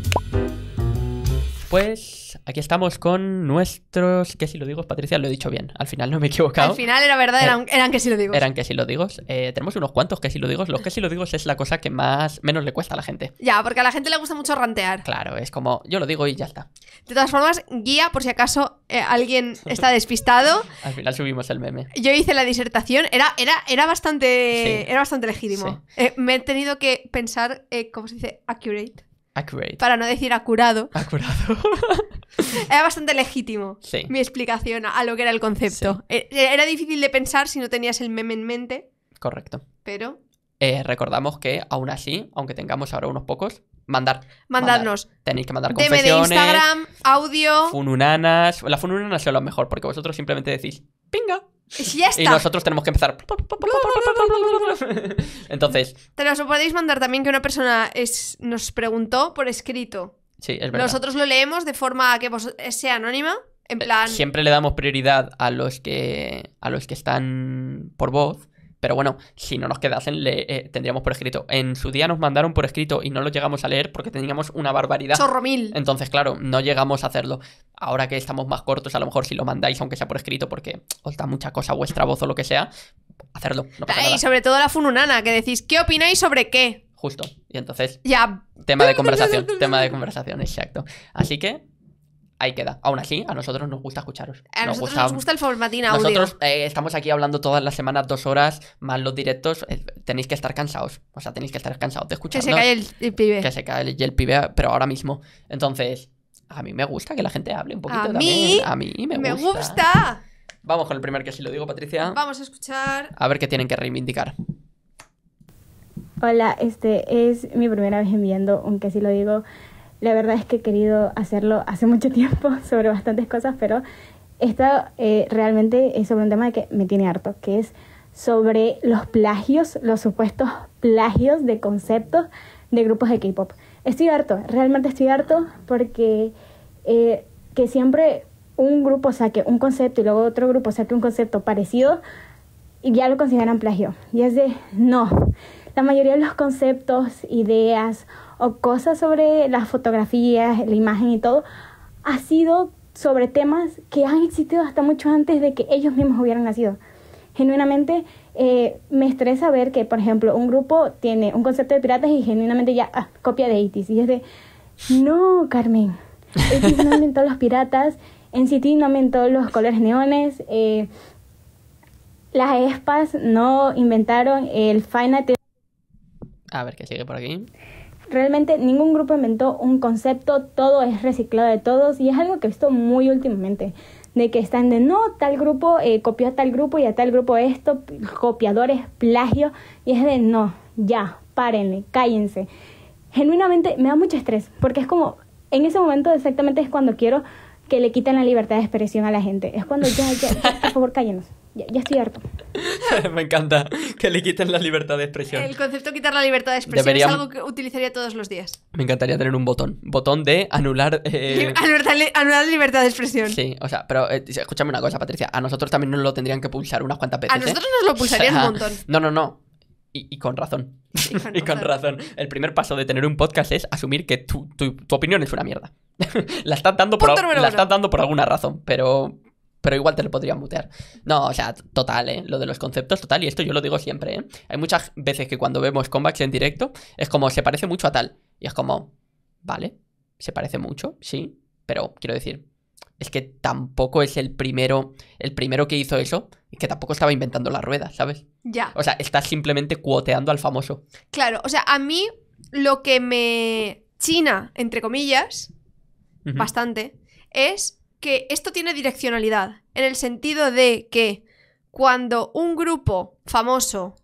pues aquí estamos con nuestros. ¿Qué si lo digo, Patricia, lo he dicho bien. Al final no me he equivocado. Al final era verdad, eran, eh, que si lo digo. Eran que si lo digo. Eh, tenemos unos cuantos que si lo digo. Los que si lo digo es la cosa que más menos le cuesta a la gente. Ya, porque a la gente le gusta mucho rantear. Claro, es como yo lo digo y ya está. De todas formas, guía por si acaso eh, alguien está despistado. Al final subimos el meme. Yo hice la disertación, era, era, era bastante. Era bastante legítimo. me he tenido que pensar, ¿cómo se dice? Accurate. Para no decir acurado. Acurado. era bastante legítimo mi explicación a lo que era el concepto. E-, e-, era difícil de pensar si no tenías el meme en mente. Correcto. Pero. Eh, recordamos que aún así, aunque tengamos ahora unos pocos, mandar. Mandarnos. Tenéis que mandar confesiones. de Instagram, audio. Fununanas. la fununanas son lo mejor porque vosotros simplemente decís, pinga, y nosotros tenemos que empezar. Entonces. Te lo podéis mandar también que una persona es, nos preguntó por escrito. Sí, es verdad. Nosotros lo leemos de forma que sea anónima. En eh, plan. Siempre le damos prioridad a los que. a los que están por voz. Pero bueno, si no nos quedasen, le eh, tendríamos por escrito. En su día nos mandaron por escrito y no lo llegamos a leer porque teníamos una barbaridad. ¡Chorro mil! Entonces, claro, no llegamos a hacerlo. Ahora que estamos más cortos, a lo mejor si lo mandáis, aunque sea por escrito, porque os da mucha cosa vuestra voz o lo que sea, hacerlo. Ah, y sobre todo la fununana, que decís, ¿qué opináis sobre qué? Justo. Y entonces. Ya. Tema de conversación. tema de conversación, exacto. Así que ahí queda. Aún así, a nosotros nos gusta escucharos. A nosotros nos gusta el formatín audio. Nosotros eh, estamos aquí hablando todas las semanas dos horas, más los directos. Eh, tenéis que estar cansados. O sea, tenéis que estar cansados de escucharnos. Que se cae el, pibe. Que se cae el, pibe, pero ahora mismo. Entonces, a mí me gusta que la gente hable un poquito a Mí, a mí me, gusta. ¡Me gusta! Vamos con el primer que sí lo digo, Patricia. Vamos a escuchar. A ver qué tienen que reivindicar. Hola, este es mi primera vez enviando un que sí lo digo. La verdad es que he querido hacerlo hace mucho tiempo sobre bastantes cosas, pero esta eh, realmente es sobre un tema que me tiene harto, que es sobre los plagios, los supuestos plagios de conceptos de grupos de K-pop. Estoy harto, realmente estoy harto porque eh, que siempre un grupo saque un concepto y luego otro grupo saque un concepto parecido y ya lo consideran plagio. Y es de, no, la mayoría de los conceptos, ideas o cosas sobre las fotografías, la imagen y todo, ha sido sobre temas que han existido hasta mucho antes de que ellos mismos hubieran nacido. Genuinamente eh, me estresa ver que, por ejemplo, un grupo tiene un concepto de piratas y genuinamente ya ah, copia de ITIS. Y es de, no, Carmen, ITIS no inventó los piratas, NCT no inventó los colores neones, eh, las ESPAS no inventaron el Final a ver qué sigue por aquí. Realmente ningún grupo inventó un concepto, todo es reciclado de todos y es algo que he visto muy últimamente de que están de no, tal grupo eh, copió a tal grupo y a tal grupo esto, copiadores, plagio, y es de no, ya, párenle, cállense. Genuinamente me da mucho estrés, porque es como, en ese momento exactamente es cuando quiero que le quiten la libertad de expresión a la gente. Es cuando ya, por favor, cállenos. Ya, estoy harto. Me encanta que le quiten la libertad de expresión. El concepto de quitar la libertad de expresión es algo que utilizaría todos los días. Me encantaría tener un botón. Botón de anular. Eh... Libertad, anular, libertad de expresión. Sí, o sea, pero eh, escúchame una cosa, Patricia. A nosotros también nos lo tendrían que pulsar unas cuantas veces. A ¿eh? nosotros nos lo pulsarían un montón. No, no, no. Y, con razón. y con razón. El primer paso de tener un podcast es asumir que tu, opinión es una mierda. la, estás dando por, dando por alguna razón, pero, pero igual te lo podrían mutear. No, o sea, total, ¿eh? Lo de los conceptos, total, y esto yo lo digo siempre, ¿eh? Hay muchas veces que cuando vemos comebacks en directo, es como, se parece mucho a tal. Y es como, vale, se parece mucho, sí, pero quiero decir, es que tampoco es el primero, el primero que hizo eso y que tampoco estaba inventando la rueda, ¿sabes? Ya. O sea, estás simplemente cuoteando al famoso. Claro, o sea, a mí lo que me china, entre comillas, bastante, es que esto tiene direccionalidad, en el sentido de que cuando un grupo famoso,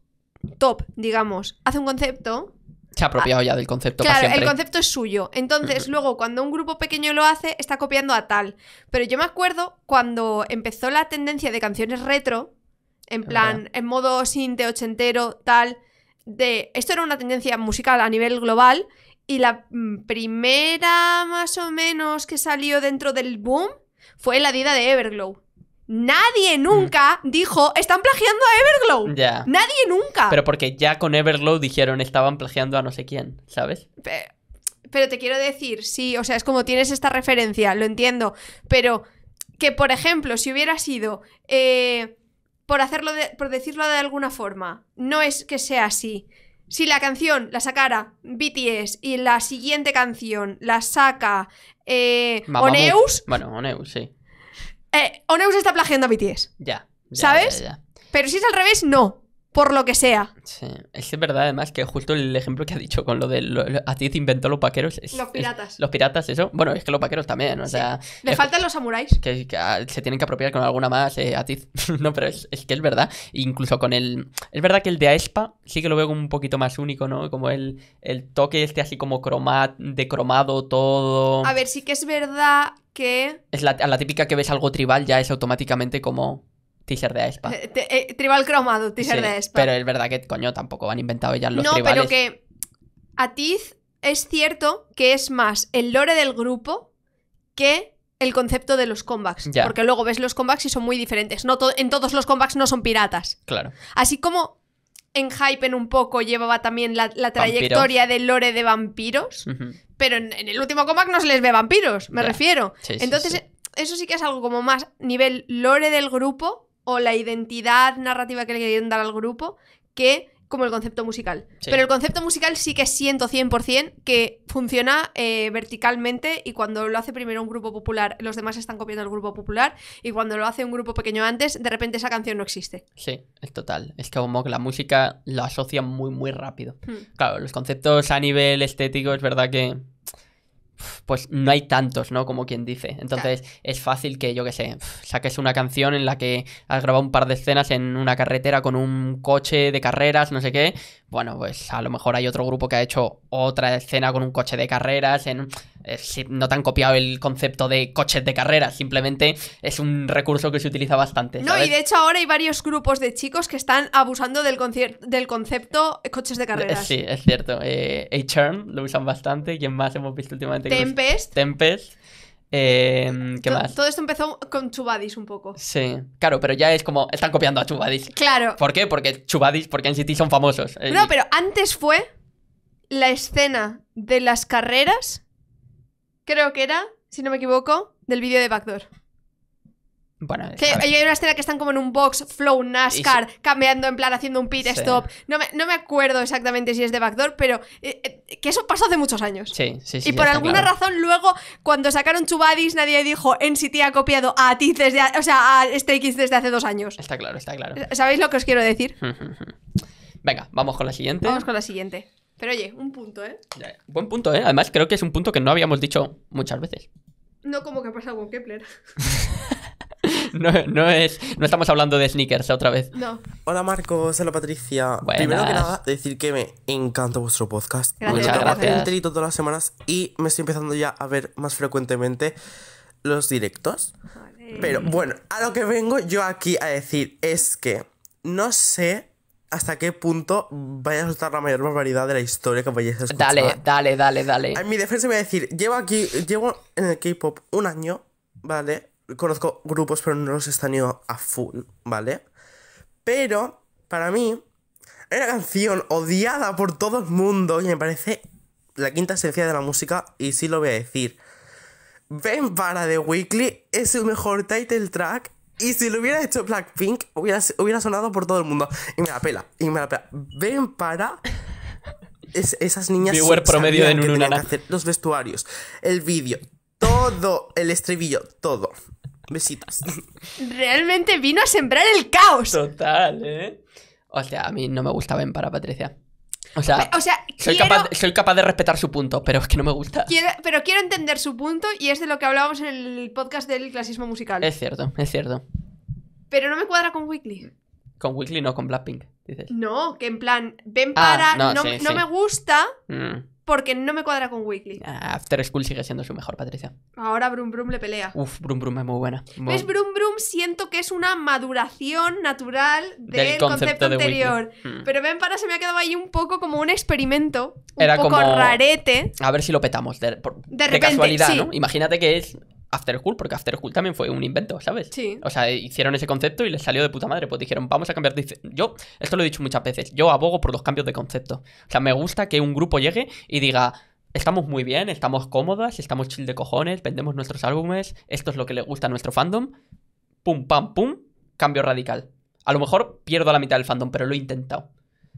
top, digamos, hace un concepto, se ha ah, apropiado ya del concepto. Claro, el concepto es suyo. Entonces, luego, cuando un grupo pequeño lo hace, está copiando a tal. Pero yo me acuerdo cuando empezó la tendencia de canciones retro, en plan, en modo sinte, ochentero, tal, de... Esto era una tendencia musical a nivel global y la mm, primera más o menos que salió dentro del boom fue la dida de Everglow. Nadie mm. nunca dijo, están plagiando a Everglow. Ya. Nadie nunca. Pero porque ya con Everglow dijeron, estaban plagiando a no sé quién, ¿sabes? Pero, te quiero decir, sí, o sea, es como tienes esta referencia, lo entiendo. Pero que, por ejemplo, si hubiera sido, eh, por, hacerlo por decirlo de alguna forma, no es que sea así. Si la canción la sacara BTS y la siguiente canción la saca eh, Oneus. Bueno, Oneus, sí eh, Oneus está plagiando a BTS. Ya. ¿Sabes? Pero si es al revés, no por lo que sea. Sí, es verdad además que justo el ejemplo que ha dicho con lo de a inventó los vaqueros. los piratas. los piratas, eso. Bueno, es que los paqueros también, o sea... Le faltan los samuráis. Que, ah, se tienen que apropiar con alguna más eh, no, pero es, que es verdad. Incluso con el... Es verdad que el de Aespa sí que lo veo un poquito más único, ¿no? Como el, el toque este así como cromat, de cromado todo. A ver, sí que es verdad que... Es la, a la típica que ves algo tribal ya es automáticamente como teaser de Aespa. Eh, eh, tribal cromado, teaser de Aespa. Pero es verdad que, coño, tampoco han inventado ya los tribales. No, pero que a Tiz es cierto que es más el lore del grupo que el concepto de los combats. Porque luego ves los combats y son muy diferentes. No en todos los combats no son piratas. Claro. Así como en Hypen un poco llevaba también la, trayectoria del lore de vampiros, pero en, el último comeback no se les ve vampiros, me refiero. Entonces, eso sí que es algo como más nivel lore del grupo o la identidad narrativa que le quieren dar al grupo que como el concepto musical. Pero el concepto musical sí que siento 100% que funciona eh, verticalmente y cuando lo hace primero un grupo popular, los demás están copiando al grupo popular y cuando lo hace un grupo pequeño antes, de repente esa canción no existe. Sí, es total. Es que como que la música la asocia muy, muy rápido. Hmm. Claro, los conceptos a nivel estético es verdad que pues no hay tantos, ¿no? Como quien dice. Entonces es fácil que, yo qué sé, saques una canción en la que has grabado un par de escenas en una carretera con un coche de carreras, no sé qué. Bueno, pues a lo mejor hay otro grupo que ha hecho otra escena con un coche de carreras en no te han copiado el concepto de coches de carreras simplemente es un recurso que se utiliza bastante. No, y de hecho ahora hay varios grupos de chicos que están abusando del, del concepto coches de eh, carreras. Sí, es cierto. Eh, a lo usan bastante. ¿Quién más hemos visto últimamente? Tempest. Tempest. Em, ¿Qué más? Todo esto empezó con Chubadis un poco. Sí, claro, pero ya es como. Están copiando a Chubadis. Claro. ¿Por qué? Porque Chubadis, porque en City son famosos. No, pero antes fue la escena de las carreras creo que era, si no me equivoco, del vídeo de Backdoor. Bueno, que hay una escena que están como en un box, flow, NASCAR, cambiando en plan, haciendo un pit stop. No me, acuerdo exactamente si es de Backdoor, pero eh, eh, que eso pasó hace muchos años. Sí, sí, sí. Y por alguna razón, luego, cuando sacaron Chubadis, nadie dijo NCT ha copiado a ti o sea, a Stray desde hace dos años. Está claro, está claro. ¿Sabéis lo que os quiero decir? Venga, vamos con la siguiente. Vamos con la siguiente. Pero oye, un punto, ¿eh? Buen punto, ¿eh? Además, creo que es un punto que no habíamos dicho muchas veces. No como que pasado con Kepler. no, no, es, no estamos hablando de sneakers otra vez. No. Hola Marcos, hola Patricia. Primero que nada, decir que me encanta vuestro podcast. Gracias, me enterito todas las semanas y me estoy empezando ya a ver más frecuentemente los directos. Pero bueno, a lo que vengo yo aquí a decir es que no sé hasta qué punto vaya a soltar la mayor barbaridad de la historia que vayáis a escuchar. Dale, dale, dale, dale. En mi defensa voy a decir, llevo aquí, llevo en el K-pop un año, ¿vale? Conozco grupos, pero no los he estado a full, ¿vale? Pero, para mí, era una canción odiada por todo el mundo y me parece la quinta esencia de la música, y sí lo voy a decir. Ven para The Weekly es el mejor title track y si lo hubiera hecho Blackpink, hubiera, sonado por todo el mundo. Y me la pela, y me la pela. Ven para esas niñas Viewer promedio que los vestuarios, el vídeo, todo, el estribillo, todo. Besitos. Realmente vino a sembrar el caos. Total, ¿eh? O sea, a mí no me gusta, ven para Patricia. O sea, soy, capaz, de respetar su punto, pero es que no me gusta. pero quiero entender su punto y es de lo que hablábamos en el podcast del clasismo musical. Es cierto, es cierto. Pero no me cuadra con Weekly. Con Weekly no, con Blackpink, dices. No, que en plan, ven ah, para, no, me gusta. Mm porque no me cuadra con Weekly. Ah, After School sigue siendo su mejor, Patricia. Ahora Brum Brum le pelea. Uf, Brum Brum es muy buena. Es ¿Ves? Brum Brum siento que es una maduración natural del, concepto, anterior. Hmm. Pero ven, para se me ha quedado ahí un poco como un experimento. Un Era poco como... rarete. A ver si lo petamos. De, casualidad, ¿no? Imagínate que es After School, porque After School también fue un invento, ¿sabes? Sí. O sea, hicieron ese concepto y les salió de puta madre. Pues dijeron, vamos a cambiar. De... Yo, esto lo he dicho muchas veces, yo abogo por los cambios de concepto. O sea, me gusta que un grupo llegue y diga, estamos muy bien, estamos cómodas, estamos chill de cojones, vendemos nuestros álbumes, esto es lo que le gusta a nuestro fandom. Pum, pam, pum, cambio radical. A lo mejor pierdo la mitad del fandom, pero lo he intentado.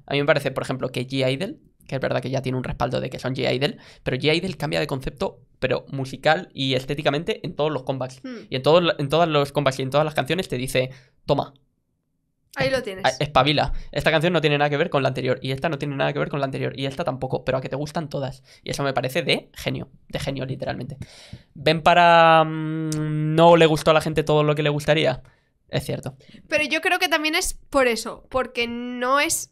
A mí me parece, por ejemplo, que G. Idol que es verdad que ya tiene un respaldo de que son G-Idle, pero g cambia de concepto, pero musical y estéticamente en todos los combats. Hmm. Y en, en todos los combats y en todas las canciones te dice, toma. Ahí lo tienes. Ah, espabila. Esta canción no tiene nada que ver con la anterior, y esta no tiene nada que ver con la anterior, y esta tampoco, pero a que te gustan todas. Y eso me parece de genio, de genio literalmente. ¿Ven para... Mm, no le gustó a la gente todo lo que le gustaría? Es cierto. Pero yo creo que también es por eso, porque no es...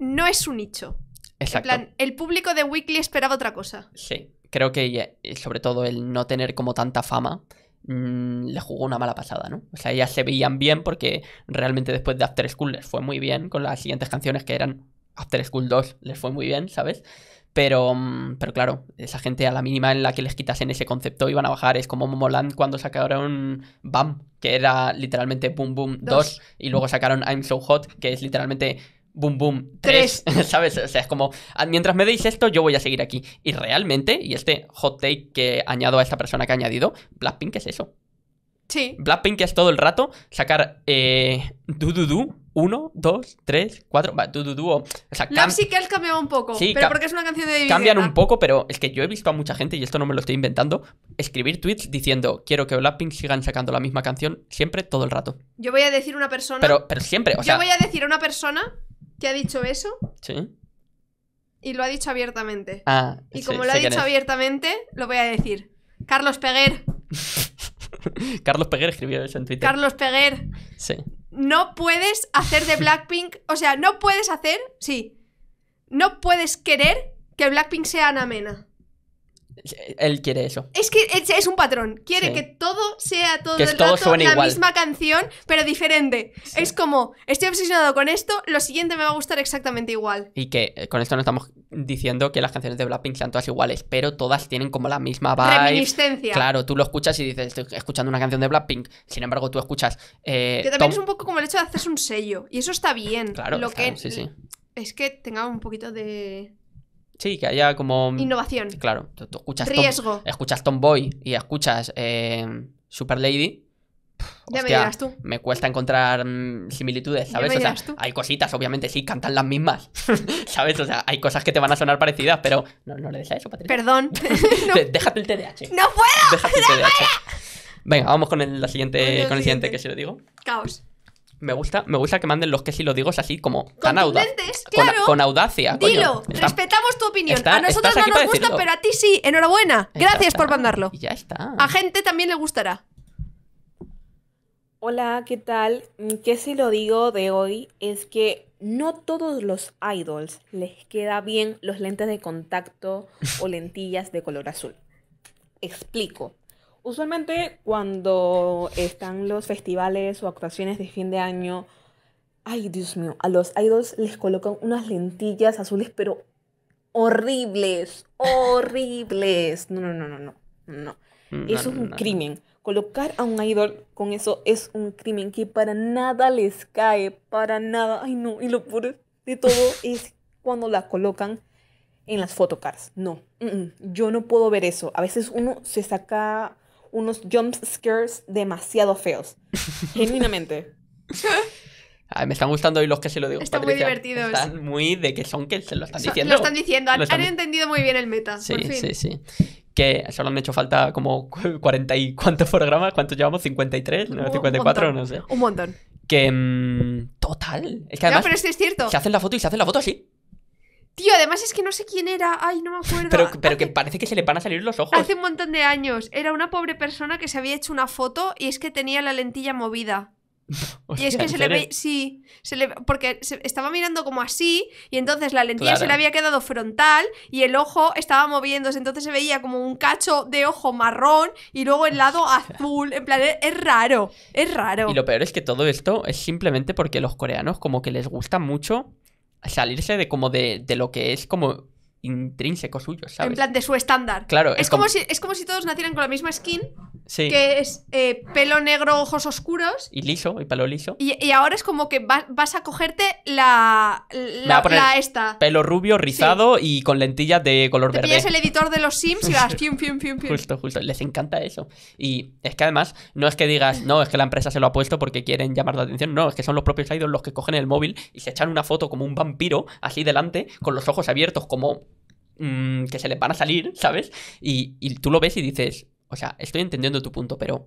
No es un nicho. Exacto. En plan, el público de Weekly esperaba otra cosa. Sí, creo que eh, sobre todo el no tener como tanta fama mm, le jugó una mala pasada, ¿no? O sea, ellas se veían bien porque realmente después de After School les fue muy bien con las siguientes canciones que eran After School 2 les fue muy bien, ¿sabes? Pero, mm, pero claro, esa gente a la mínima en la que les quitasen ese concepto iban a bajar. Es como Momoland cuando sacaron BAM, que era literalmente Boom Boom 2, y luego sacaron I'm So Hot, que es literalmente boom, boom, tres, ¿sabes? O sea, es como, ah, mientras me deis esto, yo voy a seguir aquí. Y realmente, y este hot take que añado a esta persona que ha añadido, Blackpink es eso. Sí. Blackpink es todo el rato sacar eh, du du du, uno, dos, tres, cuatro, va, du du du. O, o sea, sí que un poco, sí, pero porque es una canción de Cambian un poco, pero es que yo he visto a mucha gente, y esto no me lo estoy inventando, escribir tweets diciendo quiero que Blackpink sigan sacando la misma canción siempre, todo el rato. Yo voy a decir una persona. Pero, pero siempre, o sea. Yo voy a decir a una persona que ha dicho eso. Sí. Y lo ha dicho abiertamente. Ah, y como lo ha dicho abiertamente, lo voy a decir. Carlos Peguer. Carlos Peguer escribió eso en Twitter. Carlos Peguer. Sí. No puedes hacer de Blackpink. O sea, no puedes hacer. Sí. No puedes querer que Blackpink sea Anamena. Él quiere eso. Es que es un patrón. Quiere que todo sea todo que el todo rato la igual. misma canción, pero diferente. Es como, estoy obsesionado con esto, lo siguiente me va a gustar exactamente igual. Y que eh, con esto no estamos diciendo que las canciones de Blackpink sean todas iguales, pero todas tienen como la misma vibe. Claro, tú lo escuchas y dices, estoy escuchando una canción de Blackpink. Sin embargo, tú escuchas. Eh, que también es un poco como el hecho de hacerse un sello. Y eso está bien. Claro, lo que... Es que tenga un poquito de Sí, que haya como. Innovación. Claro. escuchas Riesgo. escuchas Tomboy y escuchas eh, Super Lady. ya me dirás tú. Me cuesta encontrar mm, similitudes, ¿sabes? o hay cositas, obviamente, sí, cantan las mismas. ¿Sabes? O sea, hay cosas que te van a sonar parecidas, pero no, le des a eso, Patricia. Perdón. Déjate el TDAH. ¡No puedo! Déjate Venga, vamos con el, siguiente, que se lo digo. Caos. Me gusta, me gusta que manden los que si lo digo así como tan con, audacia. Dilo, respetamos tu opinión. a nosotros no nos gusta, pero a ti sí. Enhorabuena. Gracias por mandarlo. Y ya está. A gente también le gustará. Hola, ¿qué tal? Mm, ¿Qué si lo digo de hoy? Es que no todos los idols les queda bien los lentes de contacto o lentillas de color azul. Explico. Usualmente cuando están los festivales o actuaciones de fin de año, ay Dios mío, a los idols les colocan unas lentillas azules, pero horribles, horribles. No, no, no, no, no, no. Mm, eso es un crimen. Colocar a un idol con eso es un crimen que para nada les cae, para nada. Ay, no, y lo peor de todo es cuando la colocan en las photocards. No, mm, mm, yo no puedo ver eso. A veces uno se saca unos jump scares demasiado feos. Genuinamente. Ah, me están gustando hoy los que se lo digo. Están muy divertidos. Están muy de que son que se lo están diciendo. Lo están diciendo, han, entendido muy bien el meta. Sí, sí, sí. Que solo han hecho falta como 40 y cuántos programas, ¿cuántos llevamos? ¿53? 54, no sé. Un montón. Que. Mm, total. Es que además. Se hacen la foto y se hacen la foto así. Tío, además es que no sé quién era. Ay, no me acuerdo. Pero, pero que parece que se le van a salir los ojos. Hace un montón de años. Era una pobre persona que se había hecho una foto y es que tenía la lentilla movida. y es que se le ve. Sí. Se le, porque estaba mirando como así y entonces la lentilla se le había quedado frontal y el ojo estaba moviéndose. Entonces se veía como un cacho de ojo marrón y luego el lado azul. En plan, es, es raro. Es raro. Y lo peor es que todo esto es simplemente porque los coreanos, como que les gusta mucho salirse de como de, de lo que es como intrínseco suyo, ¿sabes? En plan de su estándar. Claro. Es, como... si, es como si todos nacieran con la misma skin, que es eh, pelo negro, ojos oscuros. Y liso, y pelo liso. Y, ahora es como que vas a cogerte la, la, la esta. Pelo rubio, rizado y con lentillas de color Te verde. es el editor de los Sims y vas Justo, justo. Les encanta eso. Y es que además, no es que digas, no, es que la empresa se lo ha puesto porque quieren llamar la atención. No, es que son los propios idols los que cogen el móvil y se echan una foto como un vampiro, así delante, con los ojos abiertos, como mm, que se les van a salir, ¿sabes? Y, y, tú lo ves y dices, o sea, estoy entendiendo tu punto, pero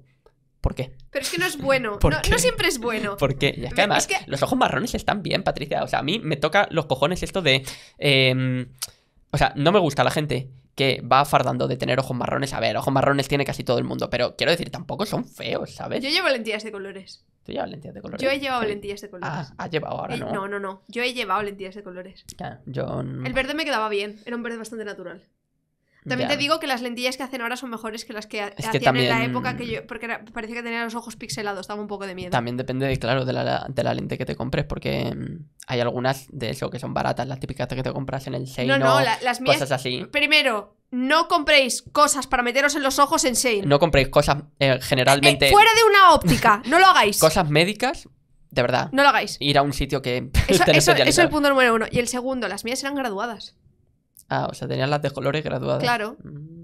¿por qué? Pero es que no es bueno. no, siempre es bueno. ¿Por qué? Y es que además, los ojos marrones están bien, Patricia. O sea, a mí me toca los cojones esto de. Em, o sea, no me gusta la gente que va fardando de tener ojos marrones. A ver, ojos marrones tiene casi todo el mundo, pero quiero decir, tampoco son feos, ¿sabes? Yo llevo lentillas de colores. ¿Tú llevas lentillas de colores? Yo he llevado lentillas de colores. Ah, has llevado ahora, eh, ¿no? no, no, no. Yo he llevado lentillas de colores. Ya, yo El verde me quedaba bien. Era un verde bastante natural. También te digo que las lentillas que hacen ahora son mejores que las que hacían en la época que yo. Porque parecía que tenía los ojos pixelados, daba un poco de miedo. También depende, claro, de la, de la, lente que te compres, porque mm, hay algunas de eso que son baratas, las típicas que te compras en el Seino. No, no, las mías. así. Primero, no compréis cosas para meteros en los ojos en Shane. No compréis cosas eh, generalmente. Eh, fuera de una óptica, no lo hagáis. cosas médicas, de verdad. No lo hagáis. Ir a un sitio que. eso es el punto número uno. Y el segundo, las mías eran graduadas. Ah, o sea, tenían las de colores graduadas. Claro. Mm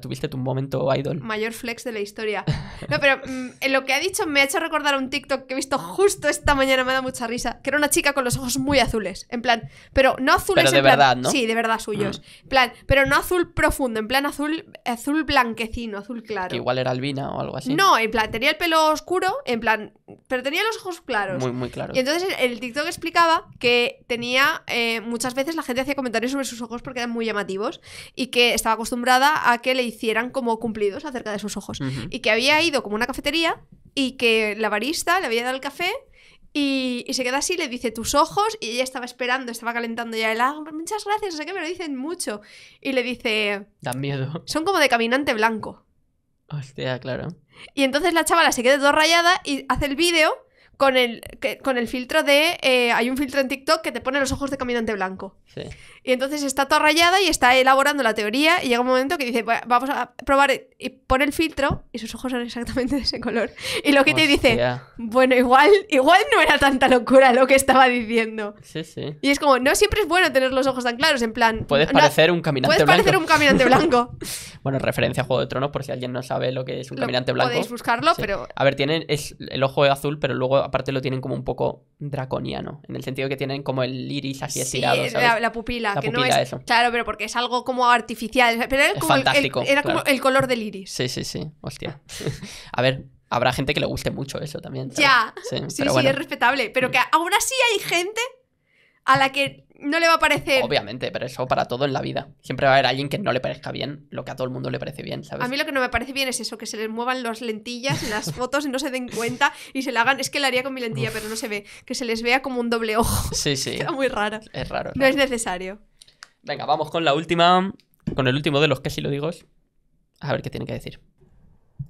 tuviste tu momento idol. Mayor flex de la historia. No, pero mm, en lo que ha dicho me ha hecho recordar un TikTok que he visto justo esta mañana, me da mucha risa, que era una chica con los ojos muy azules, en plan, pero no azules pero de verdad, ¿no? Sí, de verdad suyos. Ah. En plan, pero no azul profundo, en plan azul azul blanquecino, azul claro. Que igual era albina o algo así. No, en plan, tenía el pelo oscuro, en plan, pero tenía los ojos claros. Muy, muy claros. Y entonces el TikTok explicaba que tenía, eh, muchas veces la gente hacía comentarios sobre sus ojos porque eran muy llamativos y que estaba acostumbrada a que le hicieran como cumplidos acerca de sus ojos. Y que había ido como a una cafetería y que la barista le había dado el café y, se queda así, le dice tus ojos, y ella estaba esperando, estaba calentando ya el agua. Ah, muchas gracias, sé que me lo dicen mucho. Y le dice. Dan miedo. Son como de caminante blanco. Hostia, claro. Y entonces la chavala se queda todo rayada y hace el vídeo con el, con el filtro de. Eh, hay un filtro en TikTok que te pone los ojos de caminante blanco. Sí. Y entonces está toda rayada y está elaborando la teoría. Y llega un momento que dice, vamos a probar. Y pone el filtro y sus ojos son exactamente de ese color. Y lo que te dice, bueno, igual, igual no era tanta locura lo que estaba diciendo. Sí, sí. Y es como, no siempre es bueno tener los ojos tan claros. En plan. Puedes parecer un caminante puedes parecer un caminante blanco. bueno, referencia a Juego de Tronos, por si alguien no sabe lo que es un caminante blanco. Podéis buscarlo, pero. A ver, tiene... es el ojo azul, pero luego aparte lo tienen como un poco draconiano, en el sentido que tienen como el iris así estirado. La, pupila, Claro, pero porque es algo como artificial. Pero era, como, el, color del iris. Sí, sí, sí. Hostia. a ver, habrá gente que le guste mucho eso también. Ya. Sí, sí, es respetable. Pero mm. que aún así hay gente a la que no le va a parecer. Obviamente, pero eso para todo en la vida. Siempre va a haber alguien que no le parezca bien lo que a todo el mundo le parece bien, ¿sabes? A mí lo que no me parece bien es eso, que se les muevan las lentillas en las fotos y no se den cuenta y se la hagan. Es que la haría con mi lentilla, pero no se ve. Que se les vea como un doble ojo. Sí, sí. muy raro. Es raro. No es necesario. Venga, vamos con la última. Con el último de los que si lo digo. A ver qué tiene que decir.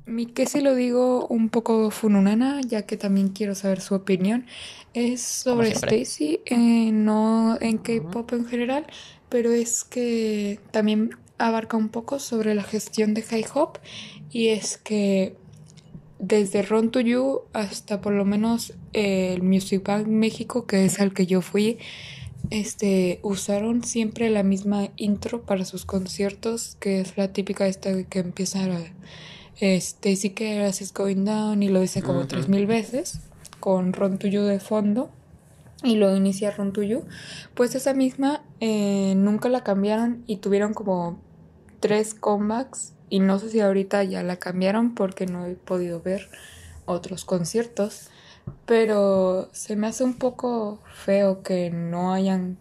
Mi que si lo digo un poco fununana, ya que también quiero saber su opinión, es sobre Stacy, eh, no en K-pop en general, pero es que también abarca un poco sobre la gestión de K-hop y es que desde Run to You hasta por lo menos eh, el Music Bank México, que es al que yo fui, este, usaron siempre la misma intro para sus conciertos, que es la típica esta que empieza a este, sí que era Going Down y lo hice como tres mil veces con Ron You de fondo y luego inicia Ron You. Pues esa misma eh, nunca la cambiaron y tuvieron como tres comebacks y no sé si ahorita ya la cambiaron porque no he podido ver otros conciertos, pero se me hace un poco feo que no hayan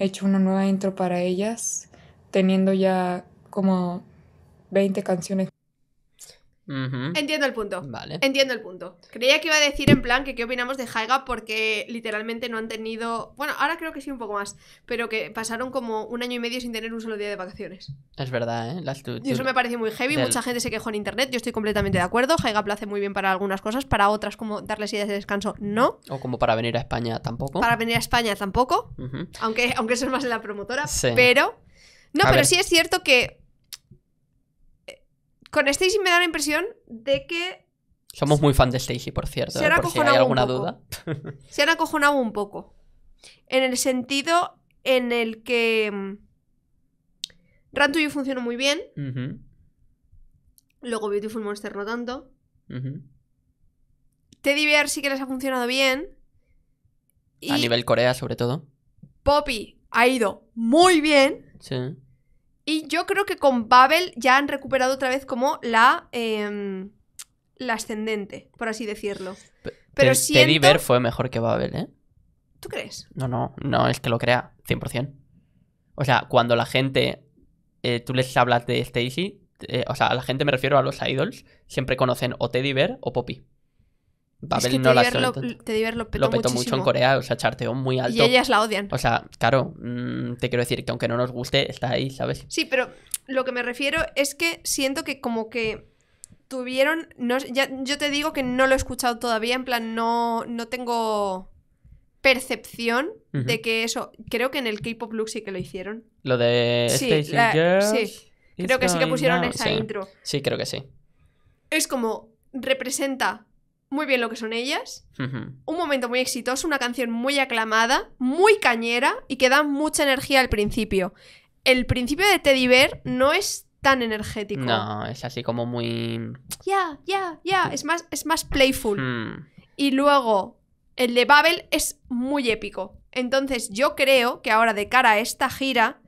hecho una nueva intro para ellas teniendo ya como 20 canciones Entiendo el punto. Vale. Entiendo el punto. Creía que iba a decir en plan que qué opinamos de Haiga porque literalmente no han tenido. Bueno, ahora creo que sí un poco más, pero que pasaron como un año y medio sin tener un solo día de vacaciones. Es verdad, ¿eh? Y eso me parece muy heavy. Mucha gente se quejó en internet. Yo estoy completamente de acuerdo. Haiga place muy bien para algunas cosas, para otras, como darles ideas de descanso, no. O como para venir a España tampoco. Para venir a España tampoco. aunque, aunque eso es más en la promotora. Pero. No, pero sí es cierto que con Stacy me da la impresión de que. Somos muy fan de Stacy, por cierto. Se han por si hay alguna duda. Se han acojonado un poco. En el sentido en el que. Mm, y funcionó muy bien. Luego Beautiful Monster no tanto. Teddy Bear sí que les ha funcionado bien. Y a nivel Corea, sobre todo. Poppy ha ido muy bien. Sí. Y yo creo que con Babel ya han recuperado otra vez como la, em, la ascendente, por así decirlo. Pero, Teddy Bear fue mejor que Babel, ¿eh? ¿Tú crees? No, no, no es que lo crea, 100%. O sea, cuando la gente, eh, tú les hablas de Stacy, eh, o sea, a la gente me refiero a los idols, siempre conocen o Teddy Bear o Poppy te lo, mucho en Corea, o sea, charteó muy alto. Y ellas la odian. O sea, claro, mm, te quiero decir que aunque no nos guste, está ahí, ¿sabes? Sí, pero lo que me refiero es que siento que como que tuvieron. No, ya, yo te digo que no lo he escuchado todavía, en plan, no, no tengo percepción de que eso. Creo que en el K-pop look sí que lo hicieron. Lo de sí, Sí. Creo que sí que pusieron esa intro. Sí, creo que sí. Es como representa muy bien lo que son ellas. Un momento muy exitoso, una canción muy aclamada, muy cañera y que da mucha energía al principio. El principio de Teddy Bear no es tan energético. No, es así como muy. Ya, ya, ya. Es más, es más playful. Hmm. Y luego, el de Babel es muy épico. Entonces, yo creo que ahora, de cara a esta gira,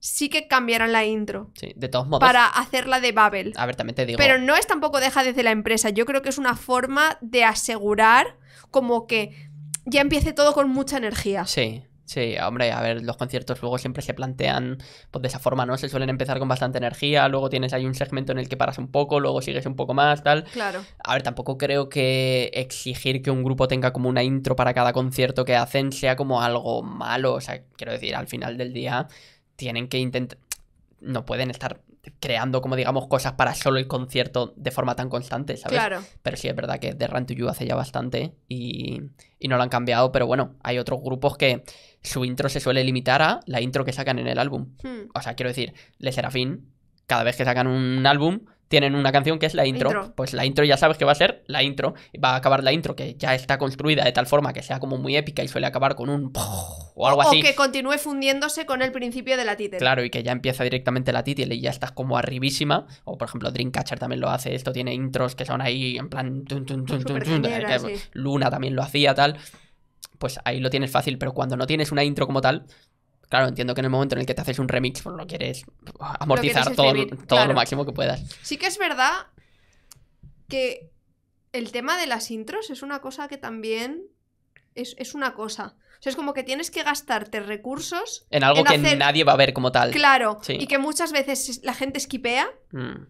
sí que cambiaron la intro. Sí, de todos modos. Para hacerla de Babel. A ver, también te digo. Pero no es tampoco deja desde la empresa. Yo creo que es una forma de asegurar como que ya empiece todo con mucha energía. Sí. Sí, hombre, a ver, los conciertos luego siempre se plantean pues de esa forma, ¿no? Se suelen empezar con bastante energía, luego tienes ahí un segmento en el que paras un poco, luego sigues un poco más, tal. Claro. A ver, tampoco creo que exigir que un grupo tenga como una intro para cada concierto que hacen sea como algo malo, o sea, quiero decir, al final del día tienen que intentar... No pueden estar creando, como digamos, cosas para solo el concierto de forma tan constante, ¿sabes? Claro. Pero sí es verdad que The Run to You hace ya bastante y, y no lo han cambiado, pero bueno, hay otros grupos que su intro se suele limitar a la intro que sacan en el álbum. Hmm. O sea, quiero decir, Le Serafín, cada vez que sacan un álbum, tienen una canción que es la intro. Pues la intro ya sabes que va a ser la intro. Va a acabar la intro que ya está construida de tal forma que sea como muy épica y suele acabar con un o algo así. O que continúe fundiéndose con el principio de la title. Claro, y que ya empieza directamente la title y ya estás como arribísima. O por ejemplo, Dreamcatcher también lo hace. Esto tiene intros que son ahí en plan. Eh, Luna también lo hacía, tal. Pues ahí lo tienes fácil, pero cuando no tienes una intro como tal, Claro, entiendo que en el momento en el que te haces un remix, pues lo quieres amortizar todo, todo lo máximo que puedas. Sí que es verdad que el tema de las intros es una cosa que también es, una cosa. O sea, es como que tienes que gastarte recursos en algo que nadie va a ver como tal. Claro, y que muchas veces la gente esquipea mm.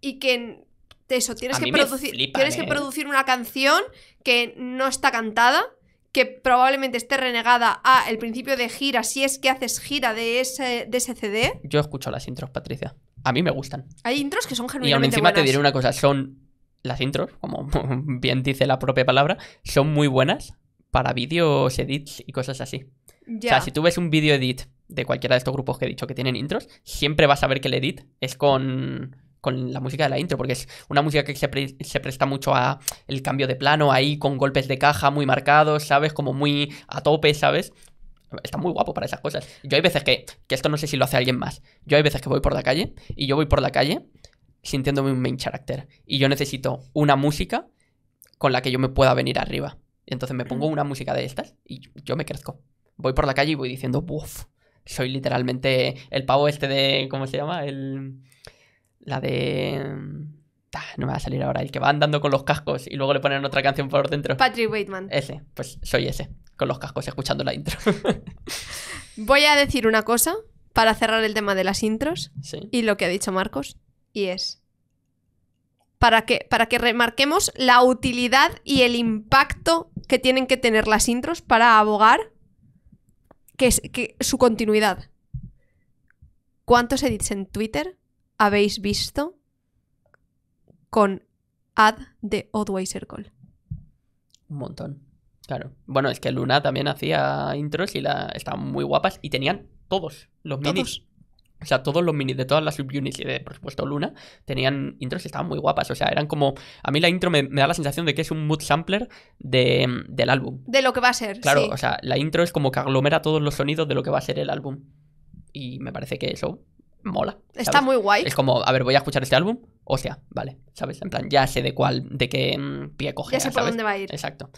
y que eso, tienes, que, producir, que eh. producir una canción que no está cantada que probablemente esté renegada a el principio de gira, si es que haces gira de ese, CD. Yo escucho las intros, Patricia. A mí me gustan. Hay intros que son genuinamente Y aún encima te diré una cosa, son las intros, como bien dice la propia palabra, son muy buenas para vídeos, edits y cosas así. O sea, si tú ves un vídeo edit de cualquiera de estos grupos que he dicho que tienen intros, siempre vas a ver que el edit es con con la música de la intro, porque es una música que se, presta mucho a el cambio de plano ahí, con golpes de caja muy marcados, ¿sabes? Como muy a tope, ¿sabes? Está muy guapo para esas cosas. Yo hay veces que, que esto no sé si lo hace alguien más. Yo hay veces que voy por la calle y yo voy por la calle sintiéndome un main character. Y yo necesito una música con la que yo me pueda venir arriba. entonces me pongo mm. una música de estas y yo me crezco. Voy por la calle y voy diciendo, uff, soy literalmente el pavo este de, ¿cómo se llama? El... La de. Mm, ah, no me va a salir ahora. El que va andando con los cascos y luego le ponen otra canción por dentro. Patrick Waitman. Ese, pues soy ese, con los cascos escuchando la intro. Voy a decir una cosa para cerrar el tema de las intros y lo que ha dicho Marcos, y es para que, para que remarquemos la utilidad y el impacto que tienen que tener las intros para abogar que, su continuidad. ¿Cuántos edits en Twitter habéis visto con Ad de Oddway Circle. Un montón. Claro. Bueno, es que Luna también hacía intros y la... estaban muy guapas y tenían todos los ¿Todos? minis. O sea, todos los minis de todas las subunits y de, por supuesto, Luna, tenían intros y estaban muy guapas. O sea, eran como. A mí la intro me, da la sensación de que es un mood sampler de, del álbum. De lo que va a ser. Claro, o sea, la intro es como que aglomera todos los sonidos de lo que va a ser el álbum. Y me parece que eso mola. Está muy guay. Es como, a ver, voy a escuchar este álbum. O sea, vale, ¿sabes? En plan, ya sé de cuál, de qué mm, pie coger. Ya sé por dónde va a ir. Exacto.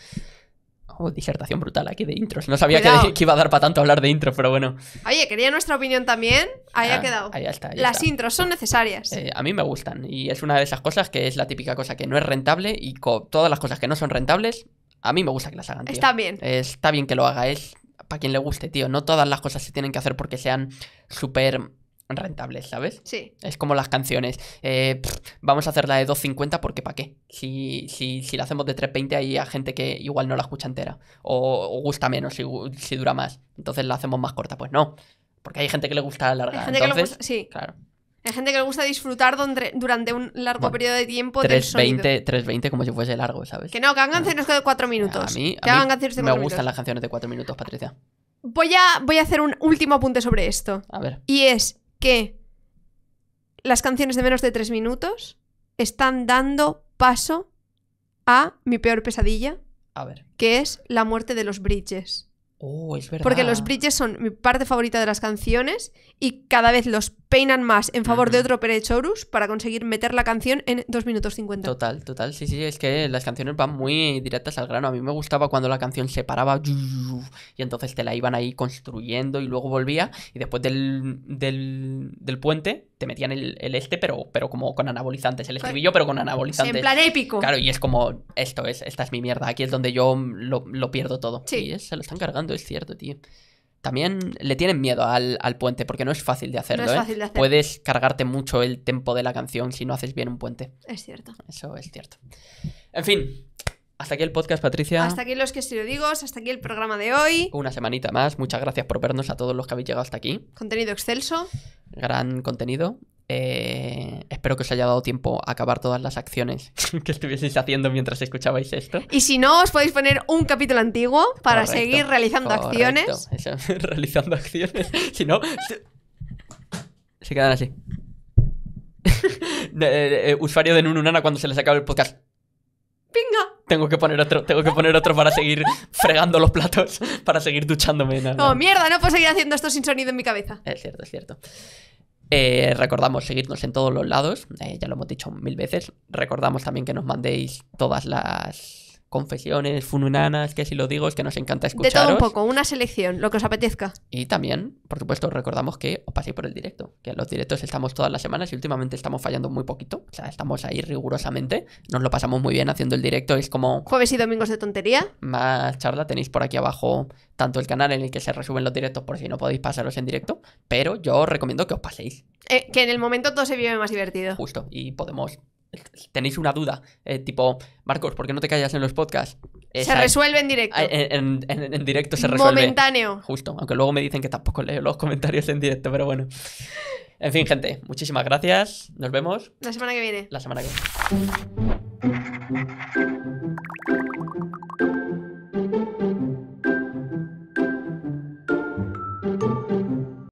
Oh, disertación brutal aquí de intros. No sabía que, iba a dar para tanto hablar de intros, pero bueno. Oye, quería nuestra opinión también. Ahí ha ah, quedado. Ahí está. Las intros son necesarias. Eh, a mí me gustan. Y es una de esas cosas que es la típica cosa que no es rentable. Y todas las cosas que no son rentables, a mí me gusta que las hagan. Está bien. está bien que lo haga. Es para quien le guste, tío. No todas las cosas se tienen que hacer porque sean súper rentables, ¿sabes? Sí. Es como las canciones. Eh, vamos a hacer la de 2.50 porque ¿para qué? Si, la hacemos de 3.20 hay gente que igual no la escucha entera o, gusta menos si, dura más. Entonces la hacemos más corta. Pues no, porque hay gente que le gusta larga. sí. Claro. Hay gente que le gusta disfrutar durante un largo periodo de tiempo 320, 3.20 como si fuese largo, ¿sabes? Que no, que hagan canciones de 4 minutos. A mí, que me gustan las canciones de 4 minutos, Patricia. Voy a, voy a hacer un último apunte sobre esto. A ver. Y es, que las canciones de menos de tres minutos están dando paso a mi peor pesadilla. A ver. Que es la muerte de los Bridges. Oh, Porque los Bridges son mi parte favorita de las canciones y cada vez los peinan más en favor de otro Perechorus para conseguir meter la canción en 2 minutos 50. Total, total. Sí, sí, es que las canciones van muy directas al grano. A mí me gustaba cuando la canción se paraba y entonces te la iban ahí construyendo y luego volvía y después del, del, puente te metían el, este, pero, pero como con anabolizantes. El pues, estribillo, pero con anabolizantes. En plan épico. Claro, y es como, esto es, esta es mi mierda. Aquí es donde yo lo, pierdo todo. Sí. se lo están cargando, es cierto, tío también le tienen miedo al, puente porque no es fácil de hacerlo. ¿eh? Puedes cargarte mucho el tempo de la canción si no haces bien un puente. Es cierto. Eso es cierto. En fin, hasta aquí el podcast, Patricia. Hasta aquí los que si lo digo, hasta aquí el programa de hoy. Una semanita más. Muchas gracias por vernos a todos los que habéis llegado hasta aquí. Contenido excelso. Gran contenido. Eh, espero que os haya dado tiempo a acabar todas las acciones que estuvieseis haciendo mientras escuchabais esto. Y si no, os podéis poner un capítulo antiguo para seguir realizando acciones. realizando acciones. Si no, se, quedan así. Eh, eh, usuario de Nununana cuando se les acaba el podcast. ¡Pinga! tengo que poner otro, tengo que poner otro para seguir fregando los platos, para seguir duchándome. No, Oh, mierda, no puedo seguir haciendo esto sin sonido en mi cabeza. Es cierto, es cierto. Eh, recordamos seguirnos en todos los lados, eh, ya lo hemos dicho mil veces. Recordamos también que nos mandéis todas las confesiones, fununanas, que si lo digo es que nos encanta escuchar. De todo un poco, una selección, lo que os apetezca. Y también, por supuesto, recordamos que os paséis por el directo, que en los directos estamos todas las semanas y últimamente estamos fallando muy poquito, o sea, estamos ahí rigurosamente, nos lo pasamos muy bien haciendo el directo, es como... Jueves y domingos de tontería. Más charla, tenéis por aquí abajo tanto el canal en el que se resumen los directos por si no podéis pasaros en directo, pero yo os recomiendo que os paséis. Eh, que en el momento todo se vive más divertido. Justo, y podemos tenéis una duda, eh, tipo, Marcos, ¿por qué no te callas en los podcasts? se resuelve en directo. Ah, en, en, directo se resuelve. Momentáneo. Justo, aunque luego me dicen que tampoco leo los comentarios en directo, pero bueno. En fin, gente, muchísimas gracias. Nos vemos. La semana que viene. La semana que viene.